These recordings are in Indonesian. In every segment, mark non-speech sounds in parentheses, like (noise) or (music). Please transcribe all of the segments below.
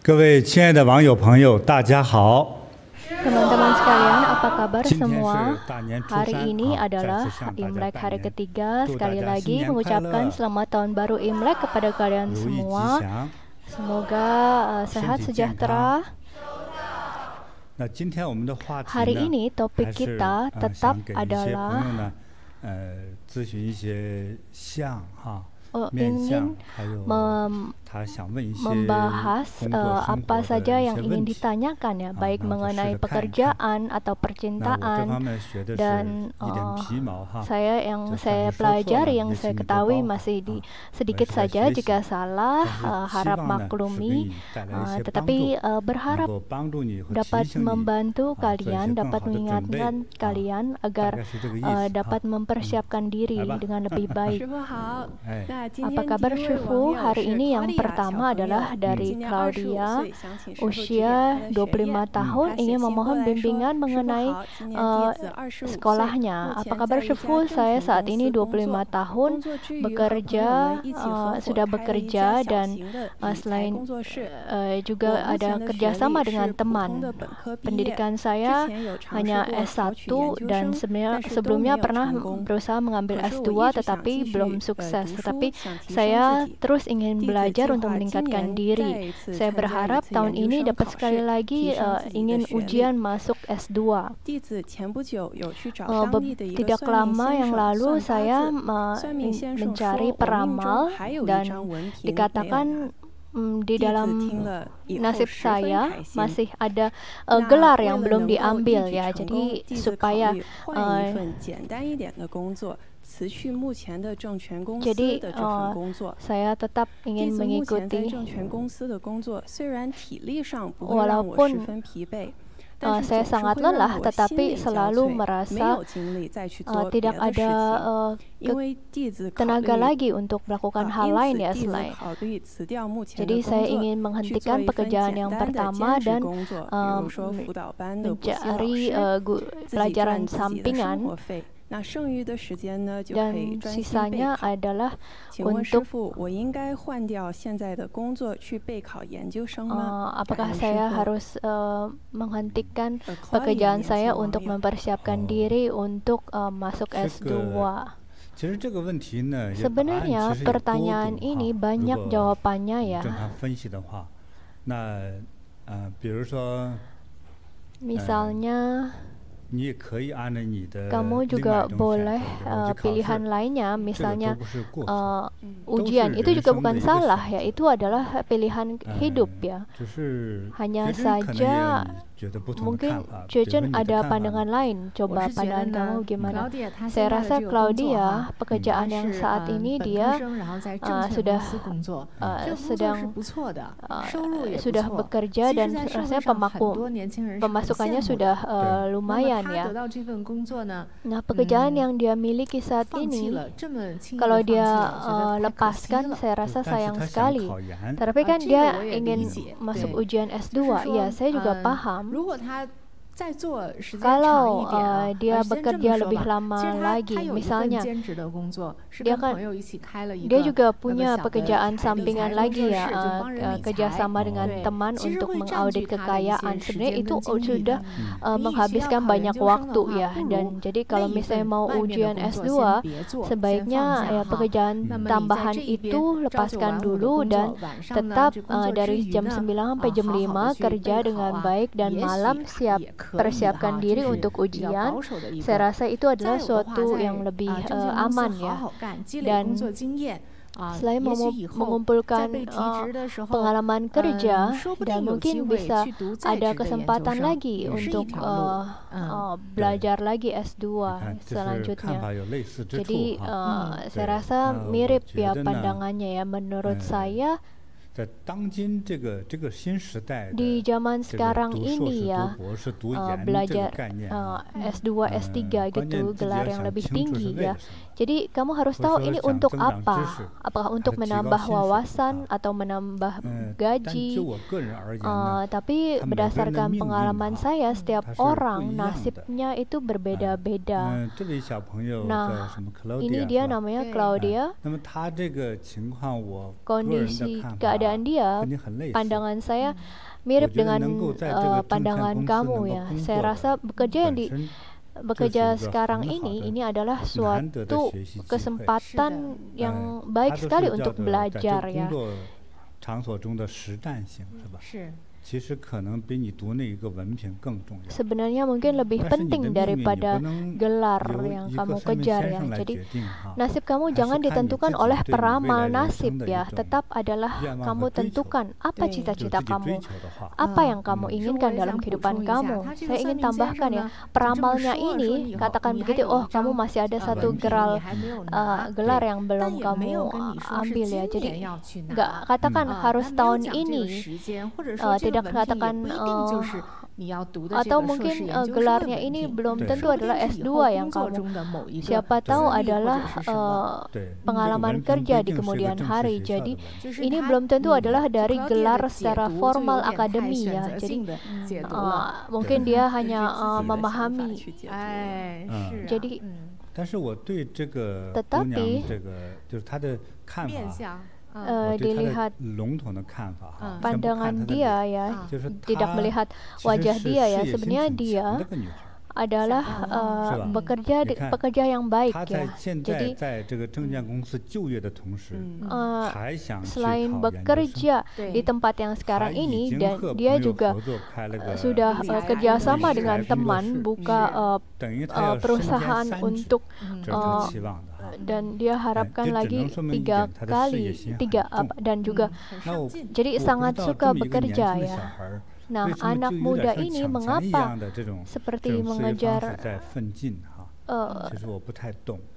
各位亲爱的网友朋友大家好 teman apa kabar semua? Hari ini oh, adalah Imlek hari ketiga. Sekali lagi mengucapkan selamat tahun baru Imlek kepada kalian semua. Semoga uh, sehat sejahtera. Hari ini topik kita tetap adalah ingin membahas uh, apa saja yang ingin ditanyakan ya, baik mengenai pekerjaan atau percintaan dan uh, saya yang saya pelajari yang saya ketahui masih di sedikit saja jika salah uh, harap maklumi, uh, tetapi uh, berharap dapat membantu kalian, dapat mengingatkan kalian agar uh, dapat mempersiapkan diri dengan lebih baik. Apa kabar Shifu hari ini yang pertama iya, adalah iya. dari Claudia, usia 25 iya. tahun ingin memohon bimbingan mengenai uh, sekolahnya. Apa kabar Shifu? Eh, saya saat ini 25 tahun bekerja, uh, sudah bekerja dan uh, eh, selain uh, juga ada kerjasama dengan teman. Pendidikan saya hanya S1 dan sebelumnya, sebelumnya pernah berusaha mengambil S2 tetapi belum sukses. Tetapi saya terus ingin belajar belajar untuk meningkatkan ya. diri. Nah, saya berharap tahun ini dapat sekali lagi uh, ingin ujian masuk S2. Uh, eh, tidak lama yang lalu saya uh, mencari peramal dan dikatakan di dalam nasib saya masih ada uh, gelar yang belum diambil ya jadi supaya uh, jadi saya tetap ingin mengikuti walaupun saya sangat lelah tetapi selalu merasa uh, tidak ada uh, tenaga lagi untuk melakukan hal lain ya selain jadi saya ingin menghentikan pekerjaan yang pertama dan um, mencari uh, pelajaran sampingan dan sisanya adalah untuk apakah eh, saya harus menghentikan pekerjaan saya untuk mempersiapkan diri untuk masuk S2? Sebenarnya pertanyaan ini banyak jawabannya ya. Misalnya kamu juga boleh uh, pilihan lainnya, misalnya uh, ujian. Itu juga bukan salah ya, itu adalah pilihan hidup ya. Hanya saja Mungkin Cecen ada pandangan lain. Coba pandangan kamu gimana? Saya rasa Claudia pekerjaan yang saat ini dia sudah sedang sudah bekerja dan rasanya pemaku pemasukannya sudah lumayan ya. Nah pekerjaan yang dia miliki saat ini kalau dia lepaskan saya rasa sayang sekali. Tapi kan dia ingin masuk ujian S2. Ya saya juga paham. 如果他。Kalau uh, dia bekerja lebih lama lagi, misalnya dia kan dia juga punya pekerjaan sampingan lagi ya, uh, uh, kerjasama dengan teman untuk mengaudit kekayaan. Sebenarnya itu sudah uh, menghabiskan banyak waktu ya. Dan jadi kalau misalnya mau ujian S2, sebaiknya ya pekerjaan tambahan itu lepaskan dulu dan tetap uh, dari jam 9 sampai jam 5 kerja dengan baik dan malam siap persiapkan diri untuk ujian, saya rasa itu adalah suatu yang ya, lebih uh, uh aman ya. Dan Selain uh, mem mengumpulkan uh, ya pengalaman uh, kerja dan mungkin bisa ada kesempatan lagi untuk uh, uh, belajar lagi S2 selanjutnya. Jadi uh, hmm. saya rasa mirip ya pandangannya ya menurut saya di zaman sekarang ini ya belajar S2, S3 gitu gelar yang lebih tinggi ya jadi kamu harus tahu ini untuk apa? Eh, Apakah untuk menambah wawasan ah. atau menambah eh, gaji? Uh, tapi berdasarkan pengalaman ah, saya, hmm, setiap orang nasibnya itu ah, berbeda-beda. Nah, ini dia namanya Claudia. Kondisi keadaan dia, pandangan saya hmm. mirip oh, dengan uh, pandangan kamu ya. Saya rasa bekerja yang di bekerja sekarang ini ini adalah suatu kesempatan yang eh, baik sekali untuk belajar ya. Sebenarnya mungkin lebih penting daripada gelar yang kamu kejar ya. Jadi nasib kamu jangan ditentukan oleh peramal nasib ya, tetap adalah kamu tentukan apa cita-cita kamu, ah, apa yang kamu inginkan dalam kehidupan kamu. Saya ingin tambahkan ya, peramalnya ini katakan begitu, oh kamu masih ada satu geral gelar yang belum kamu ambil ya. Jadi nggak katakan harus tahun ini, tidak tidak dikatakan atau mungkin gelarnya ini belum tentu adalah S2 yang kamu siapa tahu adalah pengalaman kerja di kemudian hari jadi ini belum tentu adalah dari gelar secara formal akademi ya jadi mungkin dia hanya memahami jadi tetapi uh, dilihat pandangan dia ya, tidak melihat wajah dia ya. Sebenarnya dia adalah uh, bekerja di, kan. pekerja yang baik ya. Jadi uh, selain bekerja di tempat yang sekarang ini dan dia juga sudah uh, kerjasama dengan teman buka uh, uh, perusahaan untuk uh, dan dia harapkan lagi tiga kali tiga eh, dan juga mm. jadi sangat suka bekerja ya. Nah, anak muda ini mengapa seperti mengejar Uh,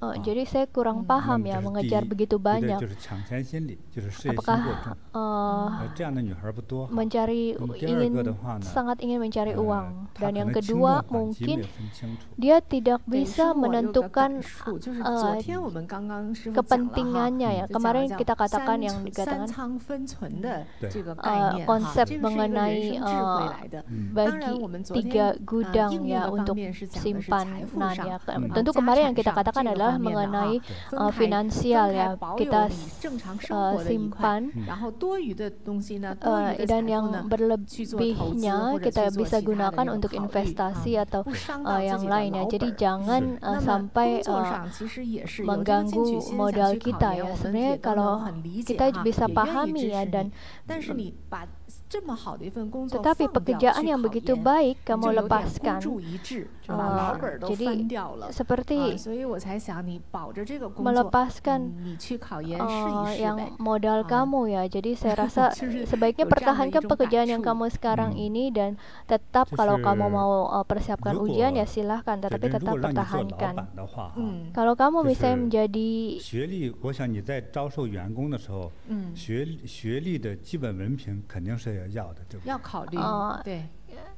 uh, jadi saya kurang paham ya mengejar begitu banyak. Apakah mencari ingin sangat ingin mencari uang dan yang kedua mungkin dia tidak bisa menentukan uh, kepentingannya ya. Kemarin kita katakan yang dikatakan uh, konsep mengenai uh, bagi tiga gudang ya untuk simpanan ya Tentu kemarin yang kita katakan adalah mengenai uh, finansial ya kita uh, simpan uh, dan yang berlebihnya kita bisa gunakan untuk investasi atau uh, yang lainnya Jadi jangan uh, sampai uh, mengganggu modal kita ya. Sebenarnya kalau kita bisa pahami ya dan tetapi pekerjaan yang begitu baik kamu lepaskan. Uh, jadi seperti melepaskan uh, yang modal kamu ya. Jadi (laughs) saya rasa sebaiknya pertahankan pekerjaan yang kamu sekarang ini dan tetap kalau kamu mau uh, persiapkan ujian ya silahkan, tetapi tetap pertahankan. Kalau kamu bisa menjadi 个要的，对不对？要考虑，哦、对。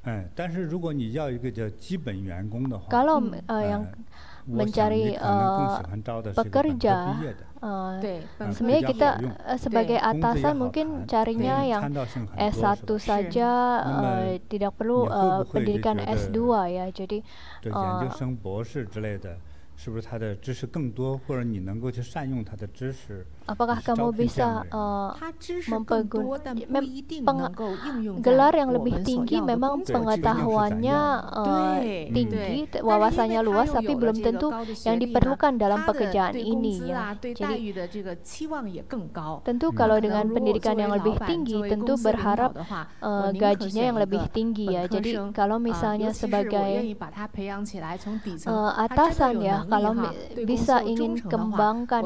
嗯，但是如果你要一个叫基本员工的话，kalau uh, yang mencari uh, pekerja, sebenarnya kita sebagai atasan mungkin carinya yang S1 saja, uh, tidak perlu uh, pendidikan S2 ya, jadi uh, 是不是他的知识更多，或者你能够去善用他的知识？Apakah kamu bisa uh, gelar yang lebih tinggi memang pengetahuannya tinggi, wawasannya luas, tapi belum tentu yang diperlukan dalam pekerjaan ini ya. Jadi tentu kalau dengan pendidikan yang lebih tinggi, tentu berharap gajinya yang lebih tinggi ya. Jadi kalau misalnya sebagai atasan ya kalau bisa ingin kembangkan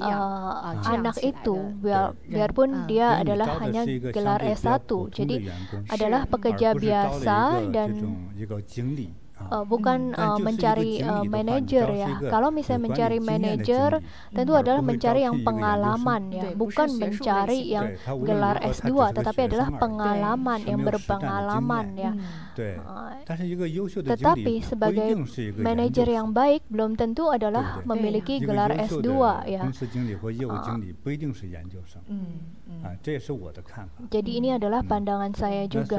uh, anak itu biar biarpun dia adalah hanya gelar S1 jadi adalah pekerja biasa dan uh, bukan uh, mencari uh, manajer ya. Kalau misalnya mencari manajer, tentu adalah mencari yang pengalaman ya, bukan mencari yang gelar S2, tetapi adalah pengalaman yang berpengalaman ya. Tetapi sebagai manajer yang baik belum tentu adalah memiliki gelar S2 ya. Jadi ini adalah pandangan saya juga.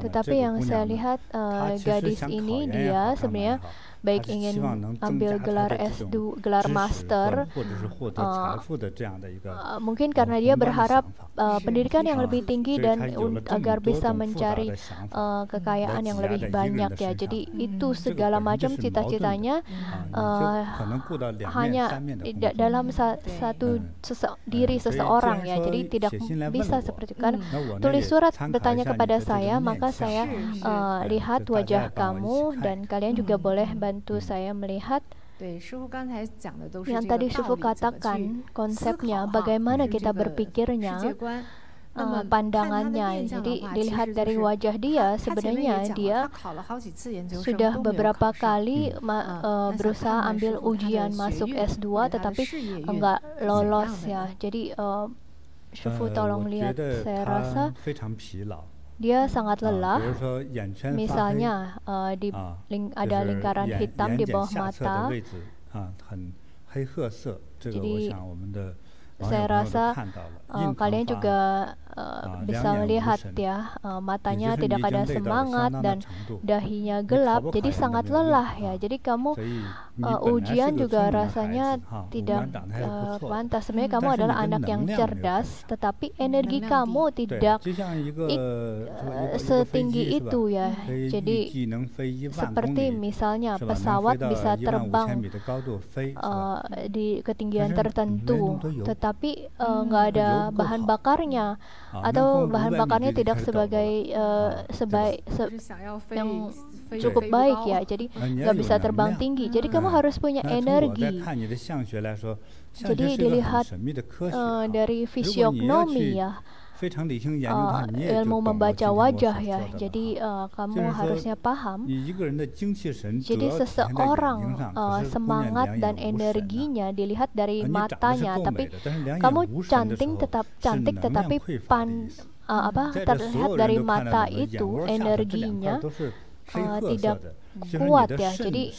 Tetapi yang saya lihat gadis ini dia sebenarnya baik ingin ambil gelar S2, gelar master, uh, mungkin karena dia berharap uh, pendidikan yang lebih tinggi dan agar bisa mencari uh, kekayaan yang lebih banyak ya. Jadi itu segala macam cita-citanya uh, hanya dalam sa satu sese diri seseorang ya. Jadi tidak bisa seperti kan tulis surat bertanya kepada saya maka saya uh, lihat wajah kamu dan kalian juga boleh membantu hmm. saya melihat yang tadi Sufu katakan konsepnya bagaimana kita berpikirnya uh, pandangannya. Jadi dilihat dari wajah dia, sebenarnya dia sudah beberapa kali uh, berusaha ambil ujian masuk S2, tetapi enggak lolos ya. Jadi uh, Shufu tolong lihat, saya rasa dia sangat ah, lelah. Misalnya uh, di ah, ling ada lingkaran hitam di bawah mata. Jadi saya rasa uh, kalian juga Ah, ah, bisa melihat ya uh, matanya tidak ada semangat dan dahinya gelap jadi sangat lelah ya jadi kamu uh, ujian juga rasanya tidak uh, pantas sebenarnya hmm, kamu adalah anak yang cerdas tetapi energi kamu tidak ik, uh, setinggi itu ya hmm, jadi seperti misalnya pesawat bisa terbang uh, di ketinggian tertentu tetapi hmm. nggak uh, ada bahan bakarnya Ah, atau bahan bakarnya tidak sebagai uh, eh, ah, sebaik se yang cukup baik ya jadi ah, nggak bisa terbang tinggi jadi kamu harus punya nah, energi jadi dilihat uh, dari fisiognomi ya uh, ilmu membaca wajah ya. Jadi uh, kamu harusnya paham. Jadi seseorang uh, semangat dan energinya dilihat dari matanya, tapi kamu cantik tetap cantik tetapi pan uh, apa terlihat dari mata itu energinya uh, tidak kuat ya. Jadi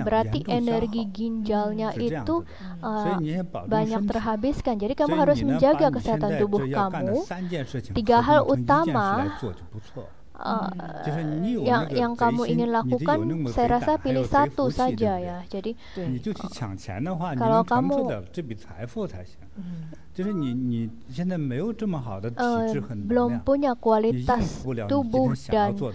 berarti energi ginjalnya itu uh, banyak terhabiskan. Jadi kamu harus menjaga kesehatan tubuh kamu. Tiga hal utama uh, yang yang kamu ingin lakukan, saya rasa pilih satu saja ya. Jadi uh, kalau kamu belum punya kualitas tubuh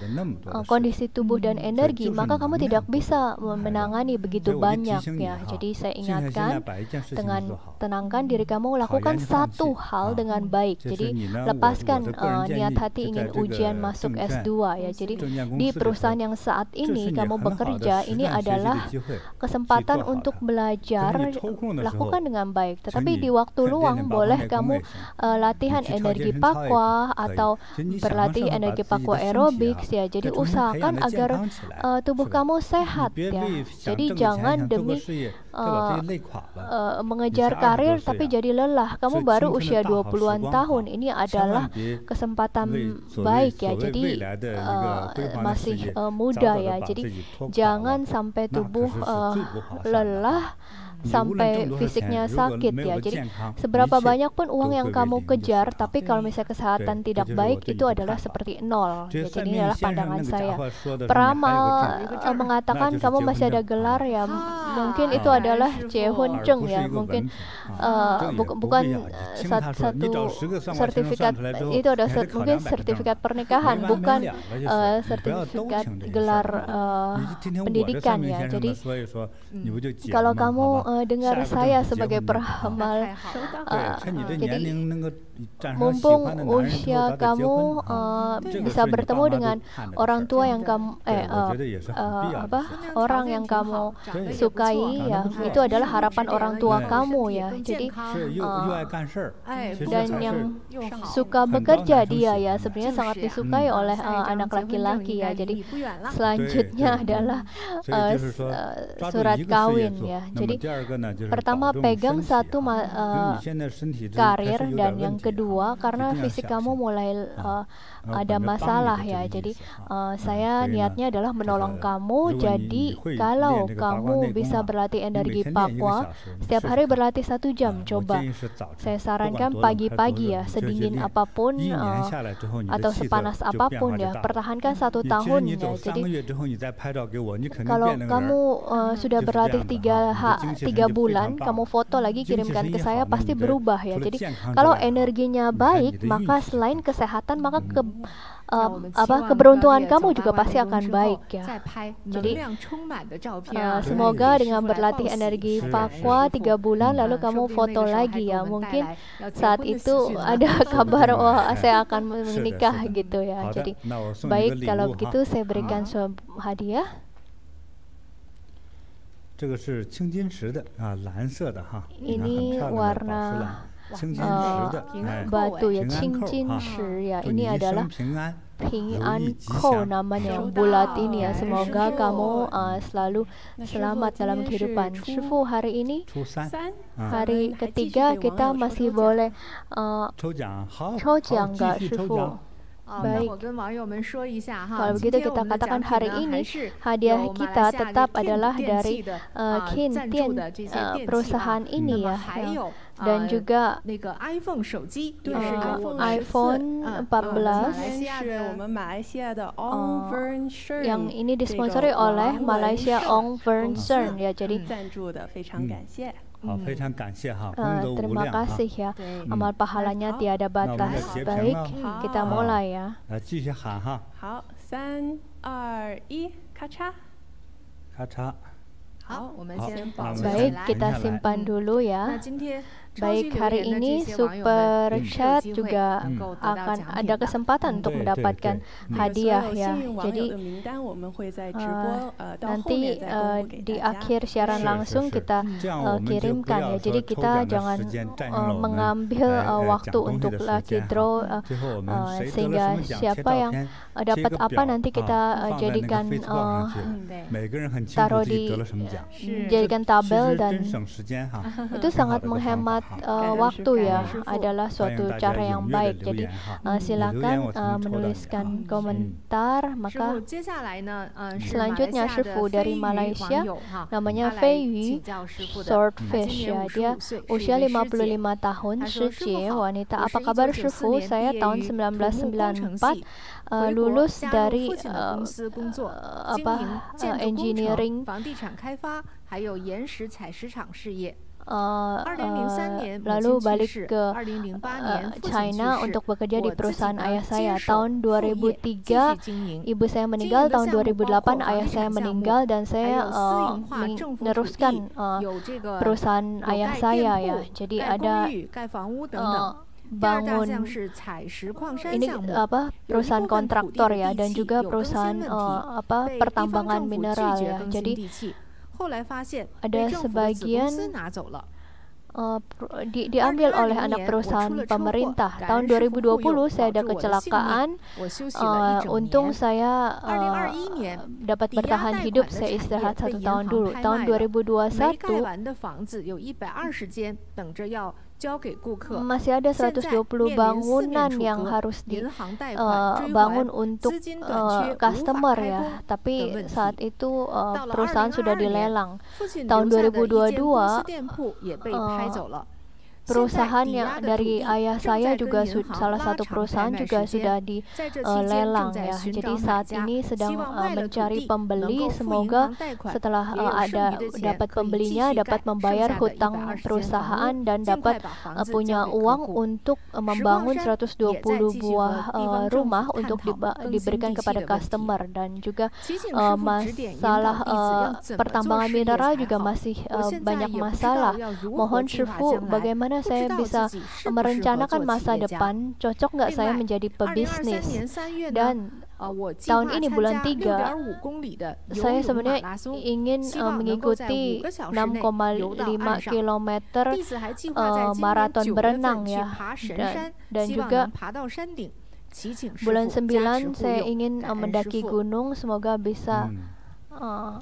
dan kondisi tubuh dan energi, maka kamu tidak bisa menangani begitu banyak ya. Jadi saya ingatkan dengan tenangkan diri kamu lakukan satu hal dengan baik. Jadi lepaskan niat hati ingin ujian masuk S2 ya. Jadi di perusahaan yang saat ini kamu bekerja ini adalah kesempatan untuk belajar lakukan dengan baik. Tetapi di waktu waktu luang boleh kamu uh, latihan energi pakwa atau berlatih energi pakwa aerobik ya. Jadi usahakan agar uh, tubuh kamu sehat ya. Jadi jangan demi uh, uh, mengejar karir tapi jadi lelah. Kamu baru usia 20-an tahun. Ini adalah kesempatan baik ya. Jadi uh, masih uh, muda ya. Jadi jangan sampai tubuh uh, lelah sampai fisiknya sakit ya. Jadi seberapa banyak pun uang yang kamu kejar, tapi kalau misalnya kesehatan tidak baik itu adalah seperti nol. jadi ini adalah pandangan saya. Peramal eh, mengatakan nah, kamu masih ada gelar ya ah mungkin itu adalah Jehun Zheng ya mungkin bukan satu, sertifikat itu ada mungkin sertifikat pernikahan bukan sertifikat gelar pendidikan ya jadi kalau kamu dengar saya sebagai peramal jadi mumpung usia kamu bisa bertemu dengan orang tua yang kamu eh apa orang yang kamu suka bayi ya itu adalah harapan orang tua iya. kamu ya iya. jadi uh, dan yang suka bekerja dia ya sebenarnya sangat hmm. disukai oleh uh, anak laki-laki ya jadi ya, selanjutnya adalah uh, surat kawin ya jadi pertama pegang satu uh, karir dan yang kan. kedua karena fisik kamu mulai uh, ada masalah gitu ya. Jadi uh, saya nah, niatnya adalah menolong kamu. Jadi kalau kamu bisa berlatih kan energi Papua, setiap hari berlatih satu jam nah, coba. Saya sarankan pagi-pagi ya, sedingin apapun uh, atau sepanas apapun ya, pertahankan satu tahun ya. Jadi kalau kamu uh, sudah berlatih tiga ha, tiga bulan, kamu foto lagi kirimkan ke saya pasti berubah ya. Jadi kalau energinya baik, maka selain kesehatan maka ke uh, apa keberuntungan kamu juga pasti akan baik ya. Jadi uh, semoga dengan berlatih energi Pakwa tiga bulan lalu kamu foto lagi ya mungkin saat itu ada (laughs) kabar oh (laughs) saya akan (laughs) menikah gitu ya. Jadi baik kalau begitu saya berikan sebuah hadiah. ini warna batu ya cincin ya ini adalah Ping An Ko namanya yang bulat ini ya semoga kamu uh, selalu selamat dalam kehidupan Shifu hari ini hari ketiga kita masih boleh uh, Chojang gak Shifu Baik. Kalau begitu kita katakan hari ini hadiah kita tetap adalah dari uh, Kin Tian uh, perusahaan ini ya. Yang, dan juga iPhone 14 yang ini disponsori oleh Malaysia Ong Vern Cern ya jadi terima kasih ya, amal pahalanya tiada batas. Baik, kita mulai ya. Baik kita simpan dulu ya. 那今天。Baik hari ya, ini Super hmm. Chat juga akan ada kesempatan untuk mendapatkan hmm. hadiah ya. Jadi uh, nanti uh, di akhir siaran langsung kita uh, kirimkan ya. Jadi kita jangan uh, mengambil uh, waktu untuk lucky draw uh, sehingga siapa yang uh, dapat apa nanti ah, kita uh, jadikan uh, taruh di jadikan tabel dan itu sangat menghemat uh, waktu ya adalah suatu cara yang baik. Jadi uh, silakan uh, menuliskan komentar. Maka selanjutnya Shifu dari Malaysia namanya Fei Yu Swordfish ya dia usia 55 tahun suci, wanita. Apa kabar Shifu? Saya tahun 1994 uh, lulus dari uh, uh, apa uh, engineering lalu balik ke China untuk bekerja di perusahaan ayah saya. Tahun 2003 ibu saya meninggal, tahun 2008 ayah saya meninggal dan saya meneruskan perusahaan ayah saya ya. Jadi ada bangun ini apa perusahaan kontraktor ya dan juga perusahaan uh, apa pertambangan mineral ya. Jadi ada sebagian Uh, di, diambil oleh anak perusahaan pemerintah. Tahun 2020 saya ada kecelakaan. Uh, untung saya uh, dapat bertahan hidup. Saya istirahat satu tahun dulu. Tahun 2021 masih ada 120 bangunan yang harus dibangun uh, untuk uh, customer ya tapi saat itu uh, perusahaan sudah dilelang tahun 2022 uh, Perusahaan yang dari ayah saya juga salah satu perusahaan juga sudah dilelang uh, ya. Jadi saat ini sedang uh, mencari pembeli. Semoga setelah uh, ada dapat pembelinya dapat membayar hutang perusahaan dan dapat uh, punya uang untuk uh, membangun 120 buah uh, rumah untuk di, diberikan kepada customer dan juga uh, masalah uh, pertambangan mineral juga masih uh, banyak masalah. Mohon Shifu bagaimana bagaimana saya bisa merencanakan masa depan, cocok nggak saya menjadi pebisnis. Dan tahun ini bulan 3, saya sebenarnya ingin uh, mengikuti 6,5 km uh, maraton berenang ya. Dan, dan juga bulan 9 saya ingin uh, mendaki gunung, semoga bisa uh,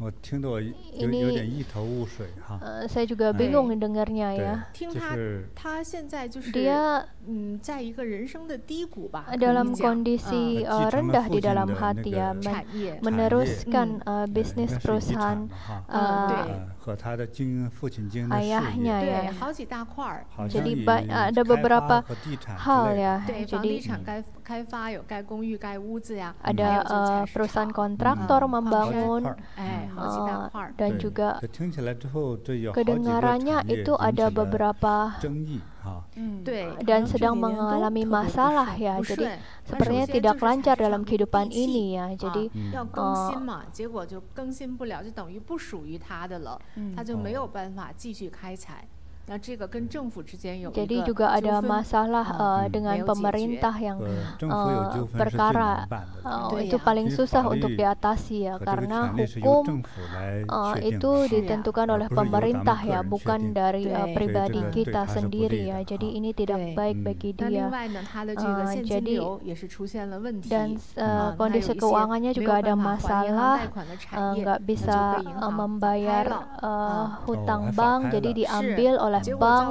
ini saya juga bingung mendengarnya ya. Dia dalam kondisi rendah di dalam hati ya, meneruskan bisnis perusahaan Ayahnya ya. ada beberapa hal ya. ada perusahaan kontraktor membangun dan juga kedengarannya itu ada beberapa Hmm. Iya. Nah, Dan sedang mengalami masalah ya jadi sepertinya tidak lancar dalam kehidupan ini ya jadi uh, uh, jadi juga ada masalah uh, dengan pemerintah yang uh, perkara uh, itu paling susah untuk diatasi ya karena hukum uh, itu ditentukan oleh pemerintah ya bukan dari uh, pribadi kita sendiri ya. Jadi ini tidak baik bagi dia. Uh, jadi dan uh, kondisi keuangannya juga ada masalah nggak uh, bisa uh, membayar uh, hutang bank jadi diambil oleh bank.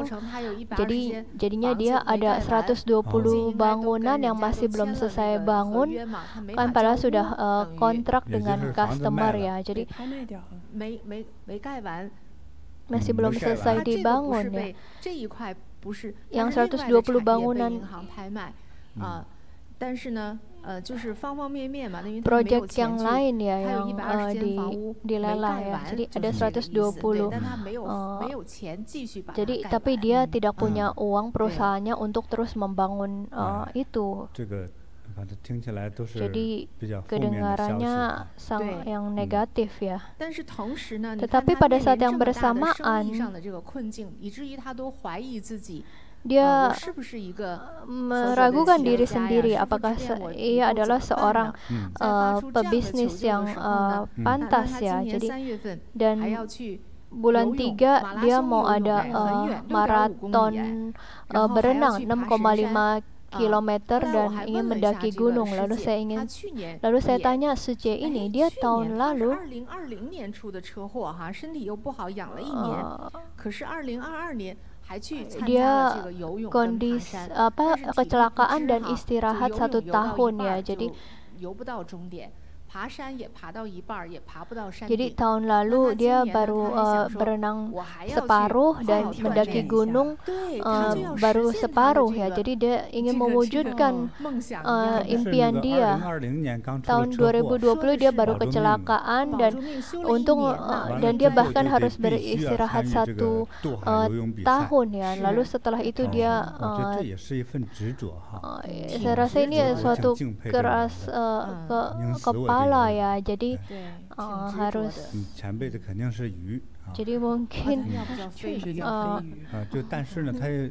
Jadi jadinya dia ada 120 bangunan yang masih belum selesai bangun kan padahal oh iya. sudah uh, kontrak ya, dengan customer ya. Jadi masih belum selesai dibangun ya. Yang 120 bangunan proyek yang lain ya yang di dilala ya jadi ada 120 jadi tapi dia tidak punya uang perusahaannya untuk terus membangun itu jadi kedengarannya sangat yang negatif ya. Tetapi pada saat yang bersamaan, dia uh, ah, meragukan diri sendiri apakah se ia adalah seorang hmm. uh, pebisnis yang uh, pantas ya jadi dan bulan tiga dia mau ada uh, maraton uh, berenang 6,5 kilometer dan ingin mendaki gunung. Lalu saya ingin, lalu saya tanya Suje ini, dia tahun lalu uh, dia kondisi apa kecelakaan dan istirahat satu tahun ya jadi jadi tahun lalu dia baru uh, berenang separuh dan mendaki gunung uh, baru separuh ya. Jadi dia ingin mewujudkan uh, impian dia. Tahun 2020 dia baru kecelakaan dan untung uh, dan dia bahkan harus beristirahat satu uh, tahun ya. Lalu setelah itu dia uh, uh, saya rasa ini suatu keras uh, ke, berkala ya, jadi uh, harus. Hmm, ah. Jadi ah, mungkin uh,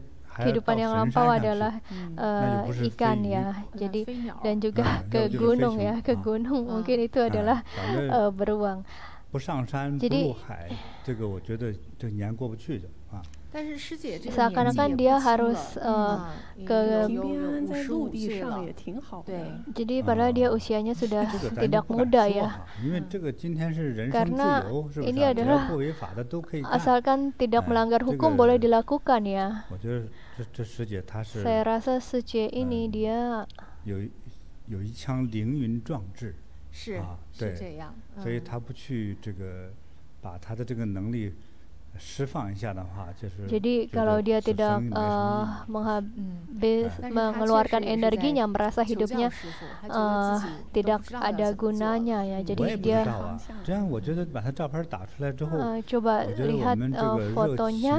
(laughs) kehidupan yang lampau adalah uh, ikan ya nah, jadi dan juga nah, ke gunung ya ke gunung mungkin itu adalah uh, beruang jadi 不上山不入海，这个我觉得这年过不去的啊。seakan-akan dia harus uh, ke jadi padahal dia usianya sudah tidak muda ya karena ini adalah asalkan tidak melanggar hukum boleh dilakukan ya saya rasa Sujie ini dia tidak jadi kalau dia tidak uh, menghabis mengeluarkan energinya, merasa hidupnya tidak ada gunanya ya. Jadi dia coba lihat fotonya.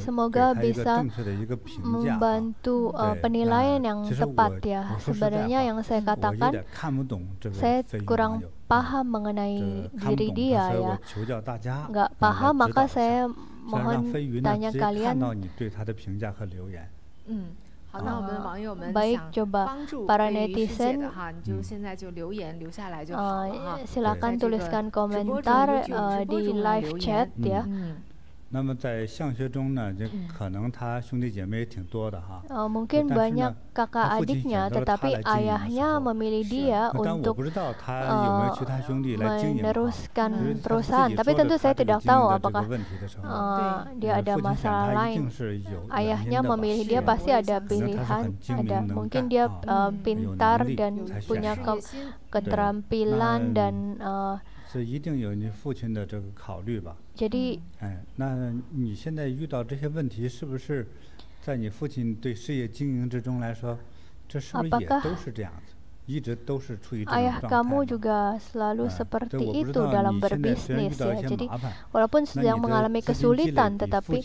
Semoga bisa membantu uh, penilaian yang tepat ya. Sebenarnya yang saya katakan, saya kurang paham mengenai diri dia ya. Nggak paham maka saya mohon tanya kalian. Hmm. silakan tuliskan komentar di live chat ya. 那么在相学中呢，就可能他兄弟姐妹也挺多的哈。Oh, mungkin banyak kakak adiknya, tetapi ayahnya memilih dia untuk meneruskan perusahaan. Tapi tentu saya tidak tahu apakah dia ada masalah lain. Ayahnya memilih dia pasti ada pilihan, ada mungkin dia pintar dan punya iya keterampilan dan 是一定有你父亲的这个考虑吧？jadi Apakah ayah kamu juga selalu seperti itu dalam berbisnis ya. Jadi walaupun 那 sedang mengalami kesulitan tetapi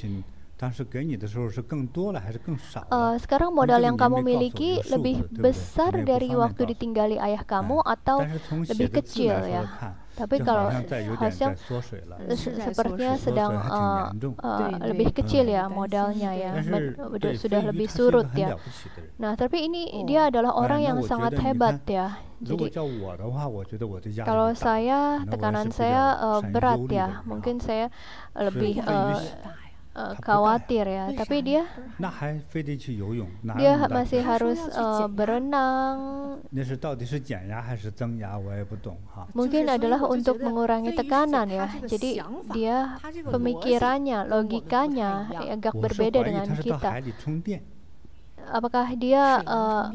sekarang modal yang kamu miliki lebih besar dari waktu ditinggali ayah kamu atau lebih kecil ya tapi kalau kalau 好像是 sepertinya sedang lebih kecil ya modalnya ya sudah lebih surut ya. Nah tapi ini dia adalah orang yang sangat hebat ya. Jadi kalau saya tekanan saya berat ya, mungkin saya lebih uh, khawatir ya iya, tapi iya. dia nah, eh, ya? dia masih harus uh, ya, ya, berenang mungkin adalah untuk mengurangi tekanan ya jadi dia pemikirannya logikanya agak berbeda dengan kita apakah dia uh,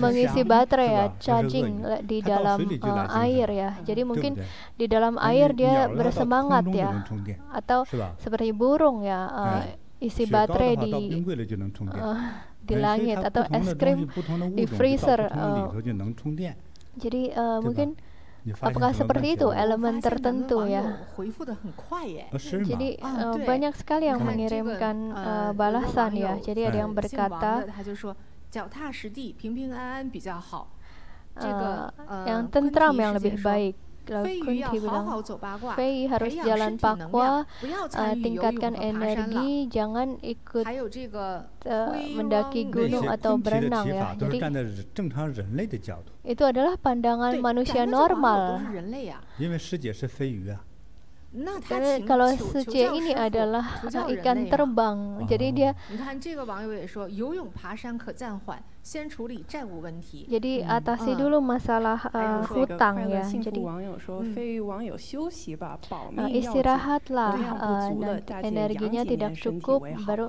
mengisi baterai ya, charging di dalam air ya. Jadi mungkin di dalam air dia bersemangat ya, atau seperti burung ya, isi baterai di di langit atau es krim di freezer. jadi mungkin Apakah seperti itu elemen tertentu ya? Jadi uh, banyak sekali yang mengirimkan uh, balasan ya. Jadi ada yang berkata uh, yang tentram yang lebih baik lakukan dia Fei harus jalan pakwa tingkatkan energi jangan ikut mendaki gunung atau berenang ya jadi itu adalah pandangan manusia normal karena kalau suci ini adalah ikan terbang, jadi dia. Jadi atasi dulu masalah hutang ya. Jadi istirahatlah energinya tidak cukup baru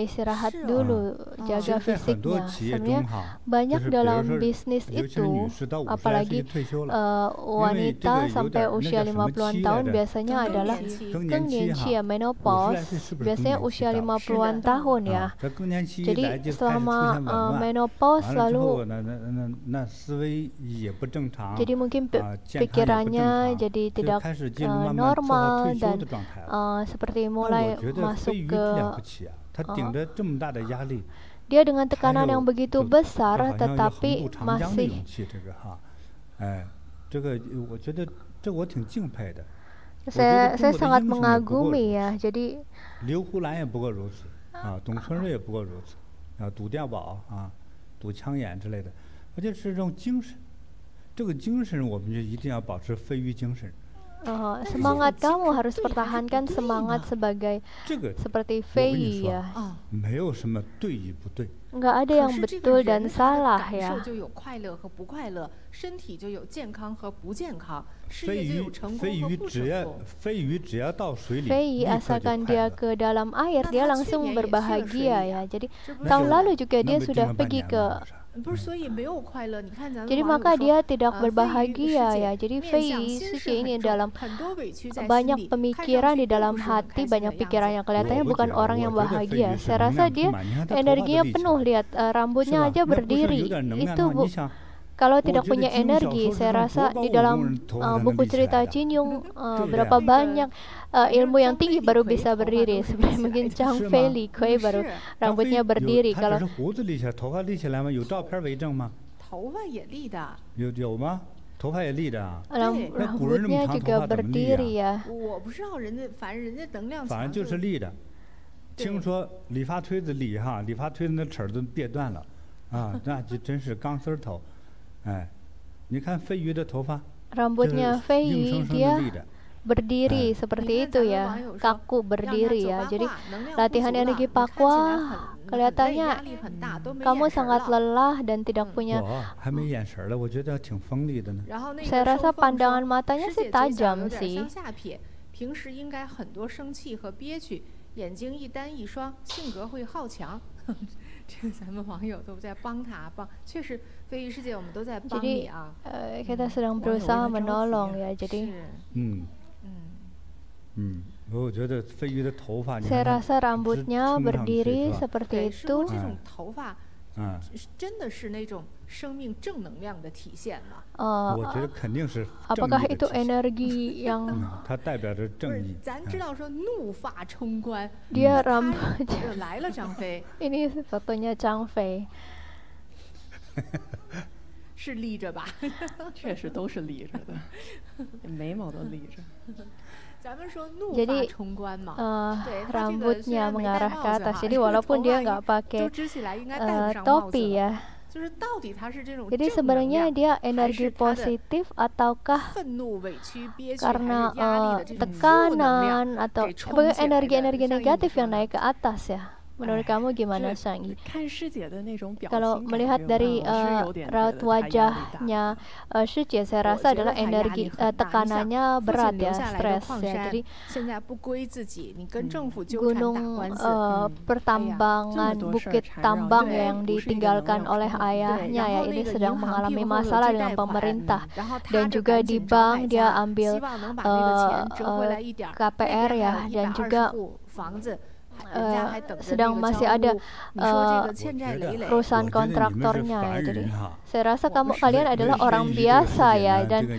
istirahat dulu jaga fisiknya. Sebenarnya banyak dalam bisnis itu apalagi wanita sampai usia 50-an tahun biasanya adalah ya menopause biasanya usia 50-an tahun ya. Jadi selama menopause Paul selalu jadi mungkin pikirannya jadi tidak normal dan seperti mulai masuk ke dia dengan tekanan yang begitu besar tetapi masih saya, saya sangat mengagumi ya jadi 刘胡兰也不过如此啊，董存瑞也不过如此啊，杜建宝啊。堵枪眼之类的，而且是这种精神，这个精神我们就一定要保持飞鱼精神。啊，semangat kamu harus pertahankan semangat sebagai seperti fei ya，没有什么对与不对。nggak ada yang betul dan salah ya. Fei asalkan dia ke dalam air, dia langsung berbahagia ya. Jadi tahun lalu juga dia sudah pergi ke jadi maka dia tidak berbahagia ya. Jadi Fei Suci ini dalam banyak pemikiran di dalam hati, banyak pikiran yang kelihatannya iya, iya, bukan iya. orang yang bahagia. Saya rasa dia energinya penuh lihat eh, rambutnya aja berdiri. Itu bu Kalau tidak punya energi, saya rasa di dalam buku cerita Cina berapa banyak ilmu yang tinggi baru bisa berdiri. s e b e n a r n y a mungkin Chang Fei, Li k u l i baru rambutnya berdiri kalau. 那不是胡子立起来，头发立起来吗？有照片为证吗？头发也立的。有听说理发推子理哈，理发推子那齿都别断了，啊，那就真是钢丝头。Rambutnya Fei Yu dia berdiri seperti kan itu ya kaku berdiri ya jadi latihan energi pakwa kelihatannya kamu sangat lelah dan tidak hmm. punya saya rasa pandangan matanya sih tajam sih 咱们网友都在帮他帮，确实非遗世界我们都在帮 Jadi, kita sedang berusaha menolong ya. Jadi, hmm. Hmm. Saya rasa rambutnya berdiri seperti itu. Apakah itu energi yang？它代表着正义。咱知道说怒发冲冠。Dia ramai. 来了张飞。Ini fotonya Zhang Fei。是立着吧？确实都是立着的，眉毛都立着。Jadi uh, rambutnya mengarah ke atas. Jadi walaupun dia nggak pakai uh, topi ya, jadi sebenarnya dia energi positif ataukah karena uh, tekanan atau energi-energi negatif yang naik ke atas ya? Menurut kamu gimana Sang Kalau melihat dari uh, raut wajahnya uh, Shijie, saya rasa adalah energi uh, tekanannya berat ya, stres ya. Jadi gunung uh, pertambangan, bukit tambang yang ditinggalkan oleh ayahnya ya ini sedang mengalami masalah dengan pemerintah dan juga di bank dia ambil uh, uh, KPR ya dan juga uh, sedang masih ada perusahaan kontraktornya. Jadi gitu saya rasa kamu kalian adalah orang biasa ya nah, dan kan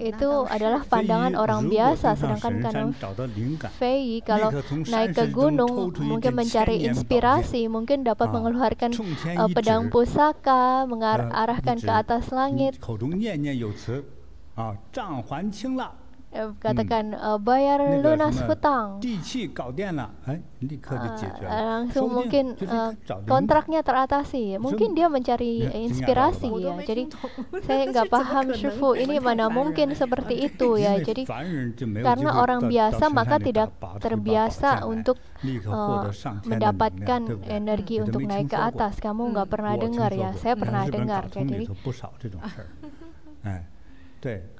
itu adalah pandangan orang biasa sedangkan kan? kalau Fei kalau naik ke gunung mungkin mencari inspirasi mungkin dapat ah, mengeluarkan eh, pedang pusaka mengarahkan ah, ke atas langit Eh, katakan uh, bayar lunas hutang. Eh, langsung mungkin kontraknya teratasi. Mungkin dia mencari ya, inspirasi ya. Jadi saya nggak paham Shufu ini mana mungkin seperti itu ya. Jadi karena orang biasa maka tidak terbiasa untuk mendapatkan energi untuk naik ke atas. Kamu hmm. nggak pernah dengar ya? Saya pernah nah, dengar. Jadi. (laughs)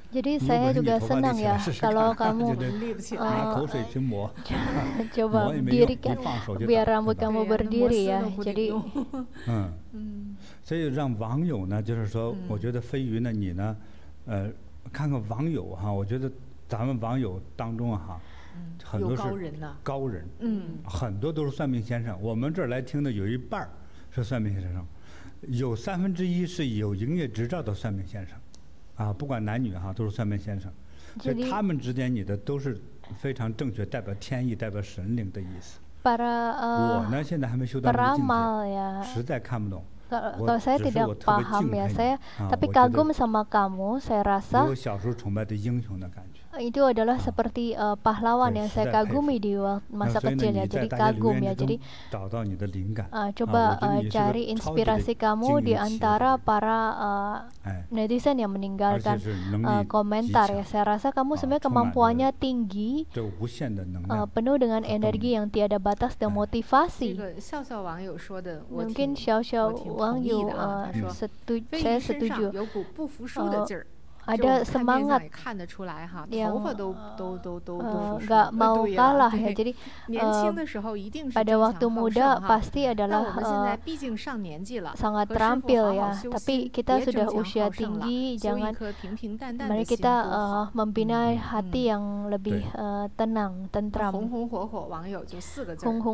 jadi saya juga senang ya kalau kamu coba dirikan biar rambut kamu berdiri ya jadi 嗯，所以让网友呢就是说，我觉得飞鱼呢你呢，呃，看看网友哈，我觉得咱们网友当中哈，很多是高人，嗯，很多都是算命先生。我们这儿来听的有一半是算命先生，有三分之一是有营业执照的算命先生。啊，不管男女哈，都是算命先生，所以他们之间你的都是非常正确，代表天意，代表神灵的意思。我呢现在还没修到这个境界，实在看不懂。我只是我特别敬佩。啊，我有小时候崇拜的英雄的感觉。Eh, itu adalah seperti uh, pahlawan yang saya kagumi di masa nah, kecil ya jadi kagum ya, ya. jadi uh, coba uh, cari inspirasi kamu di ya. antara para uh, netizen yang meninggalkan uh, komentar ya iya. saya rasa kamu ah, sebenarnya kemampuannya tinggi uh, penuh dengan energi yang tiada batas dan motivasi mungkin Xiao Xiao Wang Yu uh, setuju, saya setuju uh, ada semangat. Yang nggak mau (laughs) kalah ya. Jadi uh, pada waktu muda pasti adalah uh, sangat terampil ya. Tapi kita sudah usia tinggi, jangan. Mari kita uh, membina hati yang lebih uh, tenang, tentram. Hong (laughs) hong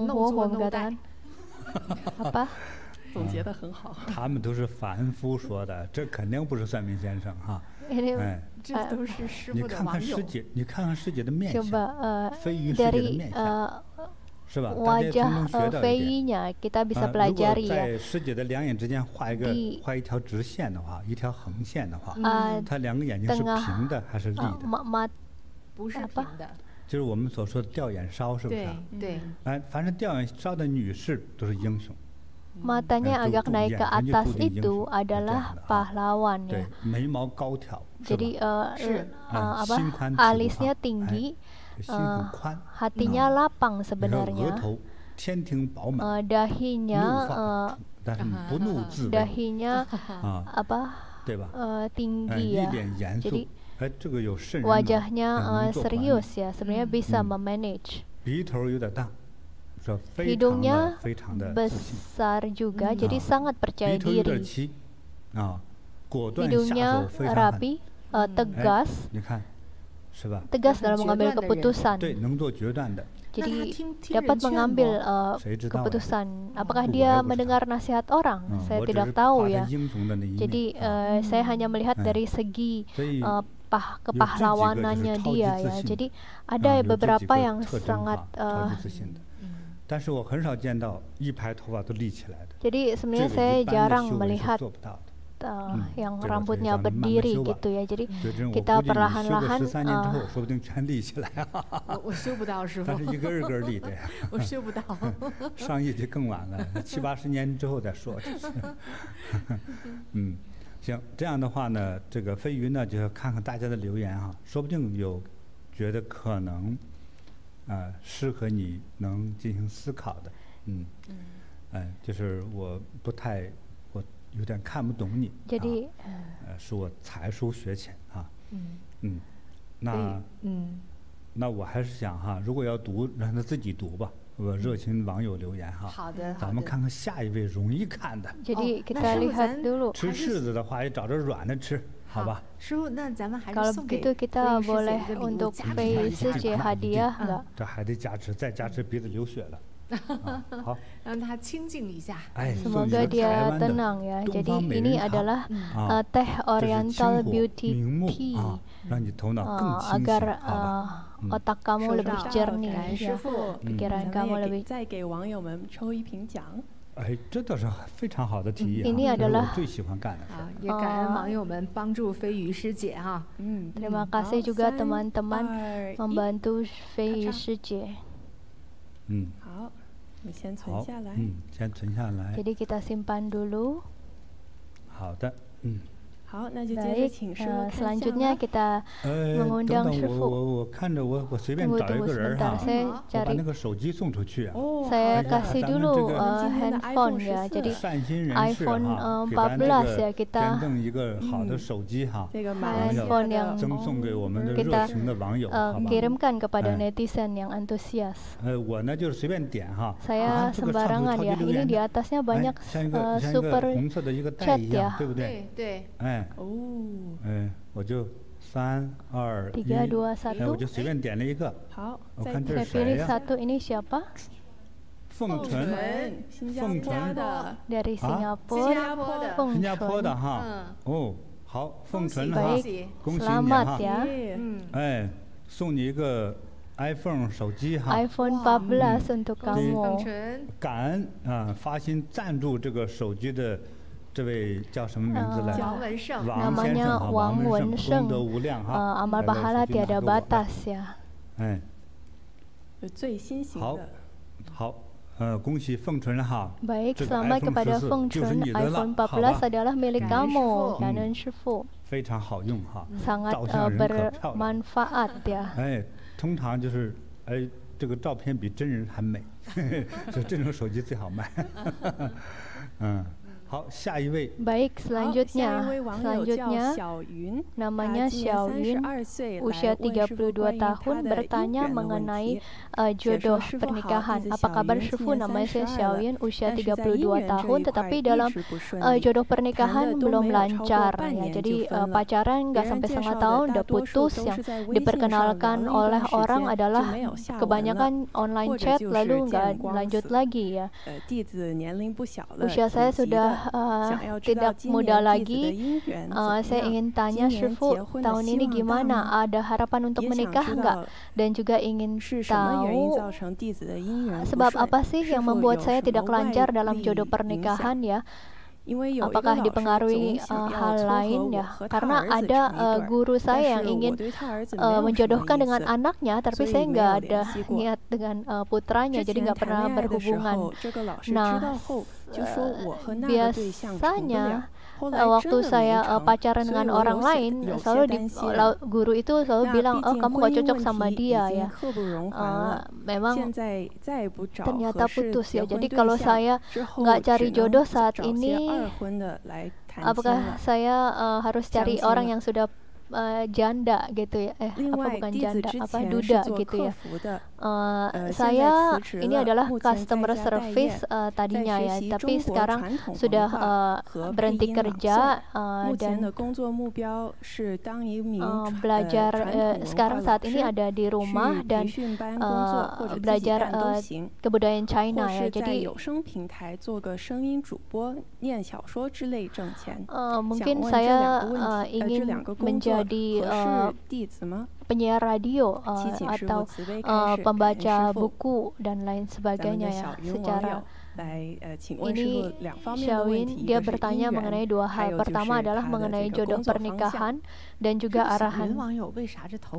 huo huo, apa? 总结的很好。他们都是凡夫说的，这肯定不是算命先生哈、啊。(laughs) 哎，这都是师父的网友。先把呃，第一呃，文章呃，飞鱼，我们如果在师姐的两眼之间画一个画一条直线的话，一条横线的话，它两个眼睛是平的还是立的？不是平的，就是我们所说的吊眼梢，是不是？对对。哎，凡是吊眼梢的女士都是英雄。matanya nah, agak naik ke atas itu adalah pahlawan ya. Jadi uh, uh, eh, eh, ah, alisnya tinggi, uh, hatinya lapang sebenarnya. Uh, dahinya uh, dahinya apa uh, tinggi ya. Jadi wajahnya uh, serius ya. Sebenarnya bisa memanage hidungnya besar juga, jadi sangat percaya diri. Hidungnya rapi, uh, tegas, tegas dalam mengambil keputusan. Jadi nah, dapat mengambil uh, keputusan. Apakah dia mendengar nasihat orang? Saya tidak tahu ya. Jadi uh, saya hanya melihat dari segi uh, pah kepahlawanannya dia ya. Jadi ada beberapa yang sangat uh, 但是我很少见到一排头发都立起来的。所以，实际上我一般的修眉是做不到的。嗯。这让人家慢慢修吧。所以，这我估计你修个十三年之后，说不定全立起来了。我修不到师傅。但是一个二个立的呀。(laughs) 我修不到。(laughs) 上亿就更晚了，七八十年之后再说，这是。嗯，行，这样的话呢，这个飞鱼呢，就要看看大家的留言啊，说不定有觉得可能。啊，适合你能进行思考的，嗯，嗯，哎，就是我不太，我有点看不懂你，姐弟，呃，是我才疏学浅啊，嗯，嗯，那，嗯，那我还是想哈，如果要读，让他自己读吧。我热心网友留言哈，好的，咱们看看下一位容易看的，姐弟给他留声吃柿子的话，也找着软的吃。好吧。Kalau begitu kita boleh untuk beri Sisi hadiah nggak? (laughs) dia tenang ya. Jadi ini adalah teh Oriental Beauty Tea agar otak kamu lebih jernih, ya. pikiran kamu lebih. 哎，这倒是非常好的提议啊！这是我最喜欢干的事。也感恩网友们帮助飞鱼师姐哈。嗯，Terima kasih juga teman-teman membantu Fei Yu 师姐。嗯，好，我先存下来。嗯，先存下来。Jadi kita simpan dulu。好的，嗯。baik selanjutnya kita mengundang saya cari sebentar, saya kasih dulu handphone ya, jadi iPhone 14 ya kita handphone yang kita kirimkan kepada netizen yang antusias. saya sembarangan ya, ini di atasnya banyak super chat ya. 哦，哎，我就三二一，哎，我就随便点了一个。好，再开始。三一，这个是谁呀？凤纯，凤纯的，啊，新加坡的，新加坡的哈。嗯。哦，好，凤纯，哈，恭喜你哈，恭喜你哈。嗯。哎，送你一个 iPhone 手机哈。iPhone 1感恩啊，发心赞助这个手机的。这位叫什么名字来王文胜先生功德无量哈。哎。最新型的。好，好，呃，恭喜凤纯哈。k a m a kepada Feng Chun iPhone 14 adalah milik kamu, g a n n 师傅。非常好用哈。人可漂亮。哎，通常就是哎，这个照片比真人还美，(laughs) 就这种手机最好卖。(laughs) 嗯。Baik selanjutnya. Selanjutnya, namanya Xiao Yun, usia 32 tahun, bertanya mengenai uh, jodoh pernikahan. Apa kabar, Shifu? Namanya saya Xiao Yun, usia 32 tahun, tetapi dalam uh, jodoh pernikahan belum lancar. Ya, jadi uh, pacaran nggak sampai setengah tahun udah putus. Yang diperkenalkan oleh orang adalah kebanyakan online chat, lalu nggak lanjut lagi ya. Usia saya sudah sudah uh, tidak muda lagi, uh, saya ingin tanya Shifu, tahun ini gimana? Ada harapan untuk menikah enggak? Dan juga ingin tahu sebab apa sih yang membuat saya tidak lancar dalam jodoh pernikahan ya? Apakah dipengaruhi uh, hal lain ya? Karena ada uh, guru saya yang ingin uh, menjodohkan dengan anaknya, tapi saya nggak ada niat dengan uh, putranya, jadi nggak pernah berhubungan. Nah, uh, biasanya uh, waktu saya uh, pacaran dengan orang lain selalu di uh, guru itu selalu bilang oh kamu gak cocok sama dia ya uh, memang ternyata putus ya jadi kalau saya nggak cari jodoh saat ini apakah saya uh, harus cari orang yang sudah uh, janda gitu ya eh apa bukan janda apa duda gitu ya uh, saya ini adalah customer service uh, eh, tadinya ya tapi sekarang sudah uh, berhenti kerja uh, dan uh, belajar uh, sekarang saat ini ada di rumah dan uh, belajar uh, kebudayaan China ya jadi uh, mungkin saya uh, ingin menjadi menjadi uh, eh, penyiar radio uh, atau uh, pembaca buku dan lain sebagainya ya secara ini Xiaoyin dia bertanya mengenai dua hal. Pertama adalah mengenai jodoh pernikahan dan juga arahan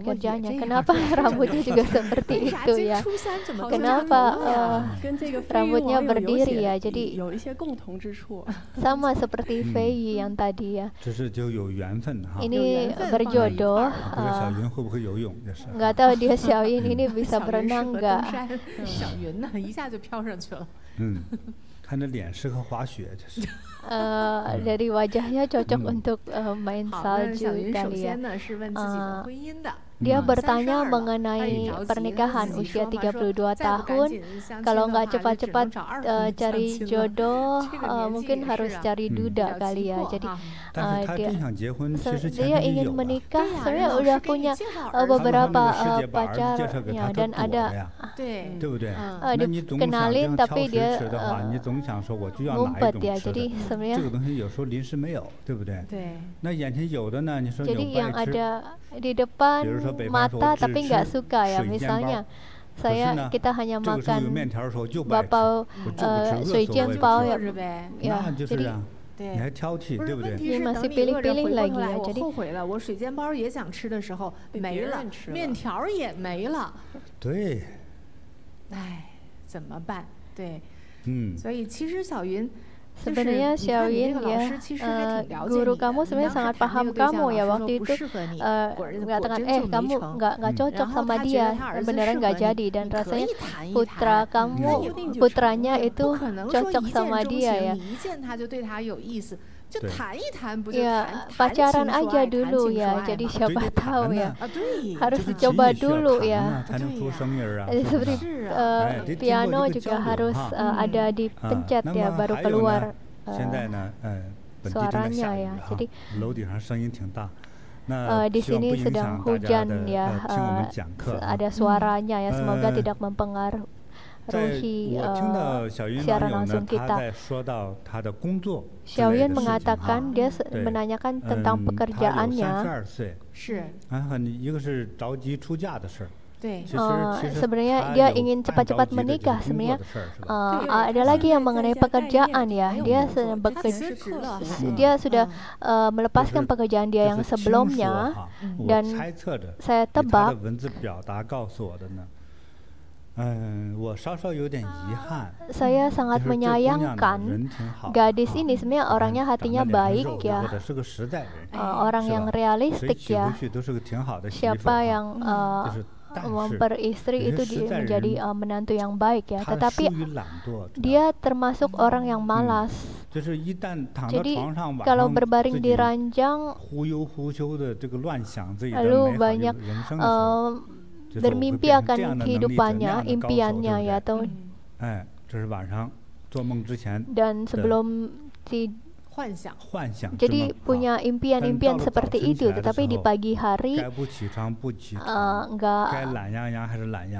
kerjanya. Kenapa (laughs) rambutnya juga seperti itu ya? Kenapa uh, rambutnya berdiri ya? Jadi (laughs) sama seperti Fei yang tadi ya. Ini berjodoh. Nggak tahu dia Xiaoyin ini bisa berenang nggak? 嗯，看这脸适合滑雪，就是。呃，dari wajahnya cocok untuk main salju tadi ya。Dia hmm. bertanya mengenai pernikahan usia 32 tahun. Kalau nggak cepat-cepat uh, cari jodoh, uh, mungkin harus cari hmm. duda kali ya. Jadi uh, dia, dia ingin menikah. Sebenarnya udah punya uh, beberapa uh, pacarnya dan ada uh, dikenalin tapi dia uh, ngumpet ya. Jadi sebenarnya jadi yang ada di depan mata，tapi n g g a k suka ya，misalnya saya kita hanya makan bao p a shuijian bao ya，jadi，对，不是问题是等别人回来，我后悔了，我水煎包也想吃的时候没了，面条也没了，对，哎，怎么办？对，嗯，所以其实小云。Sebenarnya Xiaoyin ya, uh, guru kamu sebenarnya sangat paham kamu ya waktu itu uh, mengatakan eh kamu nggak nggak cocok sama dia, beneran nggak jadi dan rasanya putra kamu putranya itu cocok sama dia ya. Ya, pacaran aja dulu ya. Jadi siapa tahu ya. Harus dicoba dulu ya. Seperti piano juga harus ada ada dipencet ya baru keluar suaranya ya. Jadi di sini sedang hujan ya, ada suaranya ya. Semoga tidak mempengaruhi Xiao Yuan mengatakan dia menanyakan tentang pekerjaannya. sebenarnya dia ingin cepat-cepat menikah sebenarnya ada lagi yang mengenai pekerjaan ya dia bekerja dia sudah melepaskan pekerjaan dia yang sebelumnya dan saya tebak saya sangat menyayangkan gadis ini sebenarnya orangnya hatinya baik ya. orang yang realistik ya. Siapa yang memperistri itu menjadi uh, menantu yang baik ya tetapi dia termasuk orang yang malas jadi kalau berbaring di ranjang lalu banyak bermimpi akan kehidupannya, impiannya ya atau dan sebelum tid jadi punya impian-impian seperti itu, tetapi di pagi hari uh,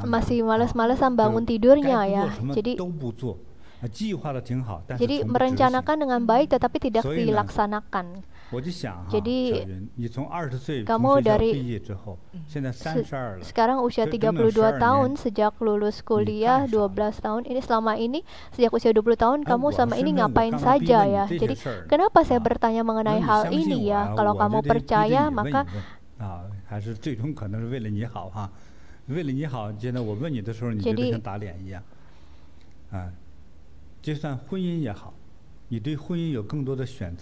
masih malas-malasan bangun tidurnya ya. Jadi jadi merencanakan dengan baik tetapi tidak dilaksanakan. Jadi kamu dari sekarang usia 32 tahun sejak lulus kuliah 12 tahun ini selama ini sejak usia 20 tahun kamu kan sama ini ngapain saja ya. Jadi gitu ya, kenapa saya ah. bertanya mengenai nah, hal ini ya? Kalau kamu percaya maka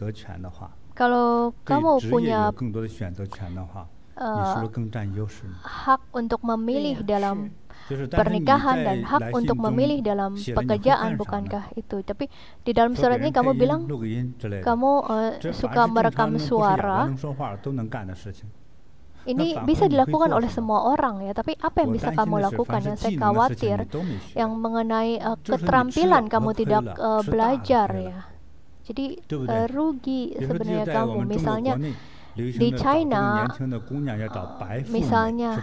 Jadi kalau kamu punya uh, hak untuk memilih dalam pernikahan dan hak untuk memilih dalam pekerjaan bukankah itu tapi di dalam surat ini kamu bilang kamu uh, suka merekam suara ini bisa dilakukan oleh semua orang ya tapi apa yang bisa kamu lakukan yang saya khawatir yang mengenai uh, keterampilan kamu tidak uh, belajar ya jadi uh, rugi sebenarnya kamu. Misalnya di China, misalnya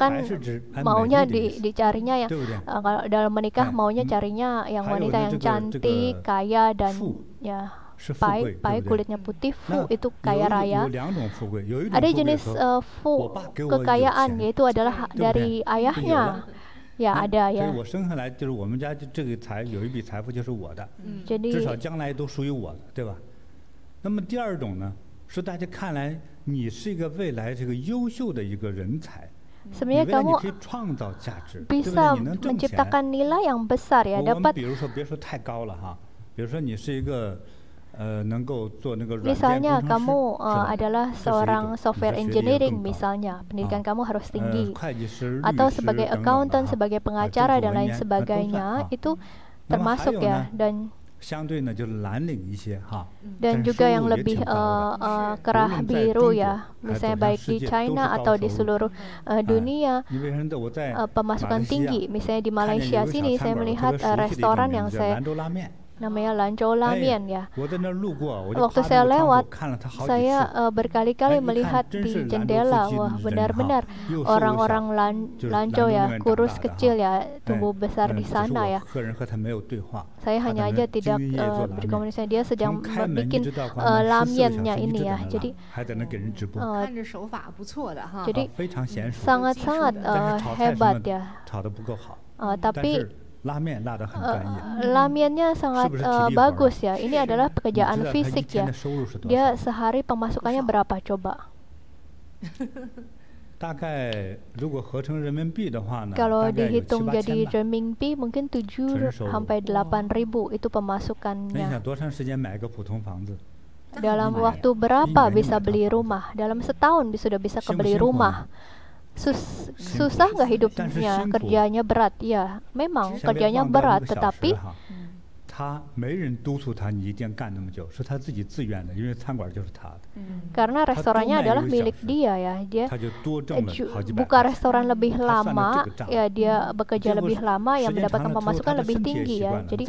kan maunya di dicarinya ya kalau dalam menikah maunya carinya yang wanita yang cantik, kaya dan ya pai pai kulitnya putih fu itu kaya raya ada jenis uh, fu kekayaan yaitu adalah dari ayahnya 呀，对呀，所以，我生下来就是我们家这个财有一笔财富就是我的，至少将来都属于我的，对吧？那么第二种呢，是大家看来你是一个未来这个优秀的一个人才，因为你可以创造价值，对不对？你能挣钱。我们比如说别说太高了哈，比如说你是一个。Misalnya kamu uh, adalah seorang software engineering misalnya, pendidikan kamu harus tinggi. Atau sebagai accountant, sebagai pengacara dan lain sebagainya itu termasuk ya dan dan juga yang lebih uh, uh, kerah biru ya, misalnya baik di China atau di seluruh uh, dunia, uh, pemasukan tinggi. Misalnya di Malaysia sini saya melihat uh, restoran yang saya namanya Lanzhou lamian ya. Waktu saya lewat, saya uh, berkali-kali melihat di jendela, wah benar-benar orang-orang Lan Lanzhou ya, kurus kecil ya, tumbuh besar di sana ya. Saya hanya aja tidak uh, berkomunikasi dia sedang bikin uh, lamiennya ini ya. Jadi uh, jadi sangat-sangat uh, hebat ya. Uh, tapi 拉面拉得很专业。Uh, sangat bagus ya. Ini adalah pekerjaan fisik ya. Dia sehari pemasukannya berapa coba? (laughs) Kalau dihitung jadi renminbi mungkin tujuh sampai delapan ribu itu pemasukannya. Dalam waktu berapa bisa beli rumah? Dalam setahun sudah bisa kebeli rumah. Sus, susah nggak hidupnya kerjanya berat ya memang kerjanya berat tetapi karena restorannya adalah milik dia ya, dia buka restoran lebih lama, ya dia bekerja lebih lama, yang mendapatkan pemasukan lebih tinggi ya. Jadi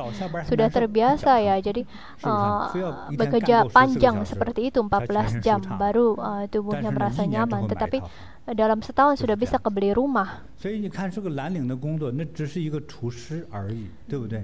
sudah terbiasa ya, jadi bekerja panjang seperti itu 14 jam baru tubuhnya merasa nyaman. Tetapi dalam setahun sudah bisa kebeli rumah. 所以你看，这个蓝领的工作，那只是一个厨师而已，对不对？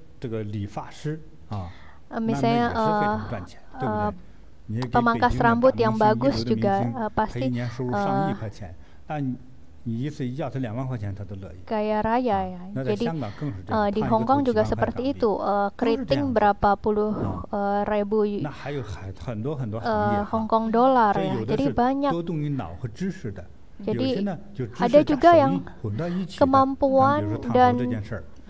Misalnya pemangkas rambut yang bagus juga pasti raya ya. Jadi di Hong Kong juga seperti itu, keriting berapa puluh ribu Hong Kong dolar ya. Jadi banyak. Jadi ada juga yang kemampuan dan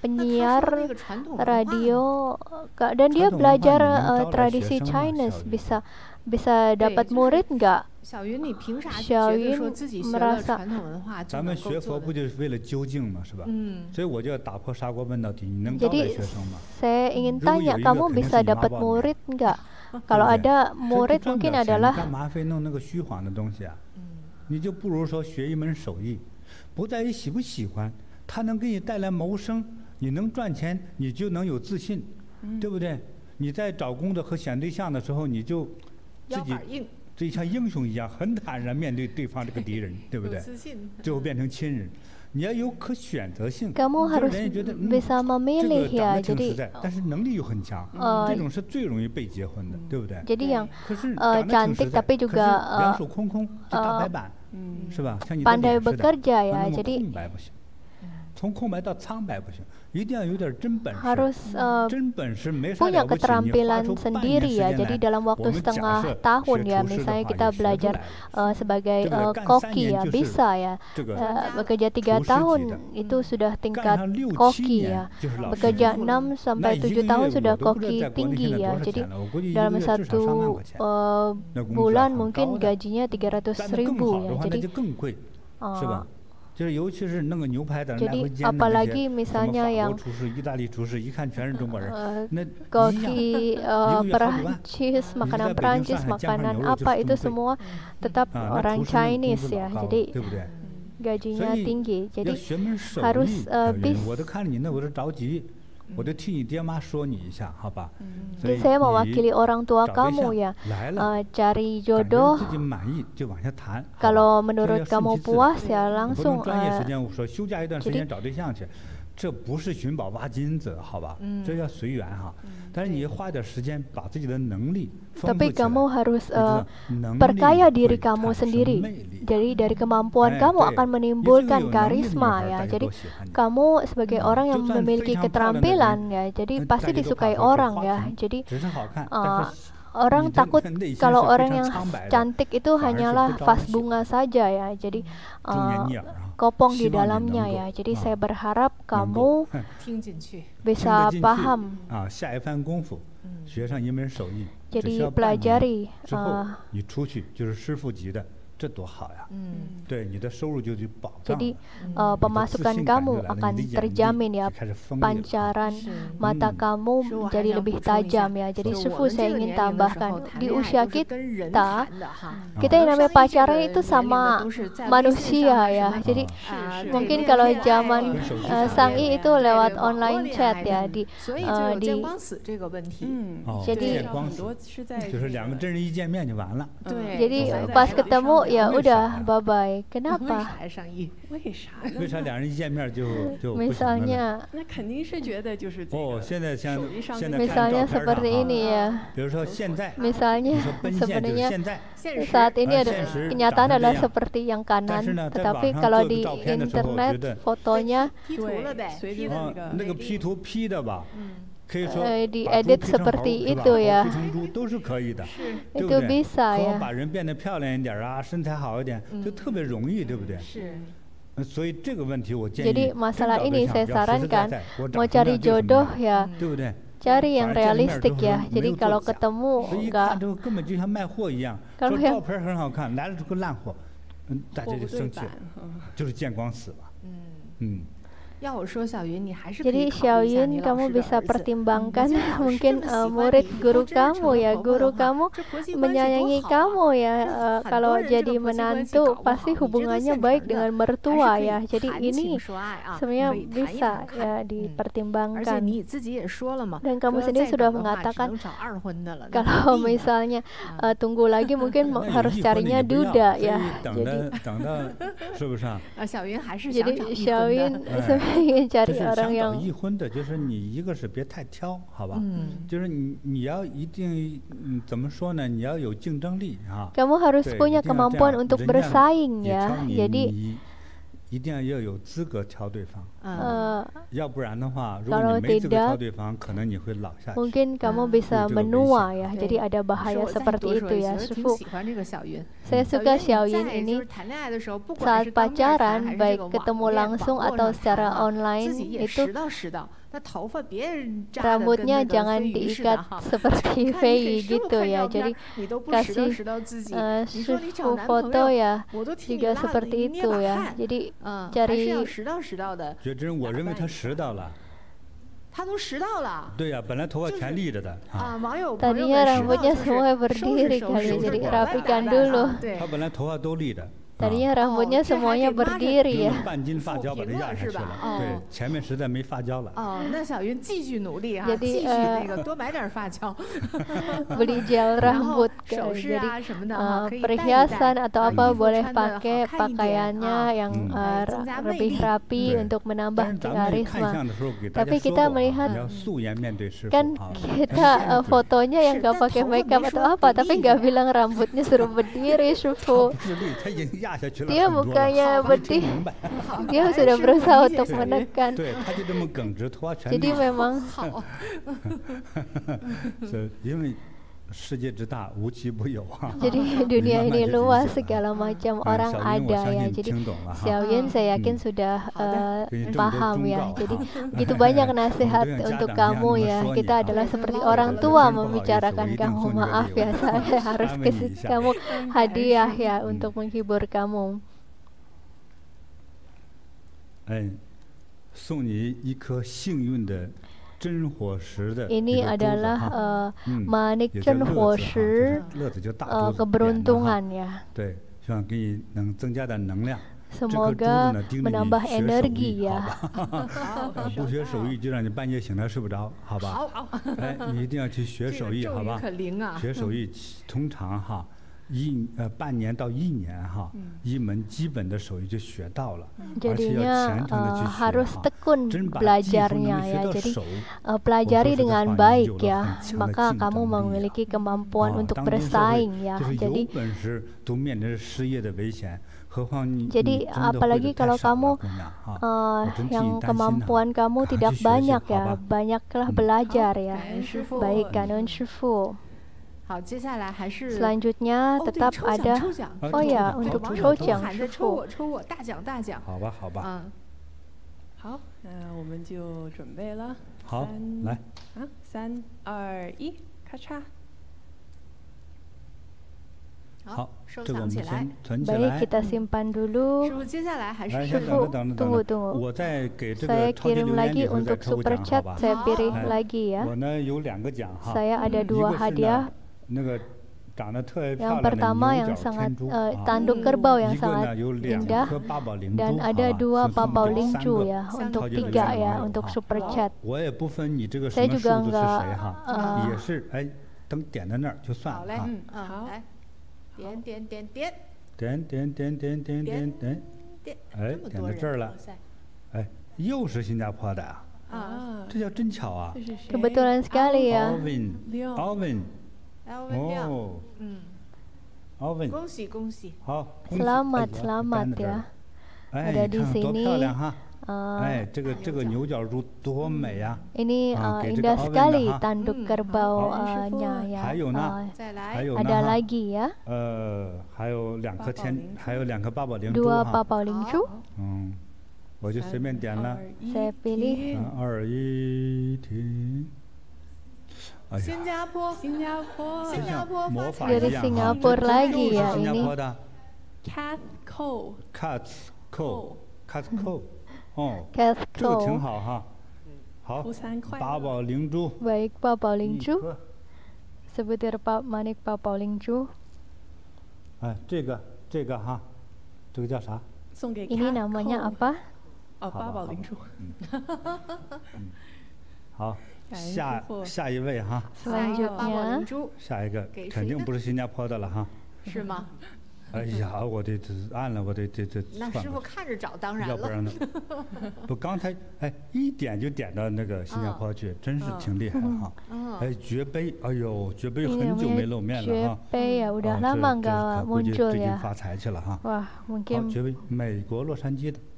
penyiar radio dan dia belajar tradisi Chinese bisa bisa dapat murid nggak? Xiaoyun merasa. (laughs) Jadi saya ingin tanya kamu bisa dapat murid nggak? Kalau ada murid mungkin adalah 他能给你带来谋生，你能赚钱，你就能有自信，对不对？你在找工作和选对象的时候，你就自己自己像英雄一样，很坦然面对对方这个敌人，(laughs) 对不对？最后变成亲人，你要有可选择性。人家觉得这个长得挺实在，但是能力又很强，这种是最容易被结婚的，对不对？可是，得挺实在，可是两手空空，就大白板，是吧？像你呃，呃，那么空白不行。从空白到苍白不行，一定要有点真本事。Harus uh, punya keterampilan sendiri ya. Jadi dalam waktu setengah tahun ya, misalnya kita belajar sebagai koki ya, bisa ya. bekerja tiga tahun itu sudah tingkat koki ya. Bekerja enam sampai tujuh tahun sudah koki tinggi ya. Jadi dalam satu bulan mungkin gajinya tiga ratus ribu ya. Jadi uh, jadi apalagi misalnya yang koki Perancis, makanan Perancis, makanan apa itu semua tetap orang Chinese ya. Jadi gajinya tinggi. Jadi harus bis jadi saya mewakili orang tua kamu ya, cari jodoh. Kalau menurut kamu puas ya langsung. Tapi kamu harus perkaya diri kamu sendiri. Jadi dari kemampuan kamu akan menimbulkan karisma ya. Jadi kamu sebagai orang yang memiliki keterampilan ya. Jadi pasti disukai orang ya. Jadi orang takut kalau orang yang cantik itu hanyalah vas bunga saja ya. Jadi uh, kopong di dalamnya ya. Jadi ah. saya berharap kamu bisa paham. Jadi pelajari. Uh, jadi pemasukan kamu akan terjamin ya, pancaran mata kamu menjadi lebih tajam ya. Jadi, Sufu saya ingin tambahkan di usia kita, kita yang namanya pacaran itu sama manusia ya. Jadi, mungkin kalau zaman uh, sang itu lewat online chat ya di di. Jadi, jadi pas ketemu ya udah bye bye. Kenapa? Misalnya. misalnya seperti ini ya. Misalnya sebenarnya saat ini ada kenyataan adalah seperti yang kanan, tetapi kalau di internet fotonya Eh, di edit seperti itu ya. itu bisa ya. Hmm. Jadi masalah ini saya sarankan mau cari jodoh ya. Cari yang realistik ya. Jadi kalau ketemu enggak kalau (laughs) yang hmm. Jadi Xiao Yun, kamu bisa pertimbangkan (laughs) mungkin uh, murid guru kamu ya guru kamu menyayangi kamu ya uh, kalau jadi menantu pasti hubungannya baik dengan mertua ya jadi ini semuanya bisa ya dipertimbangkan dan kamu sendiri sudah mengatakan (laughs) kalau misalnya uh, tunggu lagi mungkin harus carinya duda ya jadi jadi Xiao Yun 就是想找已婚的，就是你一个是别太挑，好吧？就是你你要一定怎么说呢？你要有竞争力啊。kamu harus punya kemampuan untuk bersaing ya, jadi 一定要要有资格挑对方，uh, kalau tidak, mungkin kamu bisa menua ya. Jadi ada bahaya seperti itu ya, Sufu. Saya suka Xiaoyin ini saat pacaran, baik ketemu langsung atau secara online itu Rambutnya jangan diikat seperti Fei gitu ya. Jadi kasih uh, foto ya juga seperti itu ya. Jadi cari. Tadinya rambutnya semua berdiri jadi rapikan Dia Tadinya ah. rambutnya oh, semuanya berdiri ya. Oh. Ya, oh (laughs) beli gel rambut jadi uh, perhiasan atau apa boleh pakai pakaiannya yang hmm. lebih rapi untuk menambah karisma. Tapi kita melihat kan kita (laughs) eh, fotonya yang (laughs) gak pakai makeup atau apa, tapi gak bilang rambutnya suruh berdiri, Shufu dia bukannya betih dia sudah berusaha untuk menekan jadi memang (laughs) Jadi (laughs) dunia ini luas segala macam orang ada ya. Jadi Yun saya yakin sudah paham ya. Jadi begitu (laughs) banyak nasihat (laughs) untuk kamu ya. Kita adalah seperti orang tua membicarakan kamu. Maaf ya saya harus kasih kamu hadiah ya hmm. untuk menghibur kamu. 哎，送你一颗幸运的。真火石的，这个东西哈，嗯，也是热的，热的就大多。嗯，对，像给你能增加点能量，这颗珠子呢，盯着你学手艺，好吧？(laughs) 不学手艺就让你半夜醒来睡不着，好吧？哎，你一定要去学手艺，好吧？手艺可灵啊！学手艺通常哈。tekun belajarnya ya. Jadi pelajari dengan baik ya, maka kamu memiliki kemampuan untuk bersaing ya. Jadi jadi apalagi kalau kamu uh, yang kemampuan kamu tidak banyak ya, banyaklah belajar ya. Baik Kanun Shifu. Selanjutnya tetap ada oh ya untuk 抽奖之后。好吧，好吧。好，那我们就准备了。好，来。啊，三二一，咔嚓。好，这个我们先存起来。Baik kita simpan dulu. tunggu. Saya kirim lagi untuk super chat, saya pilih lagi ya. ada dua hadiah. Yang pertama yang sangat uh, tanduk kerbau yang sangat indah dan ada dua papau lingcu ya untuk tiga ya untuk super chat. Saya juga enggak uh, Kebetulan sekali ya。Alvin，Alvin。然后问亮，哦、嗯，好问，恭喜恭喜，好，selamat oh. hmm. selamat ya, ada di sini. ini ah, ah, indah sekali tanduk hmm. kerbau ah, nya ya. ada lagi ya. Eh, Dua papa lingcu. Hmm. E Saya pilih. 新加坡，新加坡，新加坡，来自新加坡，又来新加坡的。Cathco，Cathco，Cathco，(laughs) 哦，这个挺好哈，好，八宝灵珠，喂，八宝灵珠，一盒，一盒。哎，这个，这个哈，这个叫啥？送给 Cathco。这个叫啥？送给 Cathco。这个叫啥？送给 Cathco。这个叫啥？送给 Cathco。(laughs) 下下一位哈，下一个八宝珠，下一个肯定不是新加坡的了哈，是吗？(laughs) 哎呀，我这按了，我得这这。那师傅看着找当然了。要不然呢？(laughs) 不，刚才哎，一点就点到那个新加坡去，真是挺厉害的哈。哎，绝杯，哎呦，绝杯很久没露面了哈。绝杯啊，我这那啊，这这，我最近发财去了哈。哇，我跟。好，杯，美国洛杉矶的。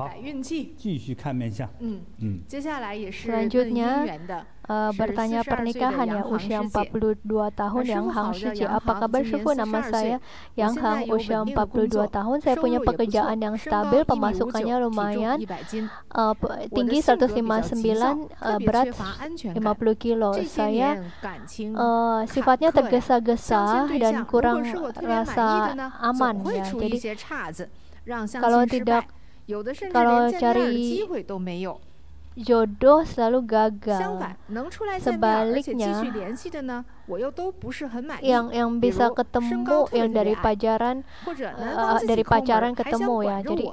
好，继续看面相。嗯嗯。Selanjutnya bertanya pernikahan ya usia 42 tahun Yang Hang Shiji apa kabar Shufu nama saya Yang Hang usia 42 tahun saya punya pekerjaan yang stabil pemasukannya lumayan uh, tinggi 159 uh, berat 50 kilo saya sifatnya tergesa-gesa dan kurang rasa aman ya jadi kalau tidak kalau cari jodoh selalu gagal. Sebaliknya, yang yang bisa ketemu yang dari pacaran uh, dari pacaran ketemu ya. Jadi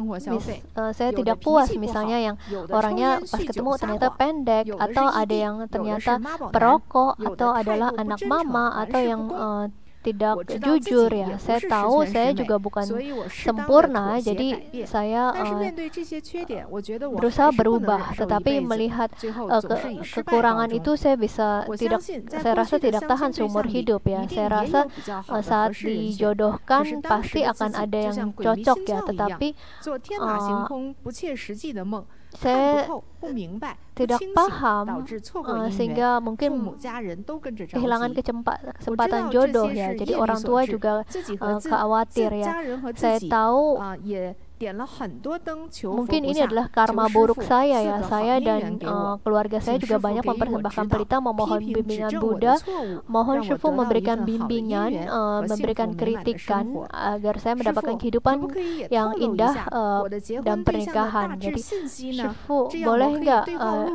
mis, uh, saya tidak puas misalnya yang orangnya pas ketemu ternyata pendek atau ada yang ternyata perokok atau adalah anak mama atau yang uh, tidak jujur ya. Saya tahu saya juga bukan sempurna, jadi saya berusaha berubah. Tetapi melihat kekurangan itu saya bisa tidak, saya rasa tidak tahan seumur hidup ya. Saya rasa saat dijodohkan pasti akan ada yang cocok ya. Tetapi saya tidak paham uh, sehingga mungkin kehilangan kesempatan jodoh ya jadi orang tua juga uh, khawatir ya saya tahu Mungkin ini adalah ah, karma buruk saya ya. Saya dan uh, keluarga saya juga banyak mempersembahkan pelita memohon bimbingan Buddha. Mohon shifu memberikan bimbingan, uh, memberikan kritikan agar saya mendapatkan kehidupan yang indah uh, eh, dan pernikahan. Jadi Shufu boleh nggak? Uh,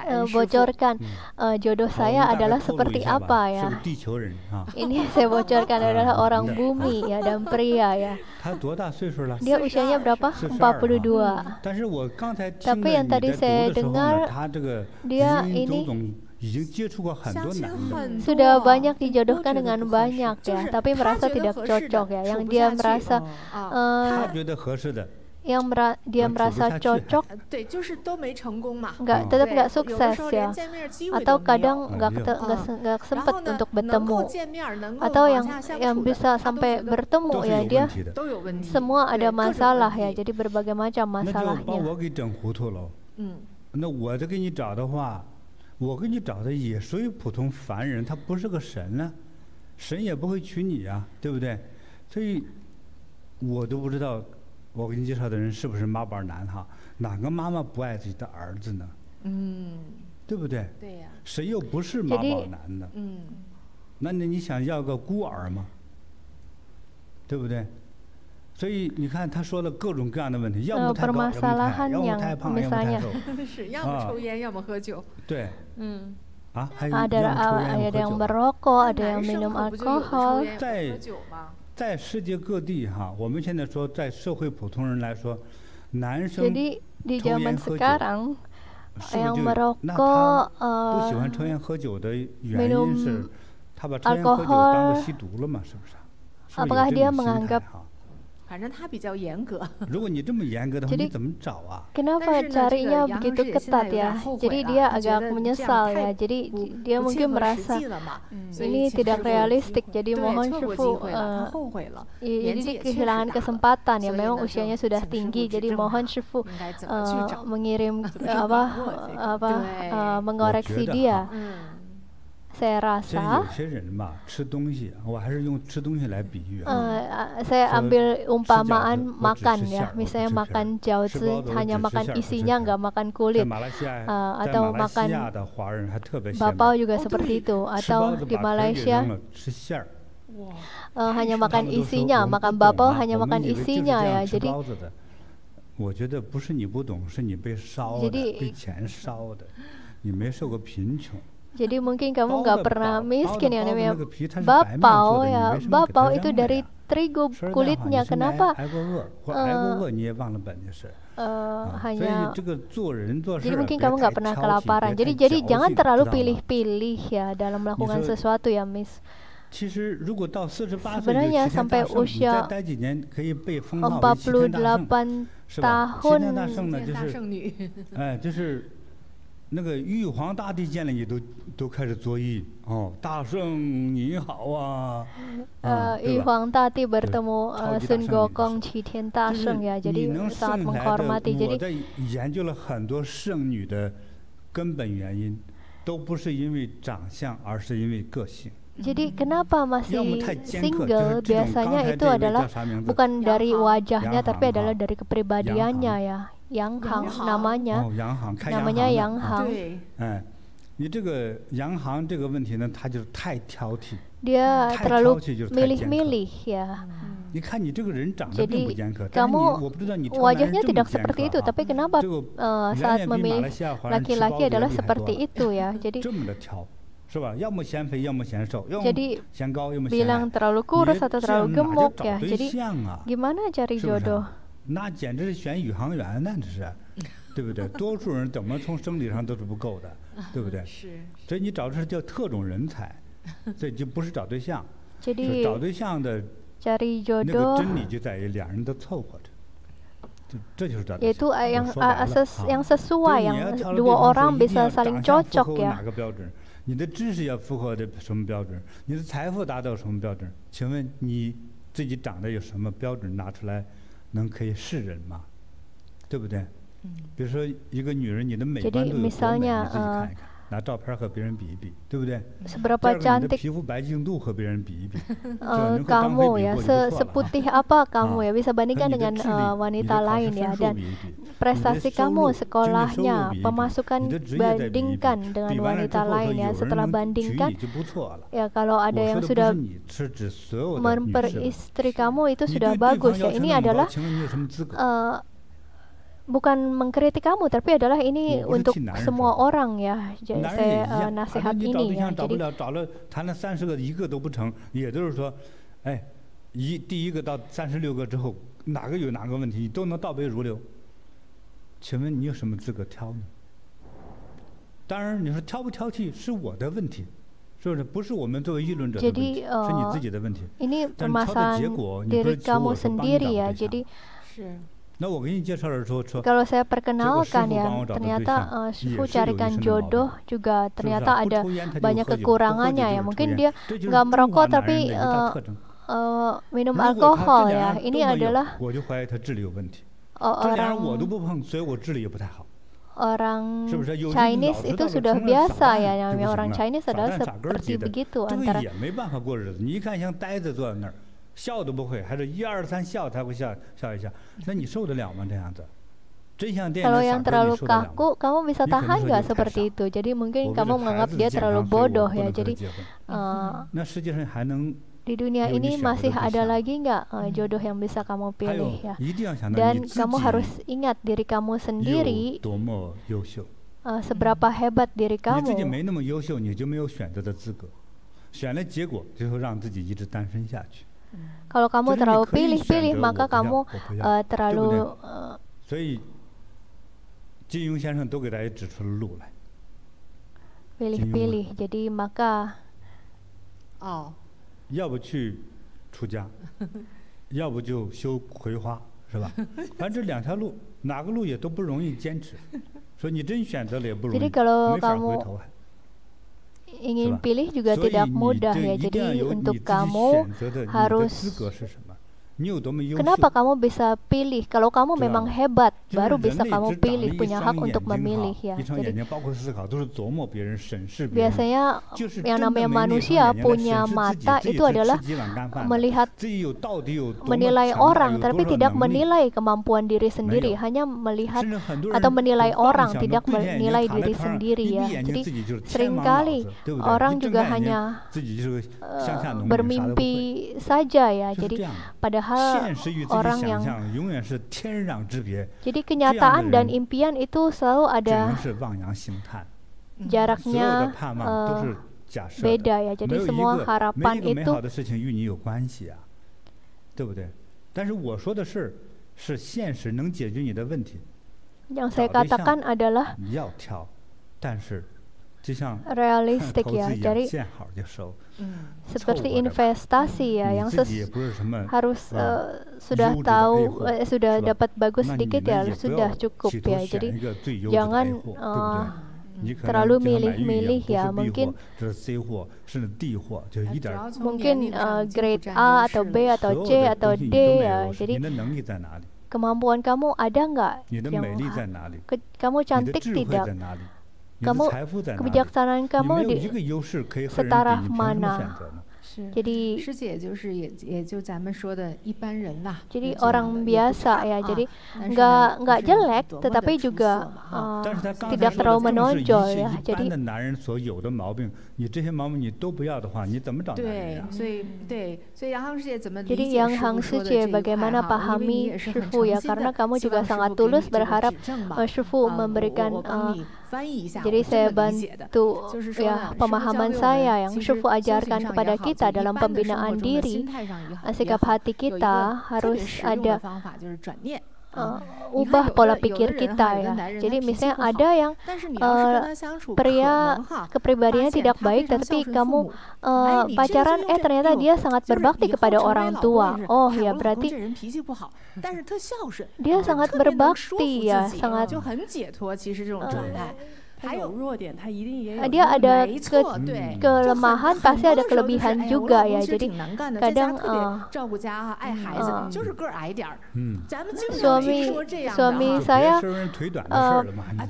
uh, bocorkan uh, jodoh saya adalah seperti apa ya ini saya bocorkan (laughs) adalah orang bumi ya dan pria ya dia usianya berapa 42 tapi yang tadi saya dengar dia ini sudah banyak dijodohkan dengan banyak ya, tapi merasa tidak cocok ya. Yang dia merasa uh, yang mera dia merasa cocok (laughs) nggak tetap nggak sukses ya atau kadang nggak nggak sempat untuk bertemu atau yang yang bisa sampai bertemu ya dia semua ada masalah ya jadi berbagai macam masalahnya 我给你介绍的人是不是妈宝男哈？哪个妈妈不爱自己的儿子呢？嗯，对不对？对呀。谁又不是妈宝男呢？嗯。那你你想要个孤儿吗？对不对？所以你看他说了各种各样的问题，要么太胖，要么太瘦，太胖，要么太瘦。是，要么抽烟，要么喝酒。对。嗯。啊？还有要抽烟喝酒。抽烟对。在世界各地哈，我们现在说，在社会普通人来说，男生抽烟喝酒，是喝酒那他不喜欢抽烟喝酒的原因是，他把抽烟喝酒当做吸毒了嘛，是不是？是以这种心态哈。(laughs) (laughs) kenapa carinya begitu ketat ya? Jadi dia agak menyesal ya. Jadi dia mungkin merasa ini tidak realistik. Jadi mohon Shufu, jadi kehilangan kesempatan ya. Memang usianya sudah tinggi. Jadi mohon Shufu mengirim apa apa mengoreksi dia saya rasa uh, saya ambil umpamaan makan ya misalnya makan jiaozi hanya makan isinya nggak makan kulit atau makan bapau juga seperti itu atau di Malaysia uh, hanya makan isinya makan bapau hanya makan isinya ya jadi jadi (laughs) Jadi mungkin kamu nggak pernah miskin yang namanya bapau ya. Bapau itu dari terigu kulitnya. Nah, Kenapa? Uh, uh, hanya jadi mungkin kamu nggak pernah kelaparan. Jadi jadi jangan terlalu pilih-pilih ya dalam melakukan sesuatu ya, Miss. Sebenarnya sampai usia 48 tahun, 那个玉皇大帝见了你都都开始作揖哦，大圣你好啊！呃，玉皇大帝，伯特摩，呃，孙国公，齐天大圣呀，这里在很受人尊敬。就是你能剩牌的，我在研究了很多剩女的根本原因，都不是因为长相，而是因为个性。所以，为什么？要么太单，就是这种。刚才这个叫啥名字？不是从脸上的，而是从性格上的。namanya, namanya 洋行，namanya，哦，洋行，开洋行，namanya kamu wajahnya tidak seperti itu, tapi kenapa saat memilih laki-laki adalah seperti itu ya, jadi bilang terlalu kurus atau terlalu gemuk ya. Jadi gimana cari jodoh? 那简直是选宇航员呢，这是，对不对？多数人怎么从生理上都是不够的，对不对？是。所以你找的是叫特种人才，这就不是找对象。找对象的。那个真理就在于两人都凑合着，这就是找。对象。也就是说，哪个标准。你的知识要符合的什么标准？你的财富达到什么标准？请问你自己长得有什么标准拿出来？能可以示人吗？对不对？比如说一个女人，你的美貌都方面，你自己看一看。拿照片和别人比一比，对不对？Seberapa cantik ya se seputih apa kamu ya bisa bandingkan dengan wanita lain ya dan prestasi kamu sekolahnya pemasukan bandingkan dengan wanita lain ya setelah bandingkan ya kalau ada yang sudah memperistri kamu itu sudah bagus ya ini adalah uh, Bukan mengkritik kamu, tapi adalah ini untuk semua orang ya. Jadi nasihat ini. Jadi, 找了他那三十个，一个都不成。也就是说，哎，一第一个到三十六个之后，哪个有哪个问题，你都能倒背如流。请问你有什么资格挑呢？当然，你说挑不挑剔是我的问题，是不是？不是我们作为议论者的问题，是你自己的问题。这是挑的结果。你说结果，我帮你讲一下。Kalau saya perkenalkan ya, ternyata Shifu carikan jodoh juga ternyata ada banyak kekurangannya ya. Mungkin dia nggak merokok tapi minum alkohol ya. Ini adalah orang orang Chinese itu sudah biasa ya namanya orang Chinese adalah seperti begitu antara kalau yang terlalu kaku, kamu bisa tahan nggak seperti itu? Jadi mungkin kamu menganggap dia terlalu bodoh ya. Jadi di dunia ini masih ada lagi nggak jodoh yang bisa kamu pilih ya? Dan kamu harus ingat diri kamu sendiri. Uh, seberapa hebat diri kamu? Kalau kamu terlalu pilih-pilih, maka kamu terlalu。所以，金庸先生都给大家指出了路来。pilih-pilih, jadi maka, 要不去出家，(laughs) 要不就修葵花，是吧？(laughs) 反正这两条路，哪个路也都不容易坚持。所以你真选择了也不容易，(laughs) 没法回头。ingin pilih juga tidak mudah ya. Jadi untuk kamu harus Kenapa kamu bisa pilih? Kalau kamu memang hebat, baru bisa kamu pilih, punya hak untuk memilih ya. Jadi, biasanya yang namanya manusia punya mata itu adalah melihat menilai orang, tapi tidak menilai kemampuan diri nah, sendiri, iya. hanya melihat atau menilai orang, tidak menilai diri sendiri ya. Jadi seringkali orang juga hanya uh, bermimpi saja ya. Jadi padahal Padahal orang yang jadi kenyataan dan impian itu selalu ada jaraknya uh, beda ya. Jadi semua harapan itu yang saya katakan adalah realistik (laughs) ya, jadi seperti kan? investasi ya hmm. yang ses harus uh, sudah tahu eh, sudah dapat bagus sedikit ya sudah cukup ya jadi jangan uh, terlalu milih-milih ya mungkin mungkin uh, grade A atau B atau C atau D ya, ya jadi kemampuan kamu ada nggak yang ke, kamu cantik tidak kamu kebijaksanaan kamu di setara mana? Jadi, jadi orang biasa ya, jadi nggak nggak jelek, tetapi juga tidak terlalu menonjol ya. Jadi, jadi yang 对，所以对，所以杨行师姐 bagaimana pahami 师傅 ya, karena kamu juga sangat tulus berharap uh, memberikan uh, jadi saya bantu ya pemahaman saya yang Syufu ajarkan kepada kita dalam pembinaan diri, sikap hati kita harus ada uh, ubah pola pikir kita ya. Jadi misalnya ada yang uh, pria kepribadiannya tidak baik, tetapi kamu uh, pacaran, eh ternyata dia sangat berbakti kepada orang tua. Oh ya berarti dia sangat berbakti ya, sangat. Uh, dia ada ke kelemahan pasti ada kelebihan juga ya jadi kadang uh, uh, suami suami saya uh,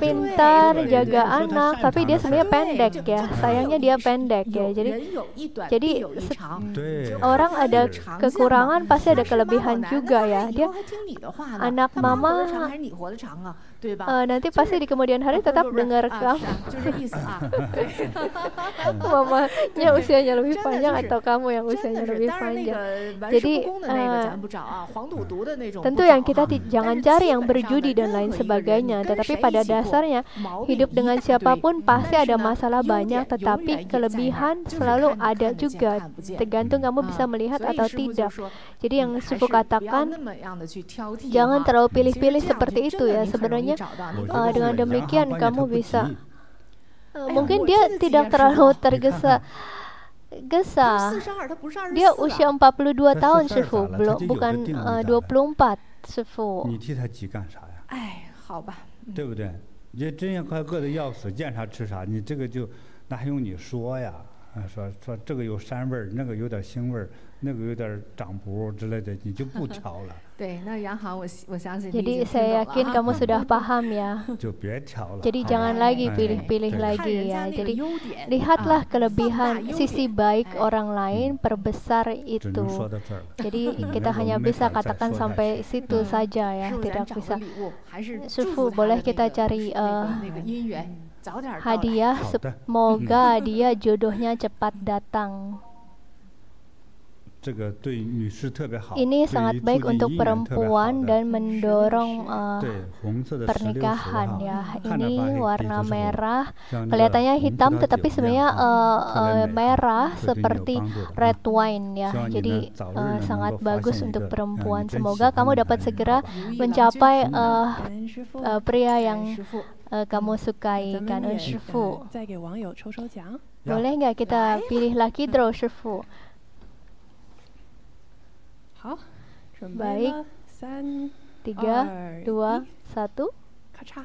pintar jaga anak tapi dia sebenarnya pendek ya sayangnya dia pendek ya jadi jadi orang ada kekurangan pasti ada kelebihan juga ya dia anak mama uh, nanti pasti di kemudian hari tetap dengar kamu mamanya (laughs) usianya lebih panjang atau kamu yang usianya lebih panjang jadi tentu yang kita jangan cari yang berjudi dan lain sebagainya tetapi pada dasarnya hidup dengan siapapun pasti ada masalah banyak tetapi kelebihan selalu ada juga tergantung kamu bisa melihat atau tidak jadi yang suku katakan jangan terlalu pilih-pilih seperti itu ya sebenarnya Makanya uh, dengan demikian ya, kamu bisa uh, mungkin eh, dia tidak ya. terlalu tergesa gesa. Dia usia 42 tahun, Shifu, belum bukan uh, 24, Shifu. Eh, 好吧。对不对？你这真要快饿得要死，见啥吃啥，你这个就哪用你说呀？jadi saya yakin kamu sudah paham ya. Jadi jangan lagi pilih-pilih lagi ya. Jadi lihatlah kelebihan sisi baik eh. orang lain hmm. perbesar hmm. itu. Jadi hmm. kita hanya bisa katakan sampai situ saja ya, tidak bisa. Sufu, boleh kita cari hadiah semoga hmm. dia jodohnya cepat datang ini sangat baik untuk perempuan dan mendorong uh, pernikahan ya. Ini warna merah, kelihatannya hitam tetapi sebenarnya uh, uh, merah seperti red wine ya. Jadi uh, sangat bagus untuk perempuan. Semoga kamu dapat segera mencapai uh, uh, pria yang uh, kamu sukai kan, Shifu. Boleh nggak kita pilih lagi terus Shifu? 好，准备了，三、tiga, 二、dua, 一，satu。咔嚓，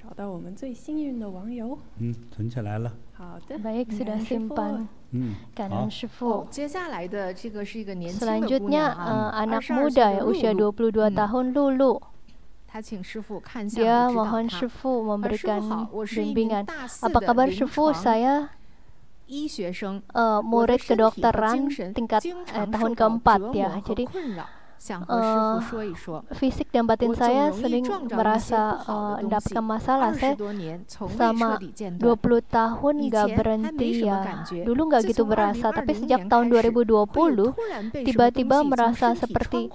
找到我们最幸运的网友。嗯，存起来了。好的。Baik sudah simpan. Hmm. Selanjutnya anak muda ya 岁 usia 的露露22 tahun Lulu. 她请师傅看相 Dia mohon 她。Shifu memberikan bimbingan. Apa kabar 临 murid kedokteran tingkat eh, tahun keempat ya. Jadi Uh, fisik dan batin saya sering merasa uh, mendapatkan masalah. Saya selama 20 tahun gak berhenti ya. Dulu gak gitu berasa, tapi sejak tahun 2020 tiba-tiba merasa seperti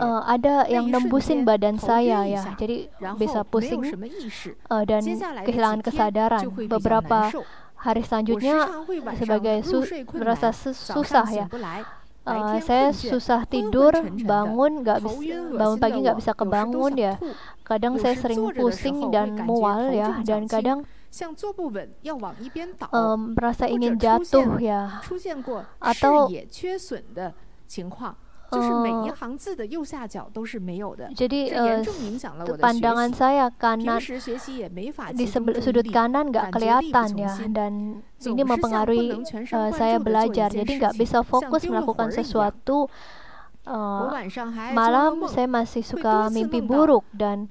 uh, ada yang nembusin badan saya ya. Jadi bisa pusing uh, dan kehilangan kesadaran. Beberapa hari selanjutnya sebagai su merasa susah ya uh, saya susah tidur bangun nggak bisa bangun pagi nggak bisa kebangun ya kadang saya sering pusing dan mual ya dan kadang um, merasa ingin jatuh ya atau jadi pandangan saya kanan di sudut kanan nggak kelihatan ya dan ini mempengaruhi saya belajar. Jadi nggak bisa fokus melakukan sesuatu uh, malam saya masih suka mimpi buruk dan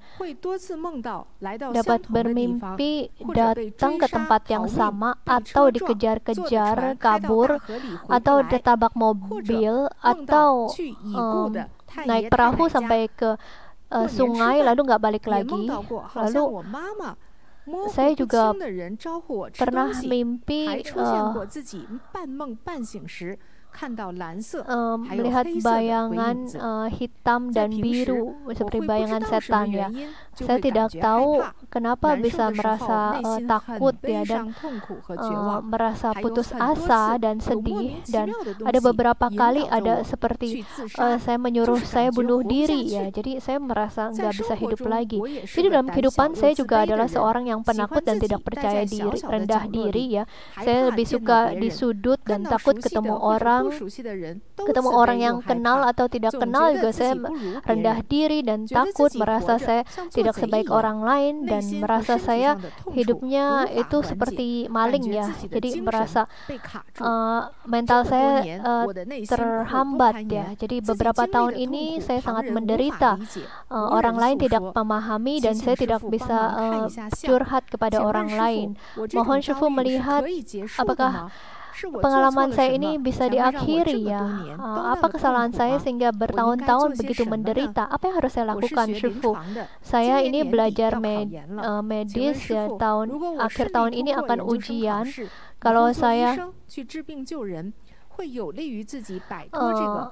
dapat bermimpi datang ke tempat yang sama atau dikejar-kejar kabur atau ditabak mobil atau um, naik perahu sampai ke uh, sungai lalu nggak balik lagi lalu saya juga pernah mimpi uh, melihat bayangan uh, hitam dan biru seperti bayangan setan ya. Saya tidak tahu kenapa bisa merasa uh, takut ya dan uh, merasa putus asa dan sedih dan ada beberapa kali ada seperti uh, saya menyuruh saya bunuh diri ya. Jadi saya merasa nggak bisa hidup lagi. Jadi dalam kehidupan saya juga adalah seorang yang penakut dan tidak percaya diri, rendah diri ya. Saya lebih suka di sudut dan takut ketemu orang ketemu orang yang kenal atau tidak kenal juga saya rendah diri dan takut merasa saya tidak sebaik orang lain dan merasa saya hidupnya itu seperti maling ya jadi merasa uh, mental saya uh, terhambat ya jadi beberapa tahun ini saya sangat menderita uh, orang lain tidak memahami dan saya tidak bisa uh, curhat kepada orang lain mohon Shufu melihat apakah pengalaman saya ini bisa diakhiri ya. ya. Ah, ah, apa kesalahan saya sehingga bertahun-tahun begitu menderita? Apa yang harus saya lakukan, Shifu? Saya ini belajar med, eh, medis ya tahun akhir tahun ini akan ujian. Kalau saya uh,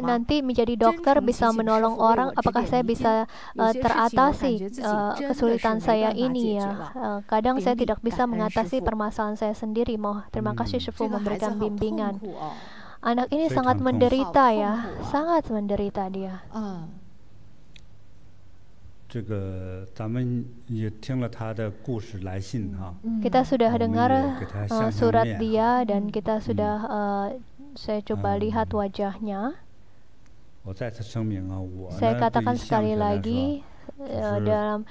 nanti menjadi dokter bisa menolong orang apakah saya bisa uh, teratasi uh, kesulitan saya ini ya uh, kadang saya tidak bisa mengatasi permasalahan saya sendiri mau terima kasih Shifu memberikan bimbingan anak ini sangat menderita ya sangat menderita dia Kita sudah dengar surat dia dan kita sudah saya coba hmm. lihat wajahnya. Oh, saya katakan sekali lagi eh, dalam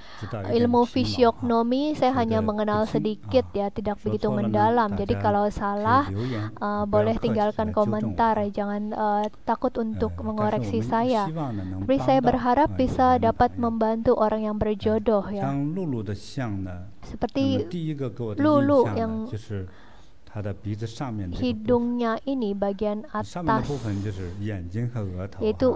ilmu fisiognomi saya hanya mengenal sedikit ah, ya, tidak begitu mendalam. Jadi kalau salah uh, boleh tinggalkan komentar, ya, jangan uh, takut untuk mengoreksi saya. Tapi saya berharap bisa dapat ya. membantu orang yang berjodoh ya. Seperti Lulu yang hidungnya ini bagian atas yaitu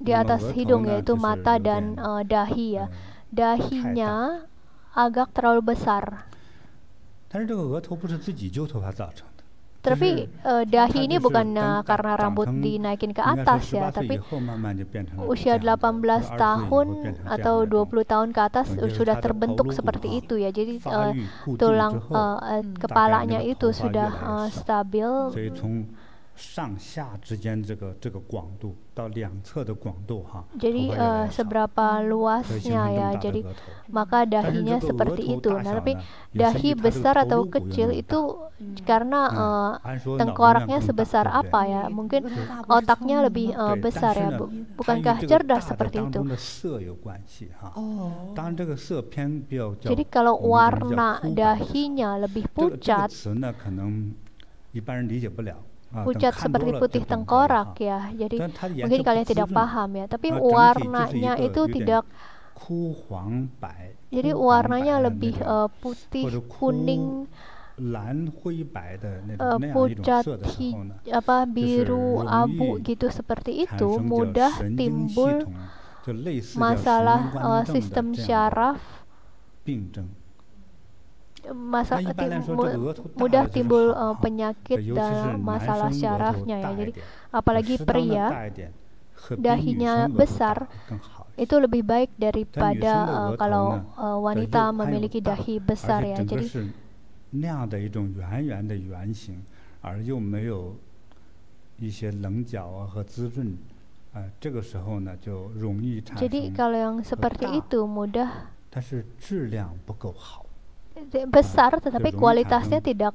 di atas hidung yaitu mata dan uh, dahi ya dahinya agak terlalu besar tapi uh, dahi ini bukan uh, karena rambut dinaikin ke atas ya, tapi usia 18 tahun atau 20 tahun ke atas sudah terbentuk seperti itu ya. Jadi uh, tulang uh, uh, kepalanya itu sudah uh, stabil jadi seberapa luasnya ya. Jadi maka dahinya seperti itu. Nah, tapi dahi besar atau kecil itu karena tengkoraknya sebesar apa ya? Mungkin otaknya lebih besar ya. bu? Bukankah cerdas seperti itu? Oh. Jadi kalau warna dahinya lebih pucat. 一般人理解不了。Ah, pucat seperti putih tengkorak ah. ya. Jadi kan ya, mungkin kalian tidak paham ya, tapi ah, warnanya itu gitu ya. tidak jadi warnanya lebih uh, putih kuning uh, pucat hi, apa biru abu gitu seperti itu mudah timbul masalah uh, sistem syaraf masa nah, mudah timbul uh, penyakit nah, dan masalah syarafnya ya jadi apalagi pria dahinya besar itu lebih baik daripada uh, kalau uh, wanita memiliki dahi besar ya jadi jadi kalau yang seperti itu mudah besar tetapi kualitasnya um, tidak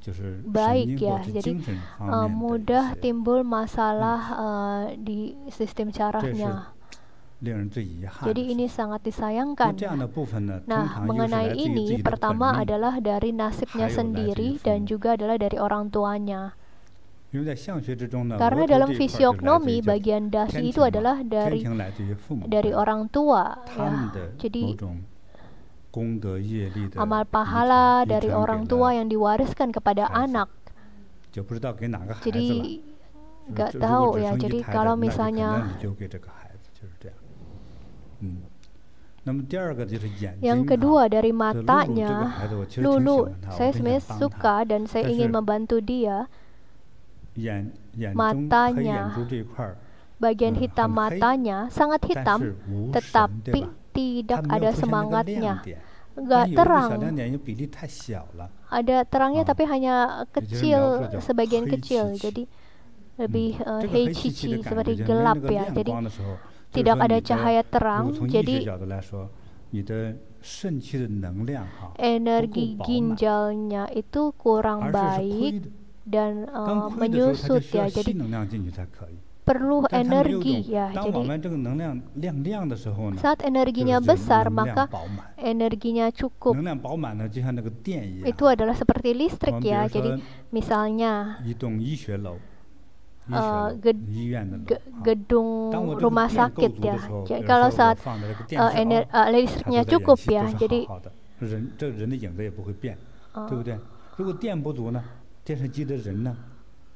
baik ya jadi kan? uh, mudah timbul hmm. masalah uh, di sistem caranya jadi ini sangat disayangkan. Nah, mengenai ini pertama kan, adalah dari nasibnya sendiri dan juga adalah dari orang tuanya. Karena dalam fisiognomi bagian dasi itu adalah dari dari orang tua ya. Jadi amal pahala dari orang tua yang diwariskan kepada anak. Jadi nggak tahu ya. Jadi kalau misalnya yang kedua dari matanya, Lulu, saya sebenarnya suka dan saya ingin membantu dia. Matanya, bagian hitam matanya sangat hitam, tetapi tidak ada semangatnya nggak iya, terang. Ada terangnya oh. tapi hanya kecil sebagian kecil, jadi lebih uh, hmm. eh, cici seperti gelap ya. Jadi tidak ada cahaya terang, jadi energi ginjalnya itu kurang baik dan eh, menyusut ya. Jadi perlu energi ya. Jadi saat energinya besar maka energinya cukup. Itu adalah seperti listrik ya. Jadi misalnya Uh, ged, gedung rumah sakit ya. Jadi kalau saat uh, uh, listriknya cukup ya, jadi uh,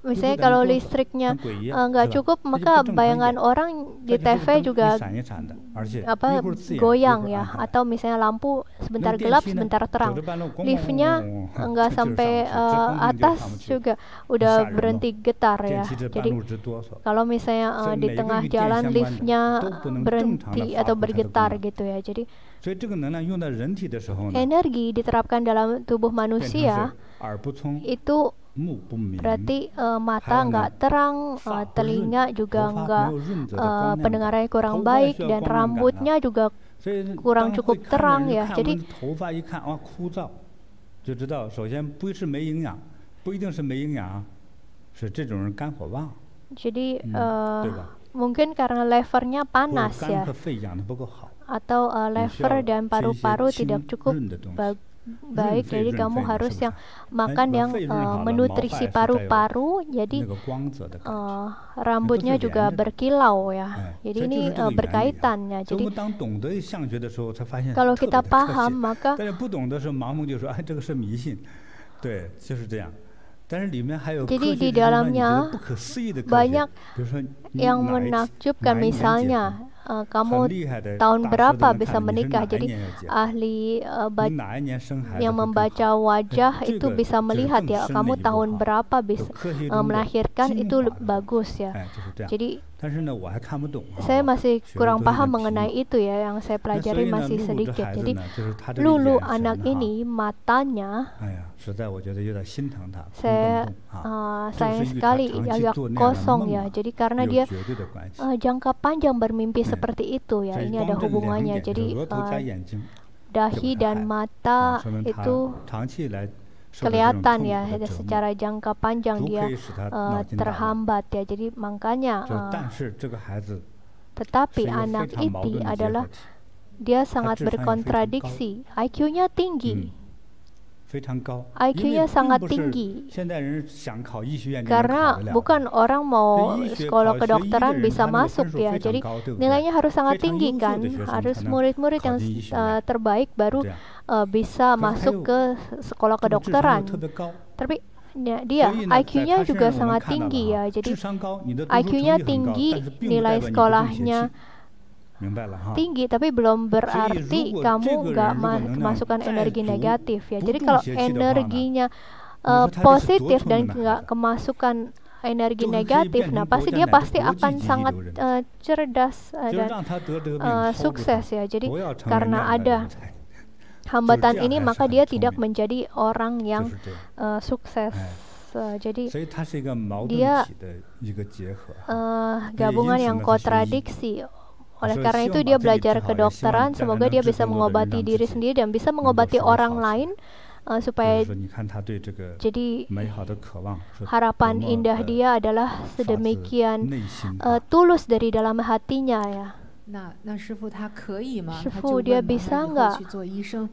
misalnya kalau listriknya iya. eh, nggak iya. cukup maka bayangan orang kan di TV juga apa ya, goyang ya atau misalnya lampu sebentar gelap sebentar terang liftnya (laughs) nggak sampai uh, atas juga udah ya, berhenti getar ya jadi kalau misalnya uh, di tengah jalan liftnya berhenti atau bergetar gitu ya jadi energi diterapkan dalam tubuh manusia itu berarti uh, mata nggak terang, uh, telinga juga nggak uh, eh, pendengarannya kurang baik dan rambutnya juga kurang cukup terang ya. Jadi jadi uh, kan hmm, mungkin karena levernya panas ya atau uh, lever dan paru-paru tidak cukup bagus baik jadi kamu harus yang makan yang uh, menutrisi paru-paru jadi uh, rambutnya juga berkilau ya jadi ini uh, berkaitannya jadi kalau kita paham maka jadi di dalamnya banyak yang menakjubkan misalnya uh, kamu tahun berapa bisa menikah. Jadi ahli uh, yang membaca wajah itu bisa melihat ya kamu tahun berapa bisa uh, melahirkan itu bagus ya. Jadi saya masih kurang paham mengenai itu ya, yang saya pelajari masih sedikit. Jadi Lulu anak ini matanya, saya sayang sekali agak kosong ya. Jadi karena dia jangka panjang bermimpi seperti itu ya, ini ada hubungannya. Jadi dahi dan mata itu kelihatan ya secara jangka panjang dia uh, terhambat ya jadi makanya uh, tetapi anak itu adalah dia sangat berkontradiksi IQ-nya tinggi hmm. IQ-nya sangat tinggi. Karena bukan orang mau sekolah kedokteran bisa masuk ya. Jadi nilainya harus sangat tinggi kan. Harus murid-murid yang terbaik baru bisa masuk ke sekolah kedokteran. Tapi Ya, dia IQ-nya juga sangat tinggi ya. Jadi IQ-nya tinggi, nilai sekolahnya tinggi tapi belum berarti kamu gak masukkan energi negatif ya jadi kalau energinya uh, positif dan nggak kemasukan energi negatif, nah pasti dia pasti akan sangat uh, cerdas dan uh, sukses ya. Jadi karena ada hambatan ini maka dia tidak menjadi orang yang uh, sukses. Uh, jadi dia uh, gabungan yang kontradiksi oleh karena itu dia belajar kedokteran, semoga dia bisa mengobati diri sendiri dan bisa mengobati orang lain uh, supaya jadi harapan indah dia adalah sedemikian uh, tulus dari dalam hatinya ya. Shifu dia bisa nggak?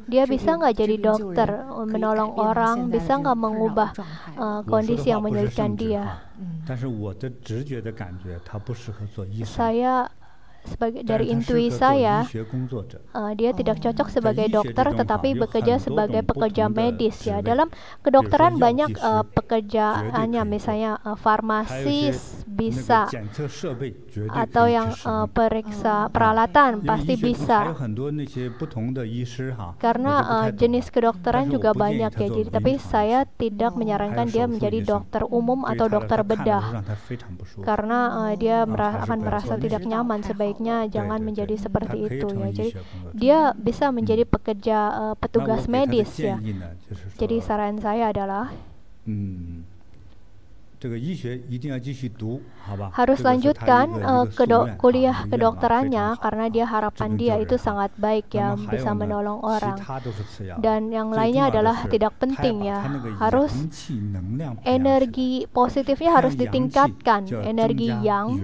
Dia bisa nggak jadi dokter menolong orang? Bisa nggak mengubah uh, kondisi yang menyulitkan dia? Saya sebagai dari intuisi saya, uh, dia tidak ah, cocok sebagai dokter tetapi bekerja sebagai pekerja medis ya. Dalam kedokteran banyak uh, pekerjaannya misalnya uh, farmasis bisa atau yang uh, periksa oh. peralatan pasti bisa. Karena uh, jenis kedokteran juga banyak ya. Jadi tapi saya tidak oh. menyarankan dia menjadi dokter umum atau dokter bedah karena uh, dia akan merasa tidak nyaman sebaik sebaiknya jangan menjadi seperti itu ya. Jadi dia bisa hmm. menjadi pekerja uh, petugas nah, medis ya. Jadi saran saya adalah hmm harus lanjutkan uh, ke do- kuliah kedokterannya karena dia harapan dia itu sangat baik yang bisa menolong orang dan yang lainnya adalah tidak penting ya harus energi positifnya harus ditingkatkan energi yang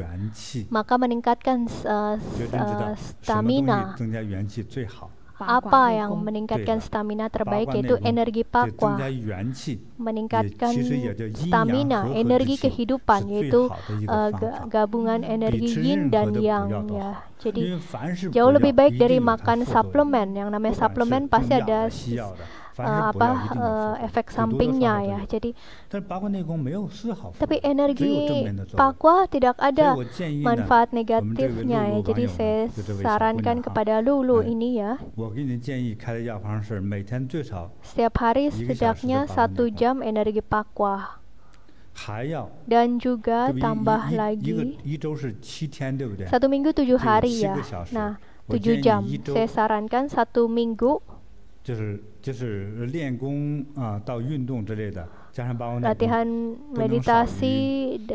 maka meningkatkan uh, uh, stamina apa yang meningkatkan stamina terbaik yaitu energi pakwa meningkatkan stamina energi kehidupan yaitu uh, gabungan energi yin dan yang ya jadi jauh lebih baik dari makan suplemen yang namanya suplemen pasti ada uh, apa uh, efek sampingnya ya. Jadi tapi energi pakwa tidak ada manfaat negatifnya ya. Jadi saya sarankan kepada Lulu ini ya. Setiap hari setidaknya satu jam energi pakwa dan juga tambah lagi satu minggu tujuh hari ya nah tujuh jam saya sarankan satu minggu latihan meditasi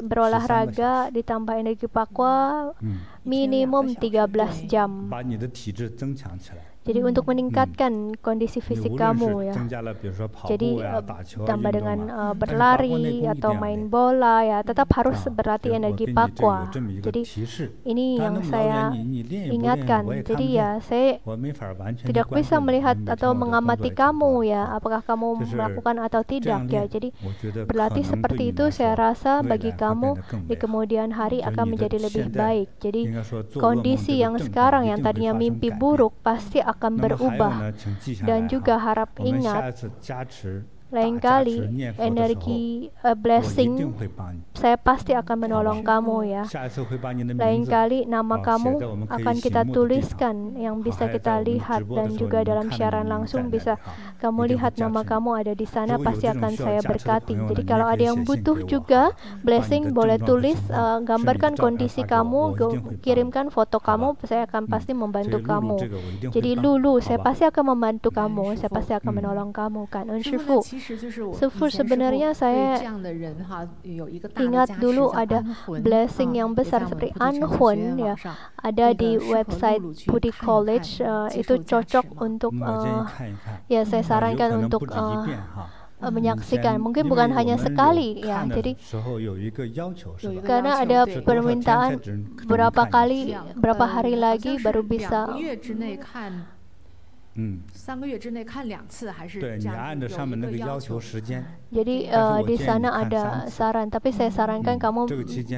berolahraga ditambah energi pakwa hmm. minimum tiga belas jam jadi untuk hmm. meningkatkan kondisi fisik kamu ya. Jadi ya, eh, tambah dengan uh, berlari atau main bola ya, tetap harus ah, berlatih energi pakwa. Jadi ini yang saya ingatkan. Jadi ya, ya saya tidak bisa melihat atau mengamati kamu ya, apakah kamu melakukan atau tidak ya. Jadi berlatih seperti itu saya rasa bagi kamu di ya. kemudian hari akan menjadi lebih baik. Jadi kondisi yang sekarang yang tadinya mimpi buruk pasti akan akan berubah dan juga harap ingat lain kali energi uh, blessing saya pasti akan menolong kamu ya. Lain kali nama ah, kamu akan kita tuliskan yang bisa kita lihat dan juga dalam siaran langsung bisa ah, kamu lihat nama kamu ada di sana pasti akan saya berkati. Jadi kalau ada yang butuh juga blessing boleh tulis uh, gambarkan kondisi kamu, kirimkan foto kamu, saya akan pasti membantu kamu. Jadi lulu saya pasti akan membantu kamu, saya pasti akan menolong kamu kan. Unshifu sebenarnya saya ingat dulu ada blessing yang besar seperti Anhun ya ada di website Budi College uh, itu cocok untuk uh, ya saya sarankan untuk uh, menyaksikan mungkin bukan hanya sekali ya jadi karena ada permintaan berapa kali berapa hari lagi baru bisa 三个月之内看两次还是对你按照上面那个要求时间。Jadi di sana ada saran, tapi saya sarankan kamu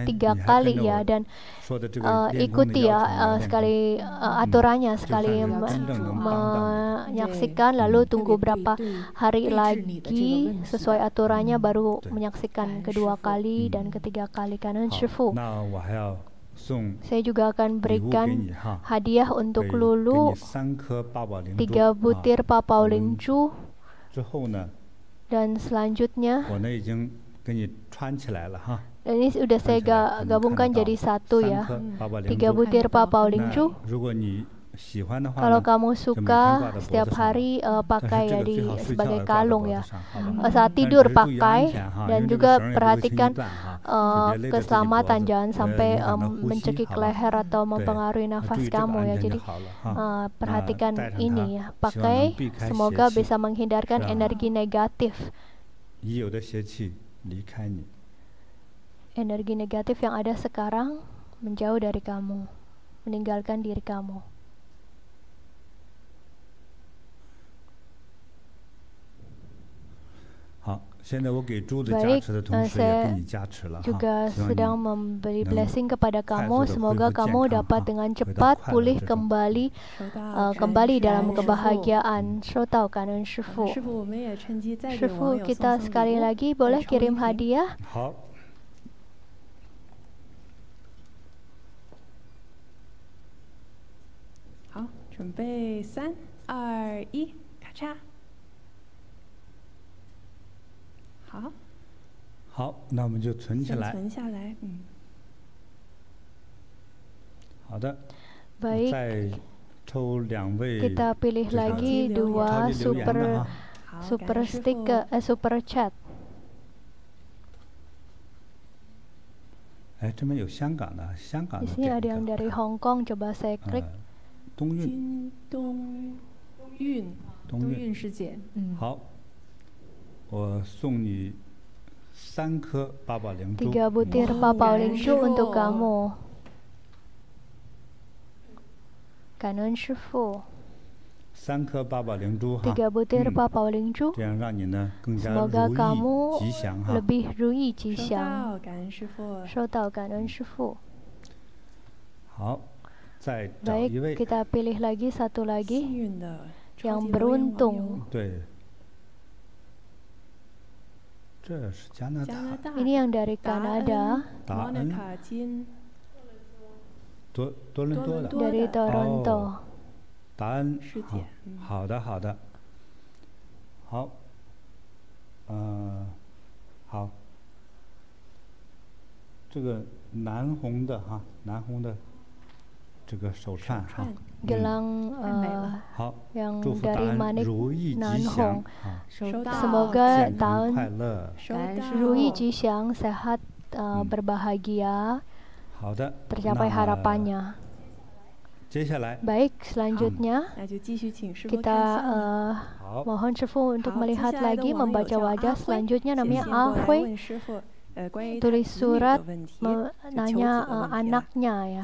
tiga kali ya dan ikuti ya sekali aturannya sekali hmm. menyaksikan lalu tunggu berapa hari lagi sesuai aturannya baru menyaksikan kedua kali dan hmm. ketiga kali karena shifu. Saya juga akan berikan hadiah untuk Lulu tiga butir papau lingju. Dan selanjutnya, dan ini sudah saya gabungkan jadi satu ya, tiga butir papau lingju. Kalau kamu suka setiap hari uh, pakai di sebagai kalung ya. saat tidur pakai dan juga perhatikan uh, keselamatan jangan sampai um, mencekik leher atau mempengaruhi nafas kamu ya. Jadi uh, perhatikan ini ya. Pakai semoga bisa menghindarkan energi negatif. Energi negatif yang ada sekarang menjauh dari kamu, meninggalkan diri kamu. Baik, saya juga sedang memberi blessing kepada kamu. Semoga kamu dapat dengan cepat pulih eh, kembali kembali dalam kebahagiaan. Shotao Kanun Shifu. Shifu, kita sekali lagi boleh kirim hadiah. 好，好，那我们就存起来。存下来，嗯。好的。Baik. Kita pilih lagi dua super super sticker eh, super chat. 哎，这边有香港的，香港的。Di sini ada yang dari Hong Kong, coba saya klik. 东运。东运。东运师姐，嗯。好。Tiga butir papa linju untuk kamu. Kanun Shifu. Tiga butir papa linju. Semoga kamu lebih ruyi jisiang. dao Kanun Shifu. Baik, kita pilih lagi satu lagi yang beruntung. 这是加拿大。这是加拿大。达恩加拿大。这是加拿大。这是加拿大。这是加的。大。这是这是加拿大。这是加拿这 gelang, uh, yang dari manik Hong, Semoga tahun Rui sehat berbahagia. Tercapai harapannya. Baik, selanjutnya kita mohon Shifu untuk melihat lagi membaca wajah selanjutnya namanya ahui tulis surat menanya uh, anaknya ya.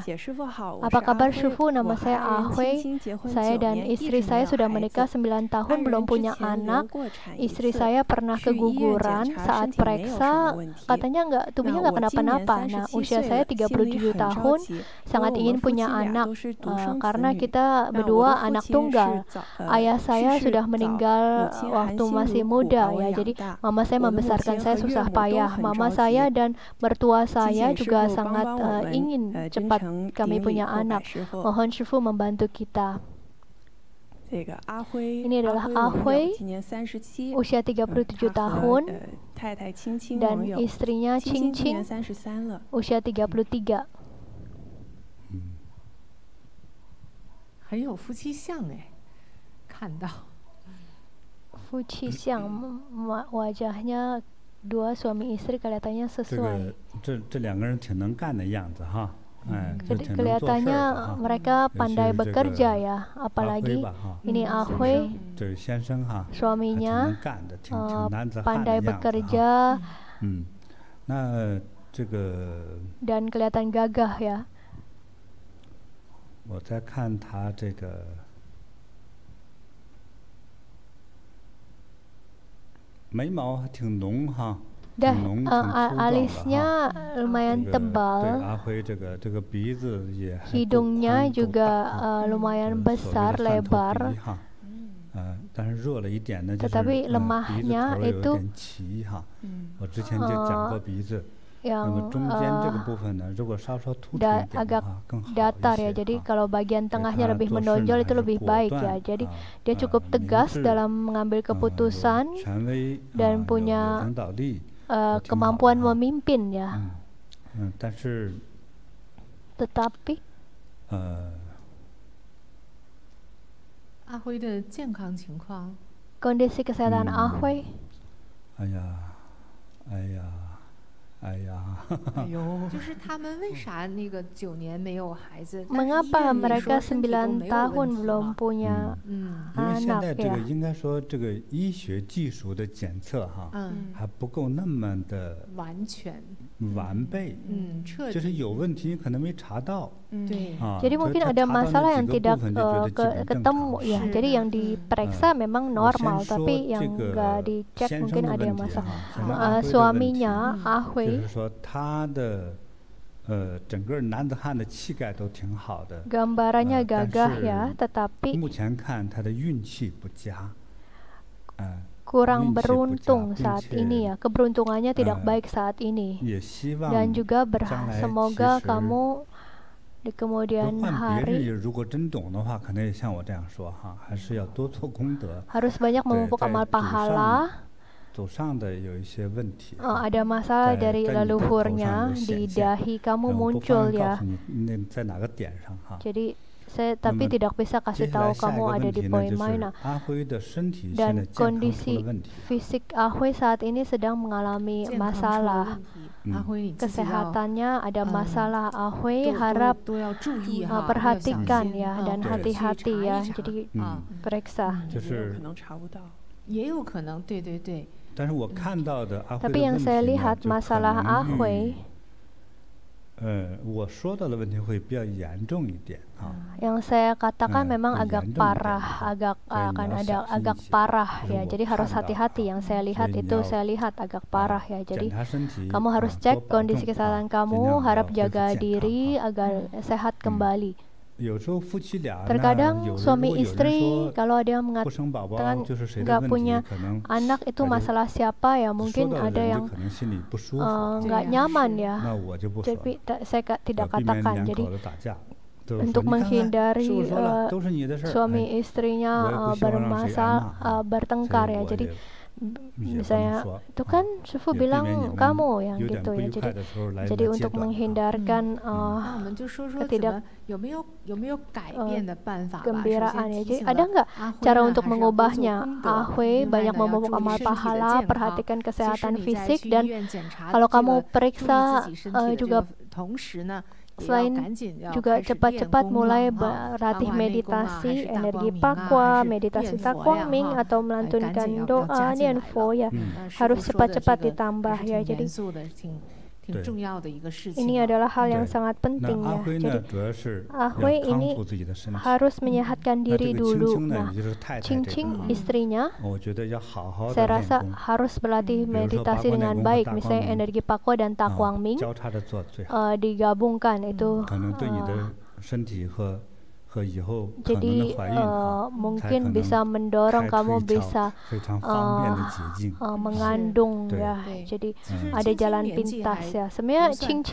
Apa kabar Shufu? Nama saya Ahui. Saya dan istri saya sudah menikah 9 tahun belum punya anak. Istri saya pernah keguguran saat periksa katanya nggak tubuhnya nggak kenapa-napa. Nah, usia saya 37 tahun, sangat ingin punya anak uh, karena kita berdua anak tunggal. Ayah saya sudah meninggal waktu masih muda ya. Jadi mama saya membesarkan saya susah payah. Mama saya saya dan mertua saya juga sangat uh, ingin eh, cepat kami punya anak. Mohon Shifu membantu kita. Ini adalah Ahui, usia 37 tahun, eh, dan istrinya Qing Qing, usia 33. Fuji Xiang, wajahnya dua suami istri kelihatannya sesuai. 这这两个人挺能干的样子哈。Hmm. Kelihatannya mereka pandai bekerja ya, apalagi ini Ahui, suaminya pandai bekerja dan kelihatan gagah ya. 我在看他这个眉毛还挺浓哈，挺浓、挺粗壮的哈。这个对，阿辉，这个这个鼻子也挺挺粗壮的。鼻子有点粗，有点粗。嗯，但是弱了一点呢，就是鼻子有点齐哈。嗯，我之前就讲过鼻子。yang uh, agak datar ya. Jadi kalau bagian tengahnya lebih menonjol itu lebih baik ya. Jadi dia cukup tegas dalam mengambil keputusan dan punya uh, kemampuan memimpin ya. Tetapi kondisi kesehatan Ahui. Ayah, ayah. 哎呀，哎呦，(laughs) 就是他们为啥那个九年没有孩子？为什么你说没有？因为现在这个应该说这个医学技术的检测哈，还不够那么的完全。Jadi mungkin ada masalah yang tidak ke, ketemu ya. Jadi yang diperiksa memang normal, tapi yang nggak dicek mungkin ada yang masalah. Uh, suaminya Ah Hui. gagah ya, tetapi 目前看他的运气不佳，嗯。kurang beruntung saat ini ya keberuntungannya tidak ah, baik saat ini ya, dan juga berharap semoga kamu di kemudian hari harus banyak memupuk amal pahala Oh, ada masalah dari leluhurnya di dahi kamu muncul ya. Jadi saya tapi tidak bisa kasih tahu kamu ada di poin mana. Dan kondisi fisik Ahui saat ini sedang mengalami masalah. Kesehatannya ada masalah Ahui harap perhatikan ya dan hati-hati ya. Jadi periksa. Tapi yang saya lihat masalah Ahui yang saya katakan memang agak parah, agak akan ah, ada agak parah ya. Jadi harus hati-hati. Yang saya ah. lihat itu saya lihat agak ah, parah ya. Jadi kamu harus cek kondisi kesehatan kamu, harap jaga diri agar hmm. sehat hmm. kembali. Terkadang suami istri kalau ada yang mengatakan nggak punya anak itu masalah siapa ya mungkin ada yang nggak iya. nyaman ya. Jadi saya tidak katakan. Jadi untuk menghindari suami istrinya uh, bermasalah bertengkar ya. Jadi misalnya itu kan Sufu bilang kamu yang gitu ya jadi jadi untuk menghindarkan ketidak gembiraan ya jadi ada nggak cara untuk mengubahnya ahwe banyak memupuk amal pahala perhatikan kesehatan fisik dan kalau kamu periksa juga Selain iya, ya, juga cepat-cepat mulai berlatih meditasi, energi pakwa, iya, meditasi takwaming ya, atau melantunkan ya, doa info ya harus cepat-cepat ditambah ya. Jadi 挺重要的一个事情。Ini adalah hal yang sangat penting ya. Jadi Ahui ini harus menyehatkan diri dulu. Nah, Cingcing istrinya, saya rasa harus berlatih meditasi dengan baik. Misalnya energi Pako dan Takwangming digabungkan itu. Jadi mungkin bisa mendorong kamu bisa mengandung ya. Jadi ada jalan pintas ya. Sebenarnya Ching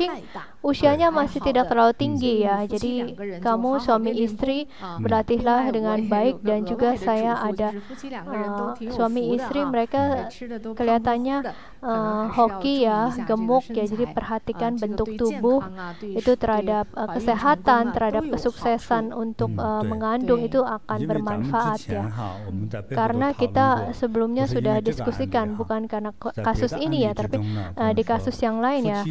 usianya masih tidak terlalu tinggi ya. Jadi kamu suami istri berlatihlah dengan baik dan juga saya ada suami istri mereka kelihatannya hoki ya, gemuk ya. Jadi perhatikan bentuk tubuh itu terhadap kesehatan, terhadap kesuksesan untuk untuk uh, mengandung itu akan bermanfaat ya. Oh, karena kita sebelumnya sudah kan, diskusikan ya. bukan karena kasus ini ya, gitu tapi uh, di kasus yang lain ya,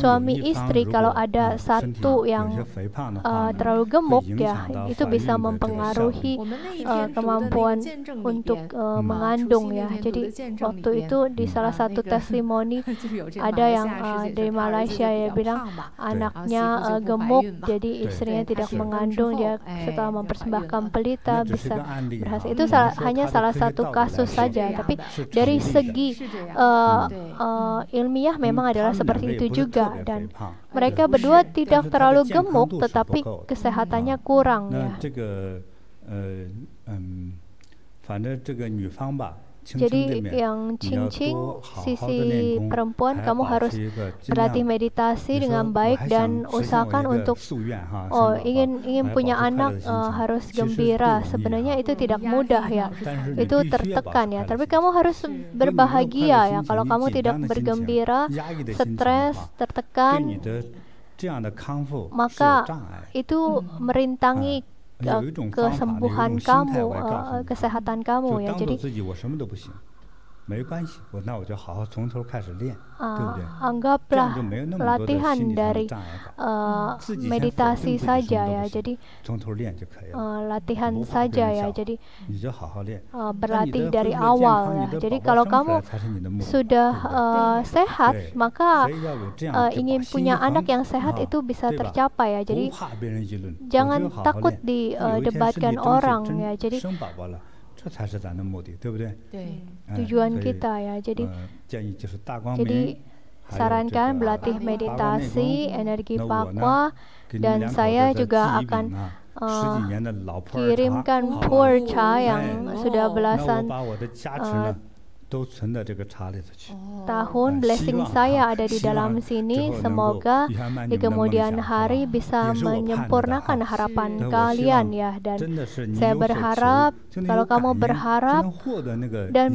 suami istri kalau ada nah, satu yang uh, terlalu gemuk ya, itu bisa mempengaruhi uh, kemampuan untuk uh, mengandung ya. Jadi waktu itu di hmm. salah satu nah, testimoni (laughs) oh, ada yang uh, dari Malaysia ya bilang anaknya uh, gemuk, jadi istrinya tidak mengandung dia Eh, setelah iya, mempersembahkan pelita nah, bisa berhasil. Itu sal hanya salah satu kasus saja, tapi dari segi uh, uh, ilmiah hmm. memang adalah seperti itu juga ya, dan mereka berdua tidak terlalu gemuk tetapi hmm. kesehatannya kurang nah, ya. Hmm, jadi yang cincin sisi perempuan kamu harus berlatih meditasi dengan baik dan usahakan untuk oh ingin ingin punya anak uh, harus gembira. Sebenarnya itu tidak mudah ya. Itu tertekan ya. Tapi kamu harus berbahagia ya. Kalau kamu tidak bergembira, stres, tertekan maka itu merintangi kesembuhan kamu, kesehatan kamu ya. Jadi anggaplah latihan dari meditasi saja ya, jadi latihan saja ya, jadi berlatih dari awal ya. Jadi kalau kamu sudah sehat, maka ingin punya anak yang sehat itu bisa tercapai ya. Jadi jangan takut didebatkan orang ya. Jadi Tujuan kita ya. Jadi. sarankan berlatih meditasi, energi pakwa, dan saya juga akan kirimkan purcha yang sudah belasan uh, Tahun blessing saya ada di dalam sini. Semoga di kemudian hari bisa menyempurnakan harapan kalian ya. Dan saya berharap kalau kamu berharap dan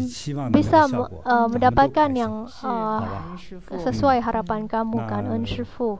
bisa uh, mendapatkan yang uh, sesuai harapan kamu kan, Unshifu.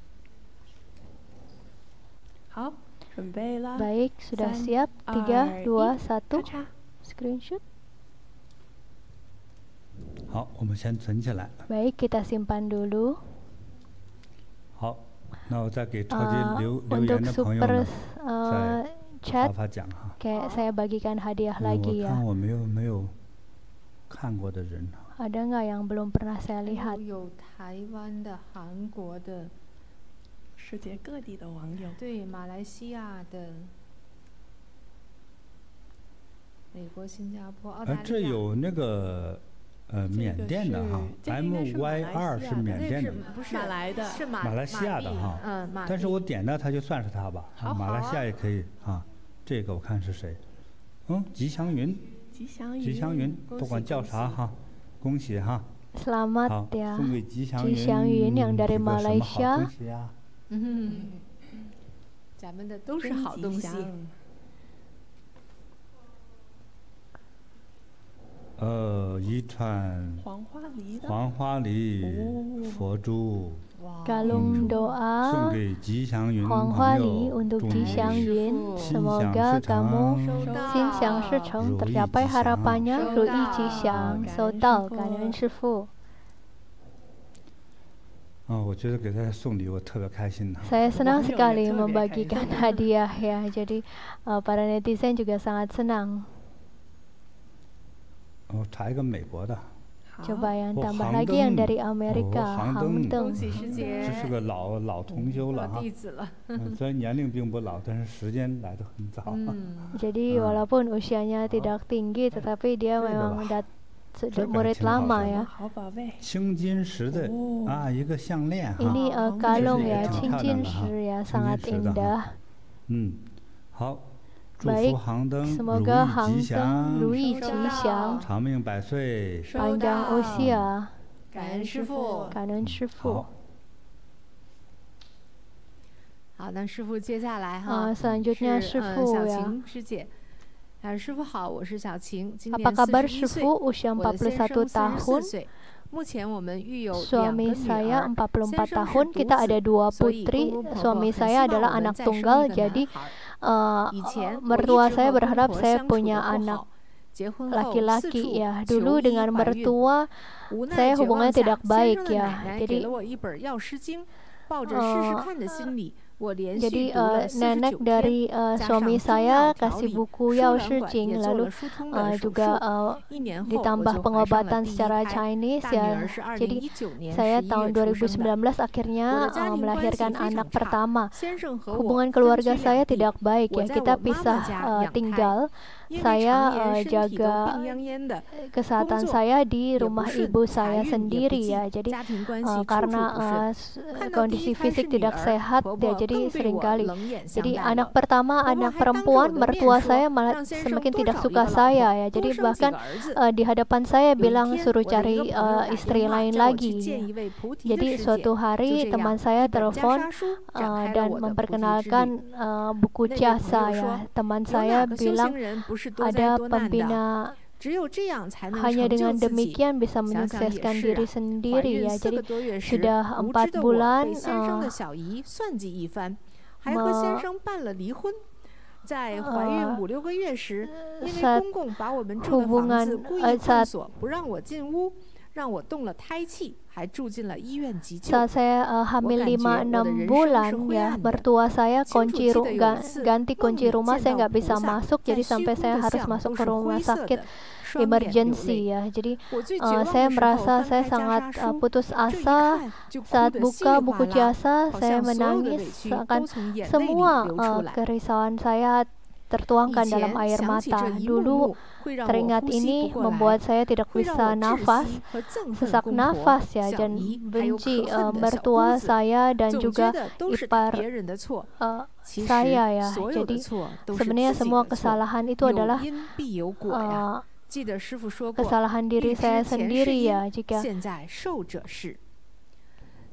Baik, sudah siap. 3, 2, 1. Screenshot. Baik, kita simpan dulu. Ah, untuk super eh, chat, saya bagikan hadiah oh, lagi ya. Ada nggak yang belum pernah saya lihat? 世界各地的网友对马来西亚的、美国、新加坡、澳大利亚。这有那个呃缅甸的哈，M Y 二是缅甸的，不是马来的是马来西亚的哈。嗯，但是我点到它就算是它吧，马来西亚也可以啊。这个我看是谁，嗯，吉祥云，吉祥云，吉祥云，不管叫啥哈，恭喜哈。Selamat ya, i g Yun yang dari Malaysia。嗯，(laughs) 咱们的都是好东西。呃，一串黄花梨的佛珠，送给吉祥云。黄花梨，吉祥云。心想事成，收到，感师傅。saya senang sekali membagikan hadiah ya, jadi para netizen juga sangat senang. 我查 Cobayan tambah lagi yang dari Amerika. 鸿登，恭喜师姐。这是个老 j a d i walaupun usianya tidak tinggi, tetapi dia memang dat。这好宝贝，青金石的啊，一个项链，这个黄金也太漂亮了，没得失的。嗯，好，祝福航灯如意吉祥，长命百岁，双脚无邪，感恩师父，感恩师父。好，那师父接下来哈，是小晴师姐。Apa kabar Shifu? Usia 41 tahun. Suami saya 44 tahun, kita ada dua putri. Suami saya adalah anak tunggal, jadi uh, mertua saya berharap saya punya anak laki-laki ya. Dulu dengan mertua saya hubungannya tidak baik ya. Jadi uh, jadi uh, nenek dari uh, suami saya kasih buku Yao Shi Jing lalu uh, juga uh, ditambah pengobatan secara Chinese ya. Jadi saya tahun 2019 akhirnya uh, melahirkan anak pertama. Hubungan keluarga saya tidak baik ya. Kita pisah uh, tinggal saya uh, jaga kesehatan saya di rumah ibu saya sendiri ya. Jadi uh, karena uh, kondisi fisik tidak sehat ya, jadi seringkali. Jadi anak pertama anak perempuan mertua saya malah semakin tidak suka saya ya. Jadi bahkan uh, di hadapan saya bilang suruh cari uh, istri lain lagi. Jadi suatu hari teman saya telepon uh, dan memperkenalkan uh, buku jasa ya. Teman saya bilang ada pembina hanya dengan demikian bisa menyukseskan diri sendiri ya. Jadi sudah empat bulan uh, saat hubungan uh, saat Eh, saat saya uh, hamil lima enam bulan ya, mertua saya kunci ru ganti kunci rumah, saya nggak bisa masuk, jadi sampai saya harus masuk ke rumah sakit emergency ya. Jadi uh, saya merasa saya sangat uh, putus asa saat buka buku jasa, saya menangis, akan semua uh, kerisauan saya tertuangkan dalam air mata. Dulu Teringat ini membuat saya tidak bisa nafas, sesak nafas ya, dan benci uh, mertua saya dan juga ipar uh, saya ya. Jadi sebenarnya semua kesalahan itu adalah uh, kesalahan diri saya sendiri ya jika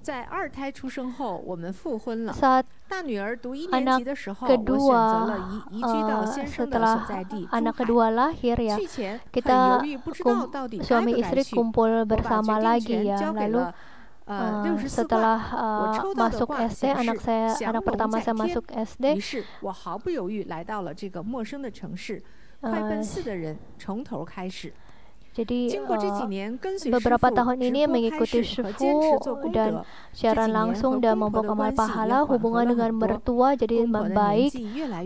在二胎出生后，我们复婚了。Saat anak kedua, setelah anak kedua lahir ya, kita suami istri kumpul bersama lagi ya. Lalu Uh, setelah uh, masuk SD anak saya anak pertama saya masuk SD uh, jadi beberapa tahun ini mengikuti Shifu dan siaran langsung dan kembali pahala hubungan dengan mertua jadi baik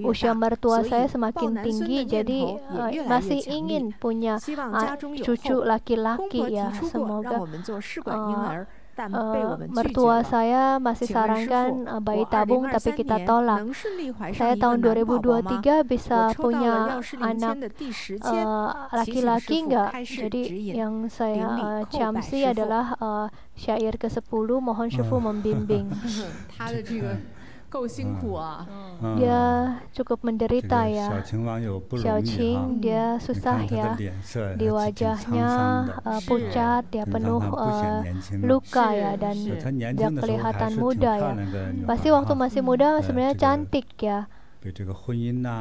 Usia mertua saya semakin tinggi jadi masih ingin punya cucu laki-laki ya. Semoga mertua saya masih sarankan bayi tabung tapi kita tolak. Saya tahun 2023 bisa punya anak laki laki-laki enggak? Jadi yang saya uh, camsi adalah uh, syair ke-10 mohon syefu membimbing. (laughs) Dia cukup menderita ya. Xiaoqing dia susah ya. Di wajahnya pucat dia penuh luka ya dan dia kelihatan muda ya. Pasti waktu masih muda sebenarnya cantik ya.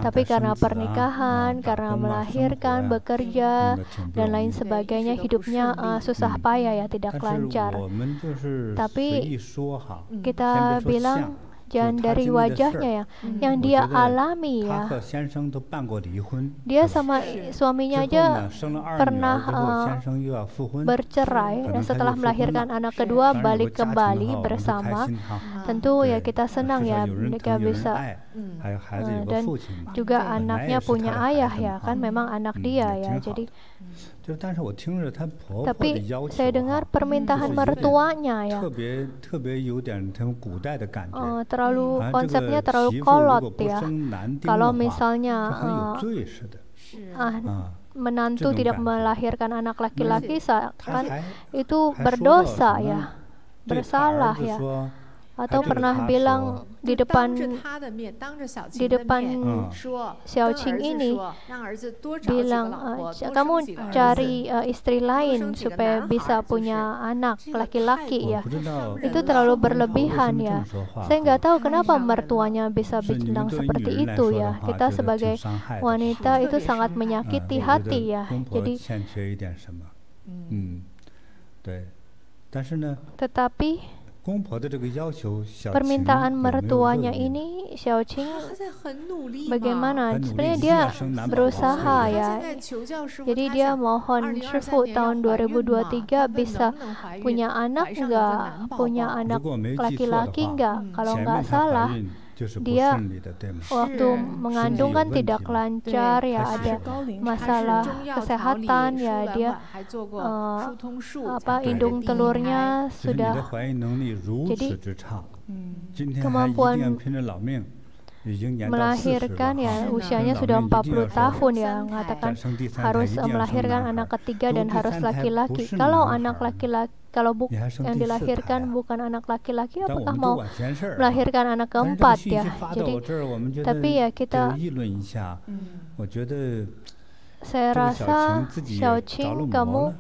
Tapi karena pernikahan, karena melahirkan, bekerja, dan lain sebagainya, hidupnya uh, susah payah ya, tidak lancar. Tapi kita bilang dan dari wajahnya ya, yang dia alami ya. Dia sama suaminya aja pernah uh, bercerai dan setelah melahirkan anak kedua balik kembali bersama. Tentu ya kita senang ya mereka bisa uh, dan juga anaknya punya ayah ya kan memang anak dia ya. Jadi tapi saya dengar permintaan mertuanya ya. terlalu konsepnya terlalu kolot ya. Kalau misalnya menantu tidak melahirkan anak laki-laki, kan itu berdosa ya, bersalah ya atau pernah bilang di depan di depan Xiao Qing ini bilang kamu cari uh, istri lain supaya bisa punya anak laki-laki ya itu terlalu berlebihan ya saya nggak tahu kenapa mertuanya bisa bilang seperti itu ya kita sebagai wanita itu sangat menyakiti ah, hati ya jadi hmm. Hmm. tetapi Permintaan mertuanya ini Xiao Qing bagaimana? Sebenarnya dia berusaha ya. Jadi dia mohon Shifu tahun 2023 bisa punya anak enggak? Punya anak laki-laki enggak? Kalau enggak salah, dia waktu hmm. mengandung kan tidak lancar ya iya. ada iya. masalah kesehatan ya dia uh, apa indung telurnya sudah jadi hmm. kemampuan melahirkan ya usianya sudah 40 tahun ya mengatakan harus melahirkan anak ketiga dan harus laki-laki kalau anak laki-laki kalau bu yang dilahirkan bukan anak laki-laki apakah mau melahirkan anak keempat ya jadi tapi ya kita saya rasa Xiaoqing kamu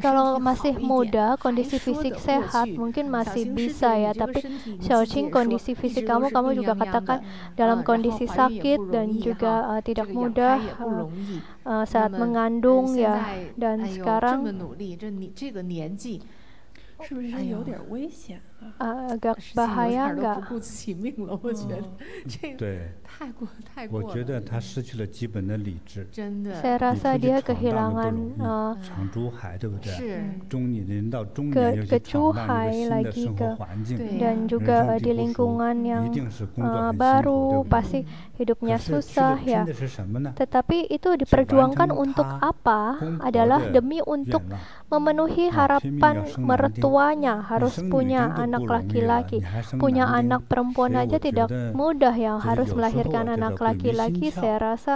kalau masih muda, kondisi fisik sehat, mungkin masih bisa ya. Tapi Xiaoqing, kondisi fisik kamu, kamu juga katakan dalam kondisi sakit dan juga uh, tidak mudah uh, saat mengandung ya. Dan sekarang agak bahaya nggak? Saya rasa dia kehilangan uh, 闯珠海，对不对？是。中年人到中年又去闯荡一个新的生活环境，dan juga di lingkungan yang baru pasti hidupnya susah ya. Tetapi itu diperjuangkan untuk apa? Adalah demi untuk memenuhi nah, harapan mertuanya harus punya anak laki-laki, punya anak perempuan aja tidak mudah yang harus melahirkan melahirkan anak laki-laki, saya rasa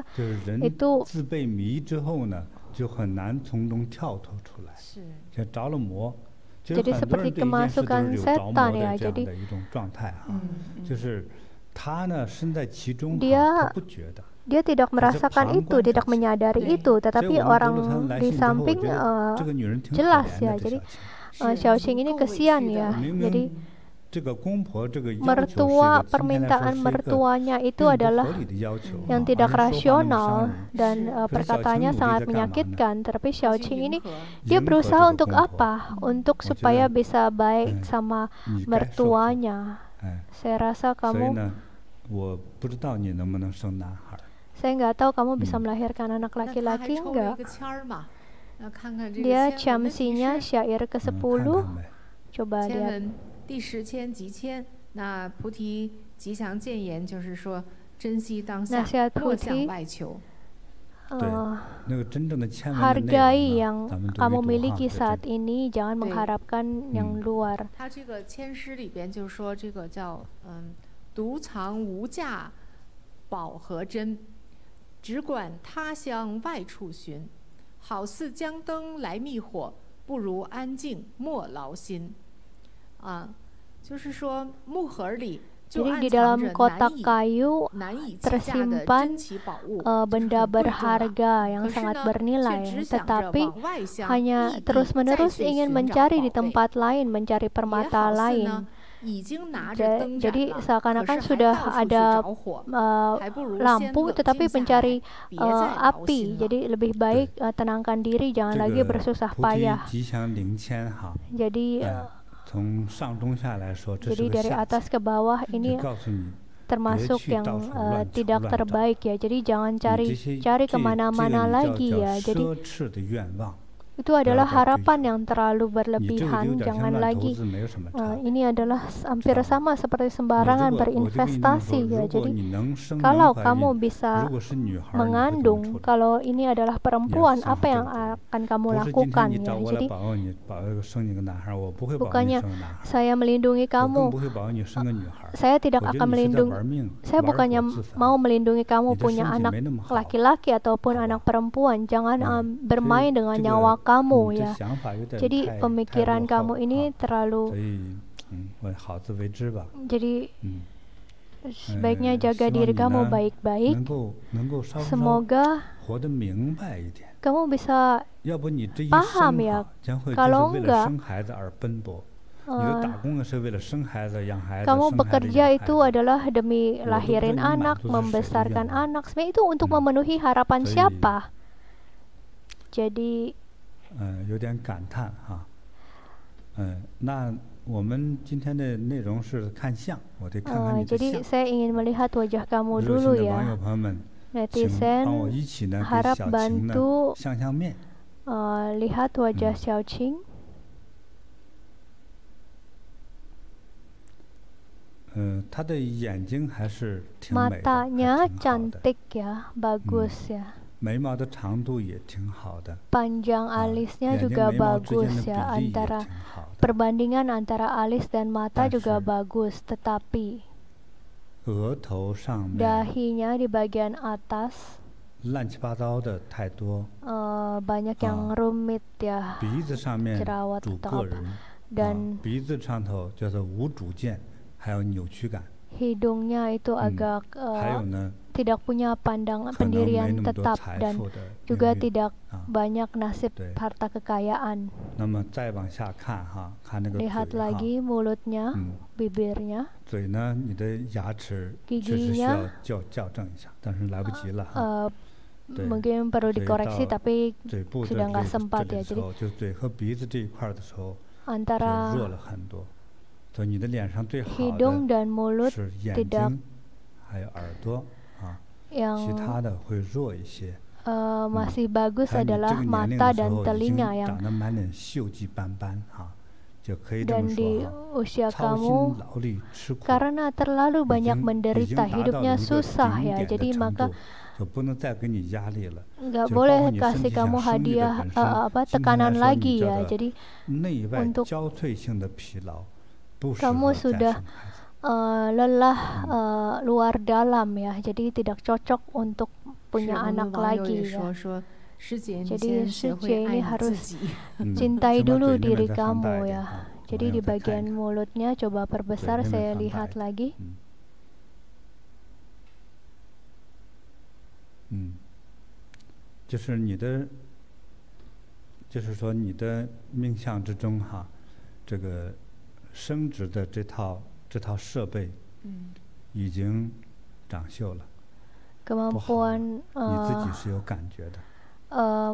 itu jadi seperti kemasukan setan ya. Jadi hmm. dia dia tidak merasakan itu, tidak menyadari itu, tetapi orang di samping uh, jelas ya. Jadi uh, Xiaoqing ini kesian ya. Jadi mertua permintaan mertuanya itu adalah yang tidak rasional dan uh, perkataannya sangat menyakitkan tapi Xiao Qing ini dia berusaha untuk apa untuk supaya bisa baik eh, sama mertuanya eh. saya rasa kamu saya nggak tahu kamu bisa hmm. melahirkan anak nah, laki-laki enggak nah, dia chamsinya syair ke-10 hmm, coba lihat 第十千即千，那菩提吉祥见言就是说，珍惜当下，莫向外求。hargai yang kamu miliki saat ini jangan mengharapkan yang luar。他这个千诗里边就是说，这个叫嗯，独藏无价宝和珍，只管他乡外处寻，好似将灯来觅火，不如安静莫劳心，啊。Jadi di dalam kotak kayu tersimpan uh, benda berharga yang sangat bernilai, tetapi hanya terus-menerus ingin mencari di tempat lain, mencari permata lain. Jadi seakan-akan sudah ada uh, lampu, tetapi mencari uh, api. Jadi lebih baik uh, tenangkan diri, jangan lagi bersusah payah. Jadi uh, jadi dari atas ke bawah ini termasuk yang uh, tidak terbaik ya. Jadi jangan cari cari kemana-mana lagi ya. Jadi itu adalah harapan yang terlalu berlebihan. Jangan lagi uh, ini adalah hampir sama seperti nah, sembarangan berinvestasi ya. Jadi kalau kamu bisa mengandung, kalau ini adalah perempuan, ya, apa yang akan kamu lakukan ya? Jadi bukannya saya melindungi kamu, eh, saya tidak akan melindungi, saya bukannya mau melindungi kamu punya anak laki-laki ataupun nah, anak perempuan. Jangan um, bermain dengan nyawa kamu ya. Jadi pemikiran kamu ini terlalu jadi sebaiknya jaga diri kamu baik-baik. Semoga kamu bisa paham ya. Kalau enggak, Uh, kamu bekerja itu adalah demi lahirin anak, membesarkan anak. Sebenarnya itu untuk memenuhi harapan siapa? Jadi 嗯，有点感叹哈。嗯，那我们今天的内容是看相，我得看看你的相。j a d i saya ingin melihat wajah kamu dulu ya。热心的网友朋友们，请帮我一起呢，小相相面。呃，看嗯，他的眼睛还是挺美的，挺好的。Matanya cantik ya, bagus ya. panjang alisnya juga bagus ya antara perbandingan antara alis dan mata juga bagus, tetapi dahinya di bagian atas uh, banyak yang rumit ya jerawat atau apa dan hidungnya itu hmm. agak uh, tidak punya pandang pendirian tetap dan eh, juga tidak ah. banyak nasib harta kekayaan. Lihat lagi mulutnya, hmm. bibirnya, ya giginya, uh, mungkin perlu dikoreksi tapi sudah nggak sempat ya. Jadi antara hidung dan mulut tidak yang uh, masih bagus adalah mata dan telinga yang dan di usia kamu karena terlalu banyak menderita hidupnya susah ya jadi maka nggak boleh kasih kamu hadiah uh, apa tekanan lagi ya jadi untuk kamu sudah uh, lelah uh, luar dalam ya, jadi tidak cocok untuk punya anak lagi ya. ya. Jadi Shijie ini harus (laughs) hmm, cintai dulu diri kamu ya. Oh, jadi di bagian mulutnya coba perbesar saya lihat lagi. Hmm. 就是你的，就是说你的命相之中哈，这个 hmm. 生殖的这套这套设备，已经长锈了，不好。你自己是有感觉的，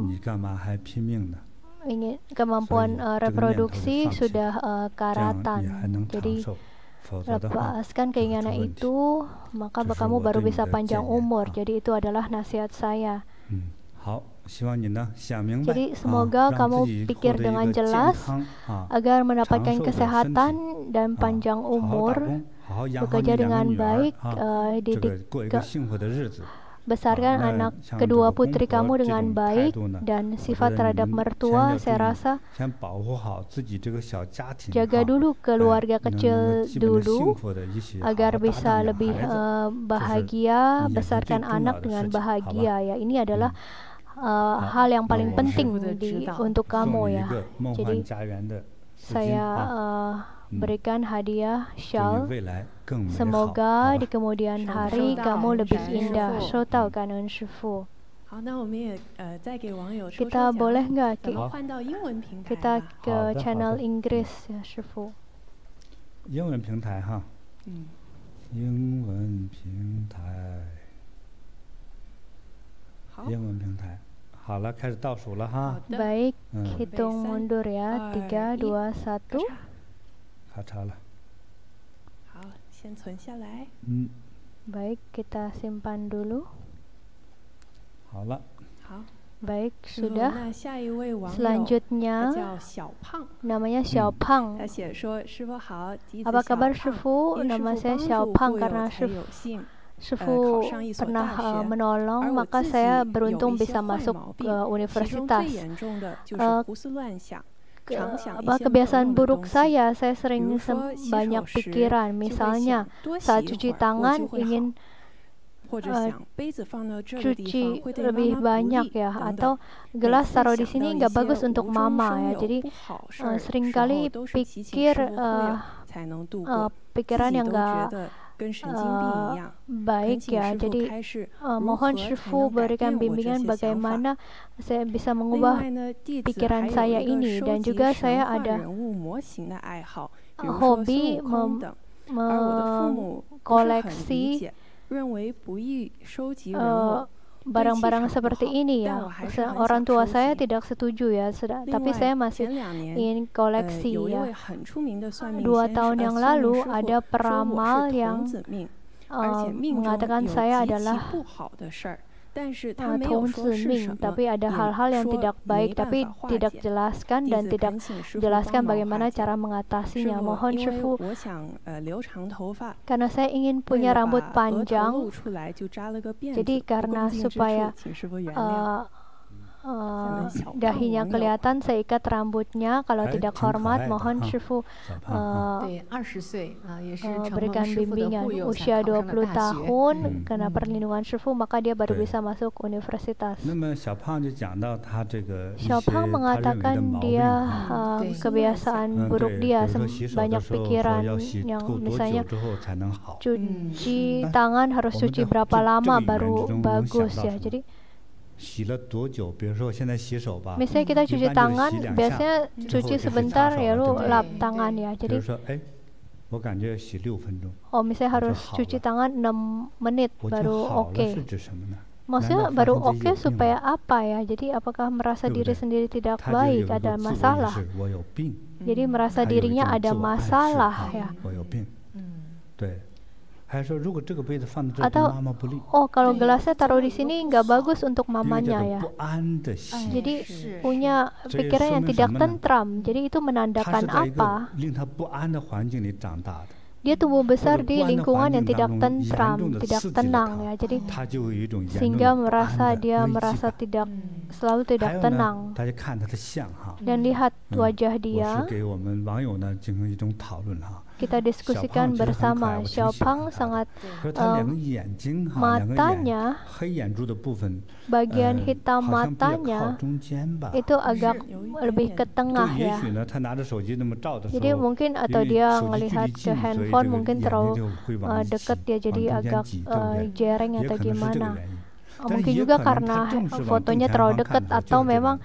你干嘛还拼命呢？所以这个念头放弃，这样你还能长寿。放掉这个念头，你才能长寿。嗯，好。Jadi semoga kamu pikir dengan jelas agar mendapatkan kesehatan dan panjang umur, bekerja dengan baik, uh, didik besarkan anak kedua putri kamu dengan baik dan sifat terhadap mertua saya rasa jaga dulu keluarga kecil dulu agar bisa lebih uh, bahagia besarkan anak dengan bahagia ya ini adalah uh, hal yang paling penting di, untuk kamu ya. Jadi saya uh, berikan hadiah shawl. Semoga di kemudian hari kamu lebih indah. Soto kanun Shifu. Kita boleh nggak kita ke channel Inggris ya, Shifu? Inggris Inggris platform. 好了，开始倒数了哈。Baik, hitung mundur ya. Tiga, dua, satu. Baik, kita simpan dulu. Baik sudah. Selanjutnya namanya Xiaopang. Apa kabar Shifu? Nama saya Xiaopang karena Shifu Sufu pernah menolong, maka saya beruntung bisa masuk ke universitas. Uh, kebiasaan buruk saya, saya sering banyak pikiran. Misalnya, saat cuci tangan ingin Uh, cuci lebih banyak ya atau gelas taruh di sini nggak bagus untuk mama ya jadi uh, kali pikir uh, uh, pikiran yang nggak baik ya, jadi mohon Shifu berikan bimbingan bagaimana saya bisa mengubah pikiran saya ini dan juga saya ada hobi mem mengkoleksi barang-barang seperti ini ya. Orang tua saya tidak setuju ya, tapi saya masih ingin koleksi ya. Dua tahun yang lalu ada peramal yang uh, mengatakan saya adalah Tahun seming, tapi ada hal-hal yang tidak baik, tapi tidak jelaskan dan tidak jelaskan bagaimana cara mengatasinya. Mohon Shifu, karena saya ingin punya rambut panjang, jadi karena supaya Eh, dahinya kelihatan, seikat rambutnya. Kalau eh, tidak hormat, eh, mohon Shifu ya berikan bimbingan. Ya usia 20 ya. tahun, hmm. karena hmm. perlindungan Shifu, maka dia baru bisa masuk universitas. Xiaopang mengatakan dia kebiasaan buruk dia, banyak pikiran yang misalnya cuci hmm. tangan harus cuci berapa lama baru bagus ya. Jadi Misalnya kita cuci tangan, biasanya cuci sebentar ya lu lap tangan ya. Jadi. Oh, misalnya harus cuci tangan 6 menit baru oke. Okay. Maksudnya baru oke okay supaya apa ya? Jadi apakah merasa diri sendiri tidak baik, ada masalah? Jadi merasa dirinya ada masalah ya atau oh kalau gelasnya taruh di sini nggak bagus untuk mamanya ya. Jadi iya, punya pikiran yang tidak tentram. Jadi itu menandakan apa? Dia tumbuh besar di lingkungan yang tidak tentram, tidak tenang ya. Jadi sehingga merasa dia merasa tidak hmm. selalu tidak tenang. Kan Dan lihat hmm. wajah dia. Hmm kita diskusikan bersama. Xiaopang sangat um, matanya bagian hitam matanya itu agak lebih ke tengah ya. Jadi mungkin atau dia melihat ke handphone mungkin terlalu uh, dekat ya jadi agak uh, jereng atau gimana mungkin juga karena fotonya terlalu dekat atau memang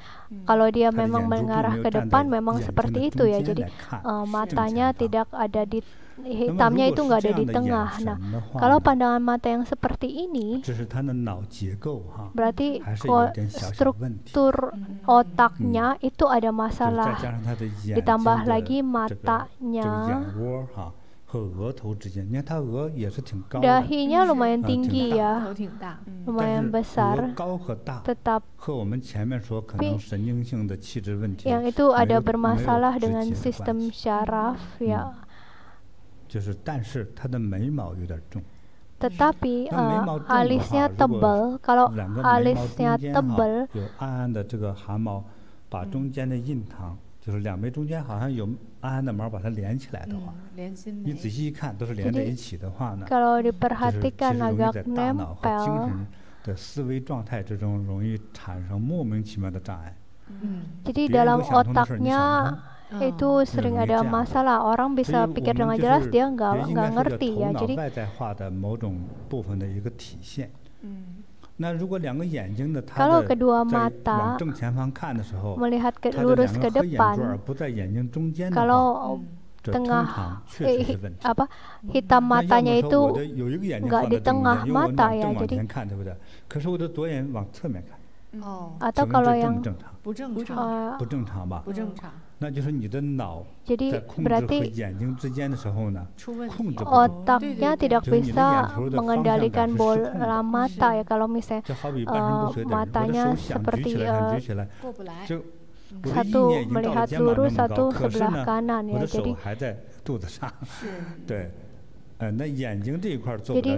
kalau dia memang mengarah ke depan memang seperti itu ya jadi uh, matanya tidak ada di hitamnya itu nggak ada di tengah. Nah, kalau pandangan mata yang seperti ini, berarti struktur otaknya itu ada masalah. Ditambah lagi matanya Dahinya lumayan tinggi ya. lumayan besar. 高和大，和我们前面说可能神经性的气质问题。Yang itu ada bermasalah dengan sistem syaraf ya. alisnya tebal kalau alisnya tebal 有暗暗的这个汗毛把中间的印堂。就是两眉中间好像有暗暗的毛，把它连起来的话，你仔细一看都是连在一起的话呢，就是其实容易在大脑和精神的思维状态之中容易产生莫名其妙的障碍。嗯，所以大家都想不通的事儿，大家都想不通。所以，我们讲，所以，a 们 n g 头脑外在化的某种部分的一个体现。那如果两个眼睛的，他的在往正前方看的时候，他的两个和眼珠儿不在眼睛中间的话，正常？确实有问题。黑色，黑色。可是我的有一个眼睛可能是因为正往前看对不对？可是我的左眼往侧面看。哦。啊，那叫不正常？不正常。不正常吧？不正常。Jadi berarti otaknya tidak bisa mengendalikan bola mata ya kalau misalnya uh, matanya seperti uh, satu melihat lurus satu sebelah kanan ya jadi jadi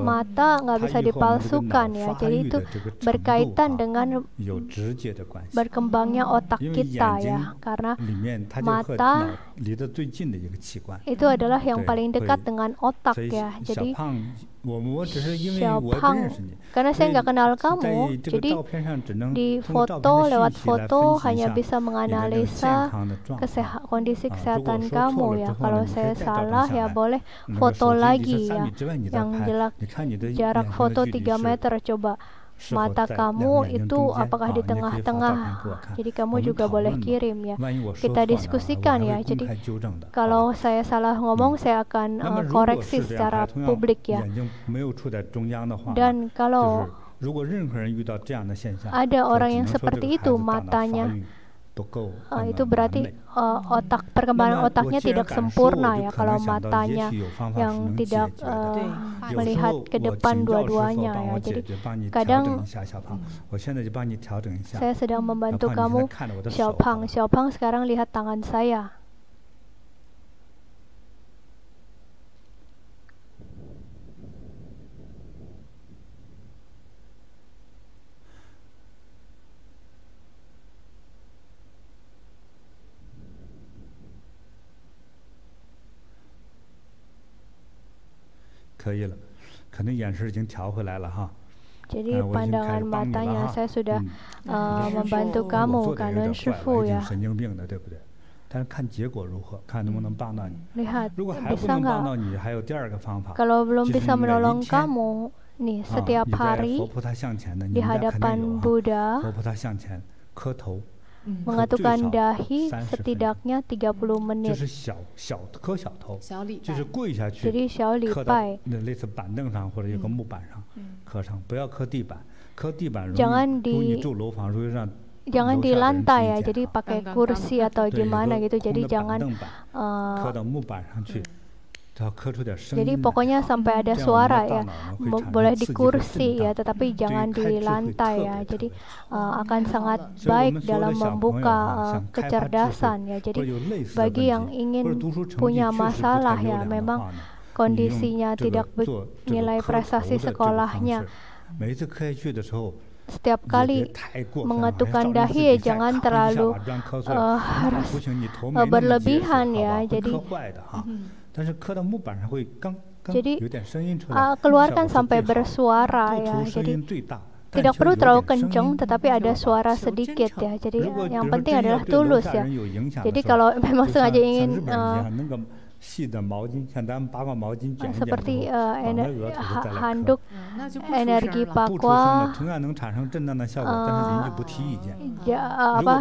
mata nggak bisa dipalsukan ya. Jadi itu berkaitan dengan berkembangnya otak kita ya, karena mata itu adalah yang paling dekat dengan otak ya. Jadi karena saya nggak kenal kamu, jadi di foto lewat foto hanya bisa menganalisa kesehat kondisi kesehatan kamu ya. Kalau saya salah ya boleh foto lagi ya, yang jelas jarak foto 3 meter coba mata kamu itu apakah di tengah-tengah. Jadi kamu juga boleh kirim ya. Kita diskusikan ya. Jadi kalau saya salah ngomong saya akan uh, koreksi secara publik ya. Dan kalau ada orang yang seperti itu matanya uh, itu berarti uh, otak perkembangan otaknya tidak sempurna ya kalau matanya yang tidak uh, melihat ke depan dua-duanya ya jadi kadang saya sedang membantu kamu Xiaopang. Pang sekarang lihat tangan saya 可以了，可能眼神已经调回来了哈。所以，班达安巴塔尼亚先生已经呃，帮助了你。嗯，你先说，我做点有点怪了。神经病的，对不对？但是看结果如何，看能不能帮到你。你看，如果还不能帮到你，还有第二个方法。如果不能帮助你，你每天清晨呢？啊，你在佛菩萨像前的，你在这肯定有啊。佛菩萨像前磕头。mengatukan dahi setidaknya 30 menit. Jadi xiao li bai. Jangan di jangan di lantai ya, jadi pakai kursi atau gimana gitu. Jadi jangan uh, jadi pokoknya sampai ada suara ya, boleh di kursi ya, tetapi jangan di lantai ya. Jadi uh, akan sangat baik dalam membuka uh, kecerdasan ya. Jadi bagi yang ingin punya masalah ya, memang kondisinya tidak nilai prestasi sekolahnya setiap kali mengetukkan dahi ya jangan terlalu uh, harus uh, berlebihan ya jadi hmm. Jadi keluarkan sampai bersuara ya. Jadi tidak perlu terlalu kenceng, tetapi ada suara sedikit ya. Jadi yang penting adalah tulus ya. Jadi kalau memang sengaja ingin uh, seperti uh, handuk energi pakwa uh, apa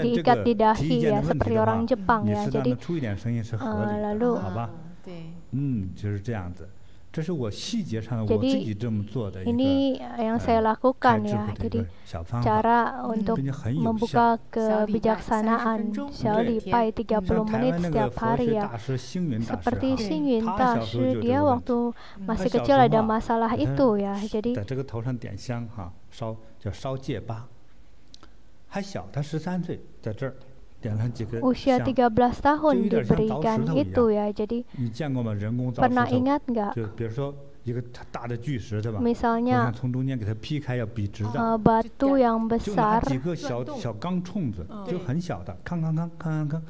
diikat di dahi ya seperti orang Jepang ya jadi uh, lalu 嗯，就是这样子，这是我细节上我自己这么做的一个。这个太智慧了，小方法。小方法。你已经很有小方法。三分钟。每天他那个头是大师星云大师。他小和尚就对。还小，他十三岁，在这儿。usia tiga belas tahun diberikan gitu ya, jadi pernah ingat nggak? Misalnya, m i batu yang besar, 就拿几个小小钢冲子，就很小的，锵锵锵，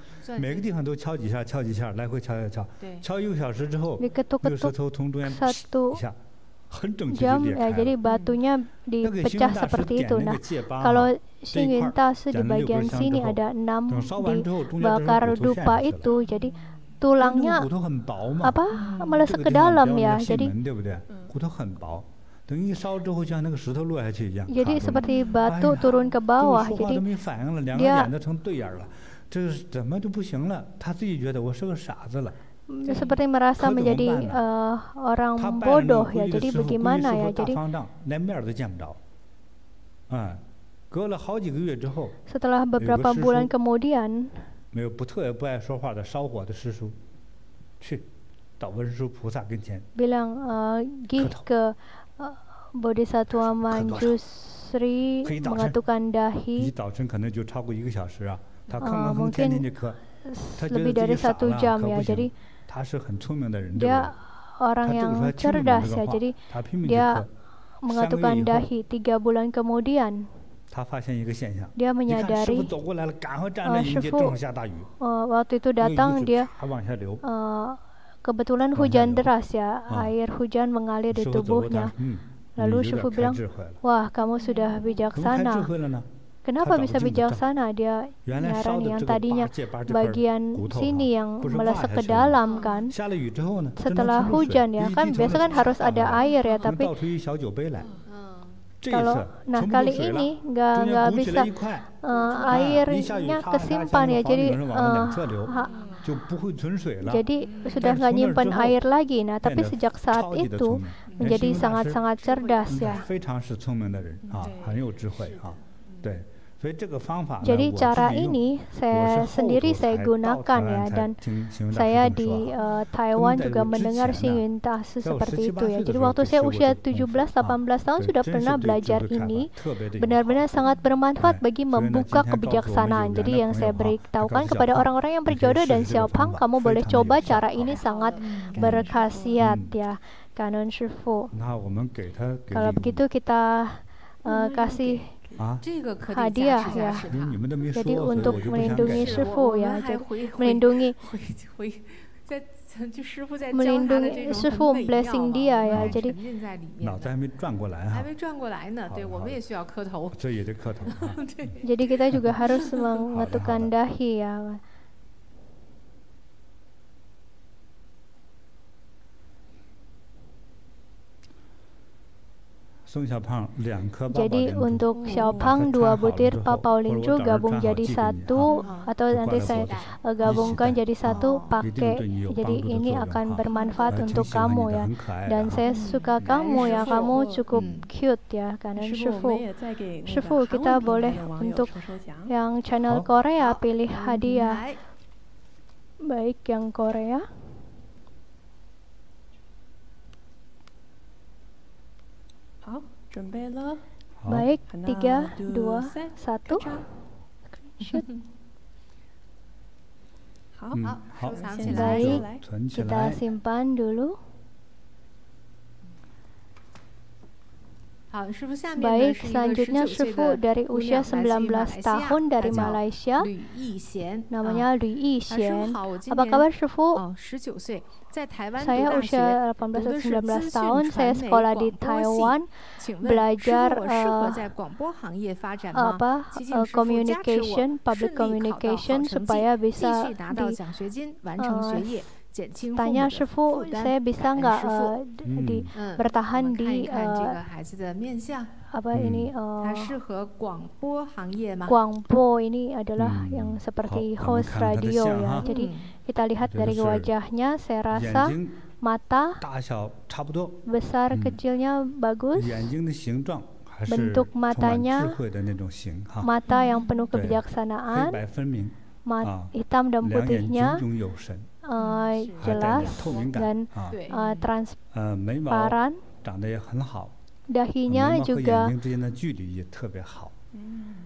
jam ya jadi batunya dipecah seperti itu nah kalau Singintase di bagian sini ada enam dibakar dupa itu jadi tulangnya apa meleset ke dalam ya jadi jadi seperti batu turun ke bawah jadi dia seperti merasa menjadi uh, orang bodoh ya. Jadi bagaimana ya? Jadi setelah beberapa bulan kemudian, bilang uh, gih ke bodhisattva Manjusri mengatukan dahi. Uh, mungkin lebih dari satu jam ya. Jadi dia orang yang cerdas ya jadi dia mengatukan dahi tiga bulan kemudian dia menyadari uh, Shifu uh, waktu itu datang dia uh, kebetulan hujan deras ya air hujan mengalir di tubuhnya lalu Shifu bilang wah kamu sudah bijaksana Kenapa bisa bijaksana dia nyaran yang tadinya bagian sini yang melesek ke dalam kan? Setelah hujan ya kan biasa kan harus ada air ya tapi kalau nah kali ini nggak nggak bisa uh, airnya kesimpan ya jadi uh, jadi sudah nggak nyimpan air lagi nah tapi sejak saat itu menjadi sangat-sangat cerdas ya. 对。jadi cara ini saya sendiri saya gunakan ya dan saya di uh, Taiwan juga mendengar Xingyuntasi seperti itu ya. Jadi waktu saya usia 17-18 tahun sudah pernah belajar ini benar-benar sangat bermanfaat bagi membuka kebijaksanaan. Jadi yang saya beritahukan kepada orang-orang yang berjodoh dan siapang, kamu boleh coba cara ini sangat berkhasiat ya. Kanon Shifu. Kalau begitu kita uh, kasih hadiah ya. Jadi untuk melindungi Sifu ya, melindungi melindungi Sifu blessing dia ya. Jadi jadi kita juga harus mengetukkan dahi ya. Oh. Jadi oh. eh, oh. untuk Xiaopang dua butir papaulin Pauling gabung jadi satu atau nanti saya gabungkan jadi satu pakai. Jadi ini ya. akan bermanfaat untuk kamu ya. Dan saya hmm. suka nah, kamu ya, kamu hmm. cukup cute ya karena Shifu. Shifu kita boleh untuk yang channel Korea pilih hadiah. Baik yang Korea. Hop. Baik, dua, dua satu. Shoot (laughs) hmm, Baik, kita simpan dulu Baik, selanjutnya Shifu dari usia 19 tahun dari Malaysia, namanya Lu Yixian. Apa kabar Shifu? Saya usia 18 19 tahun, saya sekolah di Taiwan, belajar uh, apa uh, communication, public communication supaya bisa di, uh, Tanya Shifu, saya bisa nggak uh, di bertahan di apa ini uh, Guangbo ini adalah yang seperti host radio ya. Jadi kita lihat dari wajahnya, saya rasa mata besar kecilnya bagus bentuk matanya mata yang penuh kebijaksanaan hitam dan putihnya jelas dan trans transparan. Dahinya juga.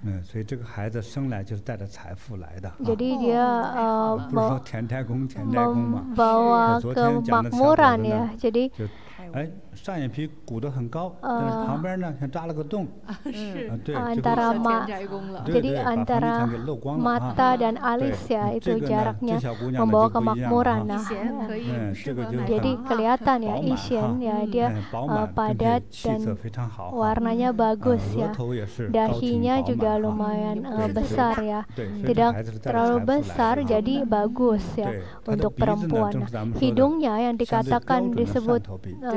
嗯，所以这个孩子生来就是带着财富来的。Jadi dia uh, kemakmuran ya. Jadi 哎，上眼皮鼓得很高，但是旁边呢像扎了个洞。是。对。Antara mata, antara mata dan alis ya itu jaraknya membawa kemakmuran. Nah, jadi kelihatan ya isian ya dia padat dan warnanya bagus ya. Dahinya juga lumayan besar ya, tidak terlalu besar jadi bagus ya untuk perempuan. hidungnya yang dikatakan disebut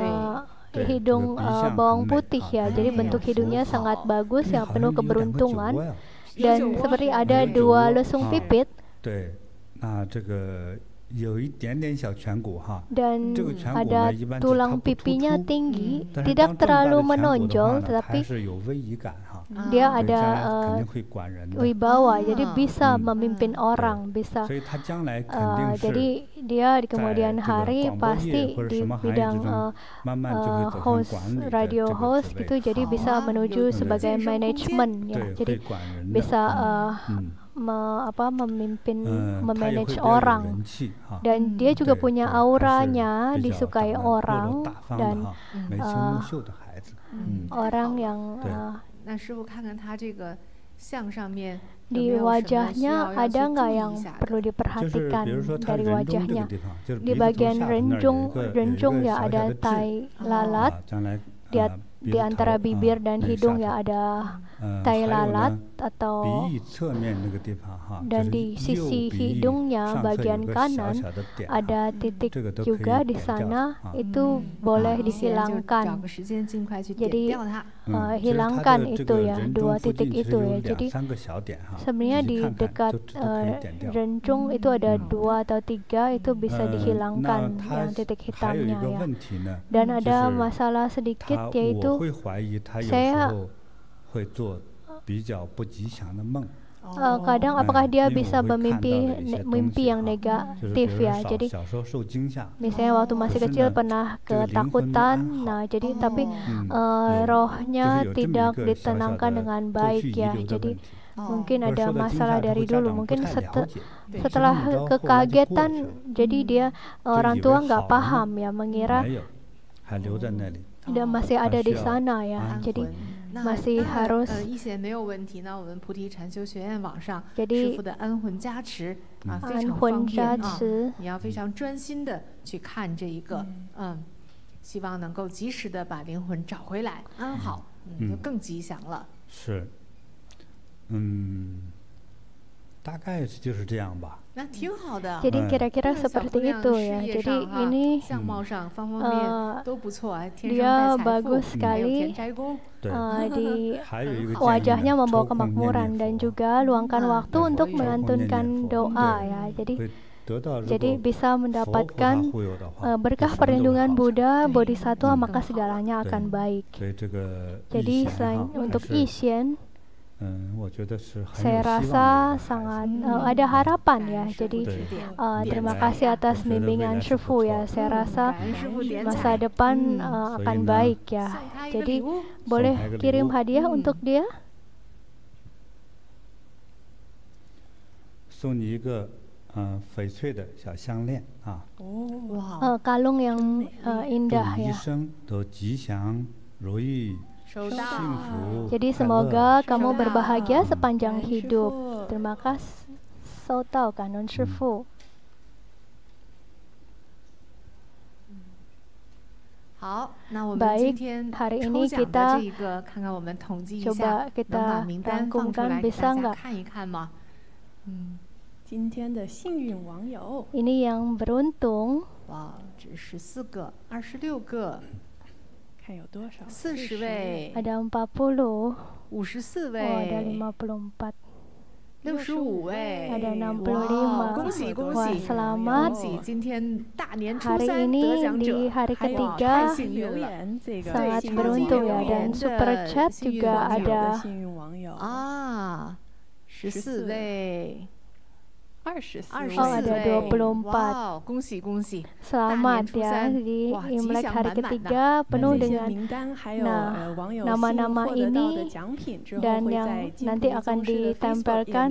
uh, hidung uh, bawang putih ya. Jadi bentuk hidungnya sangat bagus yang penuh keberuntungan dan seperti ada dua lesung pipit. 有一点点小颧骨哈。Dan ada tulang pipinya tinggi, tidak terlalu menonjol, tetapi dia ada wibawa, jadi bisa memimpin orang, bisa. jadi dia di kemudian hari pasti di bidang host, radio host gitu, jadi bisa menuju sebagai manajemen jadi bisa me, apa memimpin eh, memanage orang dan dia hmm, juga punya auranya disukai orang dan uh, orang yang uh, eh, di wajahnya ada nggak yang perlu diperhatikan dari wajahnya di bagian renjung renjung ya ada tai lalat di, di antara bibir dan hidung ya ada tai lalat atau dan di sisi hidungnya bagian kanan ada titik juga di sana itu boleh dihilangkan jadi uh, hilangkan itu ya dua titik itu ya jadi sebenarnya di dekat uh, rencung itu ada dua atau tiga itu bisa dihilangkan yang titik hitamnya ya dan ada masalah sedikit yaitu saya 会做比较不吉祥的梦。Uh, kadang apakah dia bisa bermimpi mimpi yang negatif ya jadi misalnya waktu masih kecil pernah ketakutan nah jadi tapi uh, rohnya tidak ditenangkan dengan baik ya jadi mungkin ada masalah dari dulu mungkin setel, setelah kekagetan jadi dia orang tua nggak paham ya mengira dia masih ada di sana ya jadi 那呃，一些没有问题。那我们菩提禅修学院网上师傅的安魂加持啊，非常方便啊。你要非常专心的去看这一个，嗯，希望能够及时的把灵魂找回来，安好，嗯，就更吉祥了。是，嗯，大概就是这样吧。Jadi nah. kira-kira seperti itu ya. Jadi ini dia bagus sekali (laughs) di wajahnya membawa kemakmuran dan juga luangkan waktu untuk melantunkan doa ya. Jadi jadi bisa mendapatkan berkah perlindungan Buddha, Bodhisattva maka segalanya akan baik. Jadi selain untuk isian saya rasa sangat uh, ada harapan ya. Jadi uh, terima kasih atas bimbingan Shufu ya. Saya rasa masa depan uh, akan baik ya. Jadi boleh kirim hadiah hmm. untuk dia? Uh, eh, kalung yang indah ya. Jadi semoga kamu berbahagia sepanjang hidup. Terima kasih. Sotao Kanon Shifu. Baik, hari ini kita coba kita rangkumkan bisa nggak? Ini yang beruntung. 看有多少。四十位。Ada empat puluh。五十四位。Ada lima puluh empat。六十五位，ada di hari ketiga sangat beruntung ya dan super chat juga ada Oh ada dua puluh empat, Selamat ya. Jadi Imlek hari ketiga penuh dengan nama-nama ini dan yang nanti akan ditempelkan.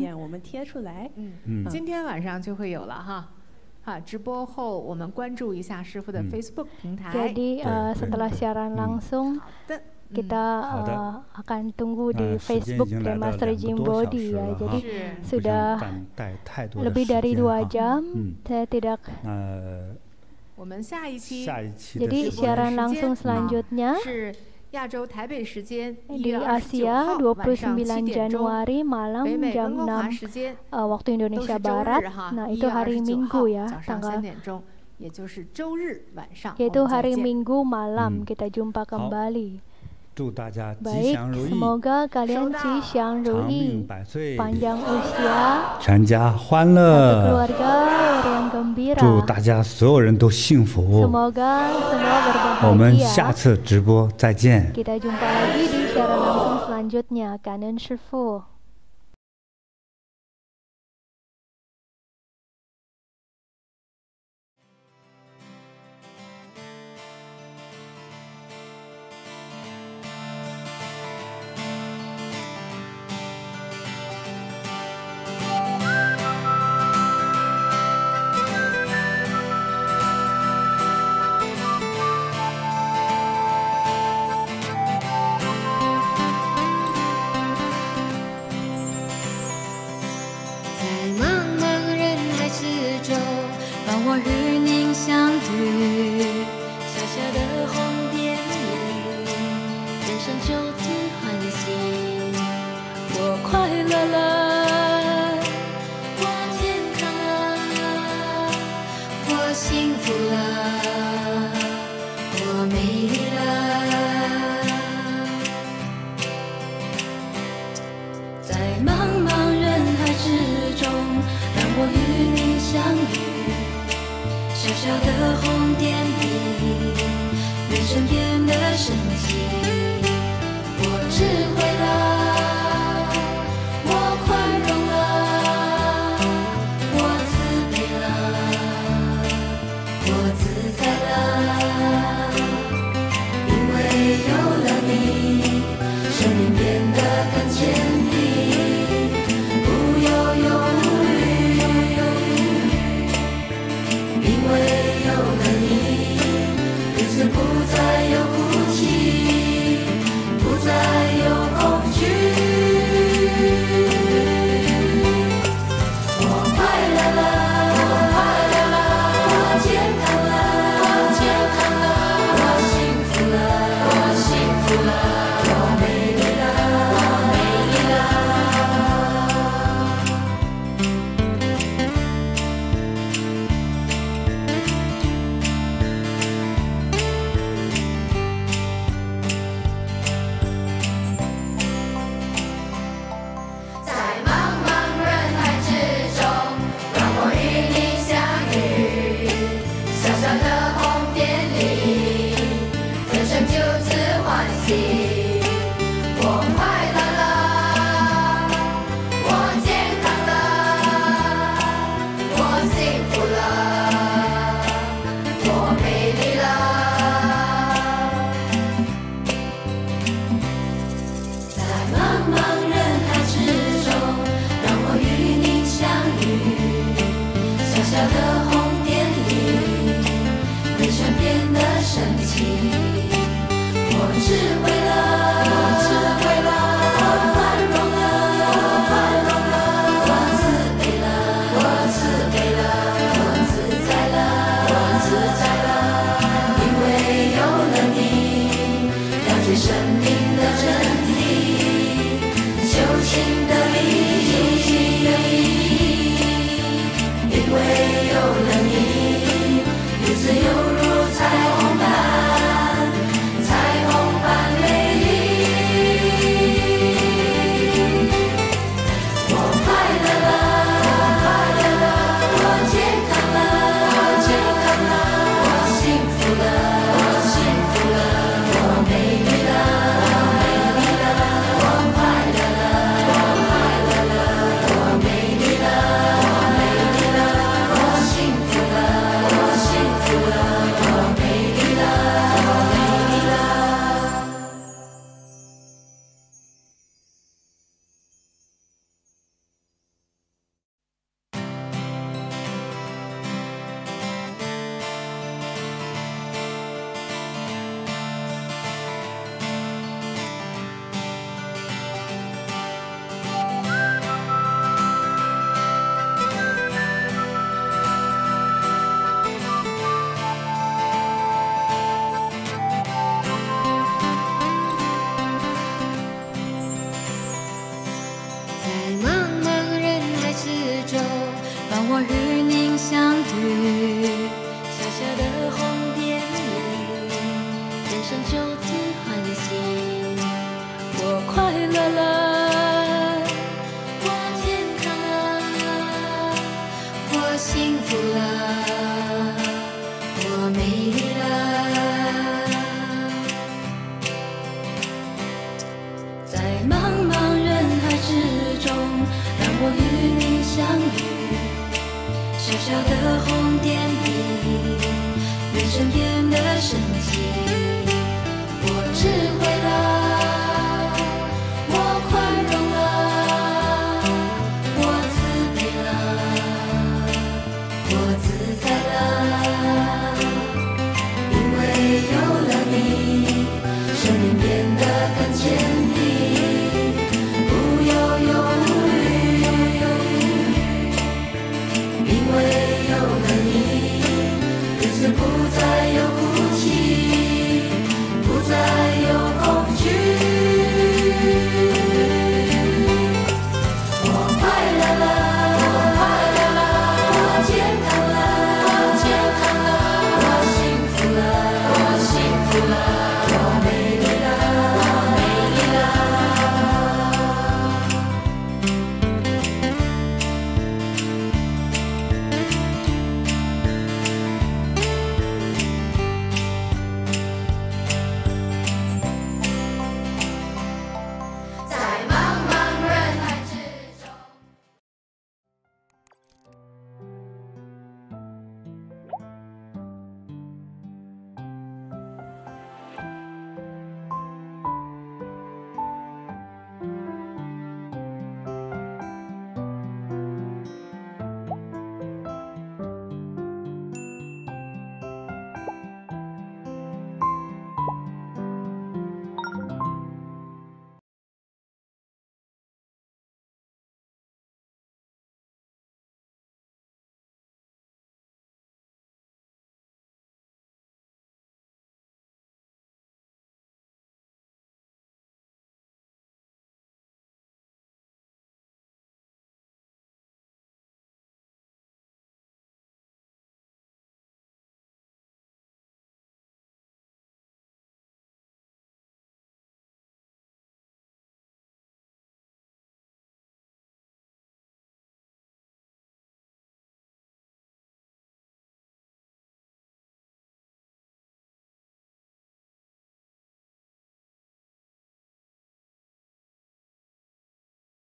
Jadi setelah siaran langsung. Hmm. kita uh, akan tunggu di uh, Facebook Demas Stretching Body ya. Jadi iya. sudah lebih dari dua jam. Hmm. Saya tidak. Uh, jadi siaran langsung selanjutnya. Di Asia 29 Januari malam jam 6 uh, waktu Indonesia Barat. Nah, itu hari Minggu ya, tanggal yaitu hari Minggu malam kita jumpa kembali. 祝大家吉祥如意，生长命百岁，全家欢乐，祝大家所有人都幸福，我们下次直播再见。